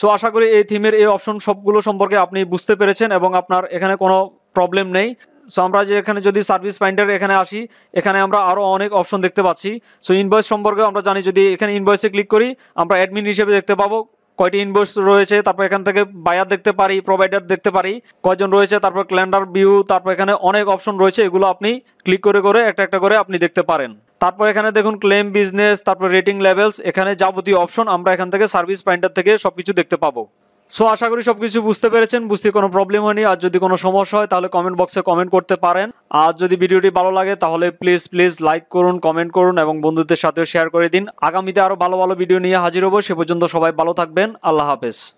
সো আশা করি এই থিমের এই অপশন সবগুলো সম্পর্কে আপনি বুঝতে পেরেছেন এবং আপনার এখানে কোনো প্রবলেম নেই সো আমরা যে এখানে যদি সার্ভিস পয়েন্টের এখানে আসি এখানে আমরা আরও অনেক অপশন দেখতে পাচ্ছি সো ইনভয়েস সম্পর্কে আমরা জানি যদি এখানে ইনভয়েসে ক্লিক করি আমরা অ্যাডমিন হিসেবে দেখতে পাবো কয়টি ইনভয়েস রয়েছে তারপর এখান থেকে বায়ার দেখতে পারি প্রোভাইডার দেখতে পারি কয়জন রয়েছে তারপর ক্যালেন্ডার ভিউ তারপর এখানে অনেক অপশন রয়েছে এগুলো আপনি ক্লিক করে করে একটা একটা করে আপনি দেখতে পারেন তারপর এখানে দেখুন ক্লেম বিজনেস তারপর রেটিং লেভেলস এখানে যাবতীয় অপশন আমরা এখান থেকে সার্ভিস পয়েন্টার থেকে সবকিছু দেখতে পাবো সো আশা করি সব কিছু বুঝতে পেরেছেন বুঝতে কোনো প্রবলেম হয়নি আর যদি কোনো সমস্যা হয় তাহলে কমেন্ট বক্সে কমেন্ট করতে পারেন আর যদি ভিডিওটি ভালো লাগে তাহলে প্লিজ প্লিজ লাইক করুন কমেন্ট করুন এবং বন্ধুদের সাথেও শেয়ার করে দিন আগামীতে আরও ভালো ভালো ভিডিও নিয়ে হাজির হবো সে পর্যন্ত সবাই ভালো থাকবেন আল্লাহ হাফেজ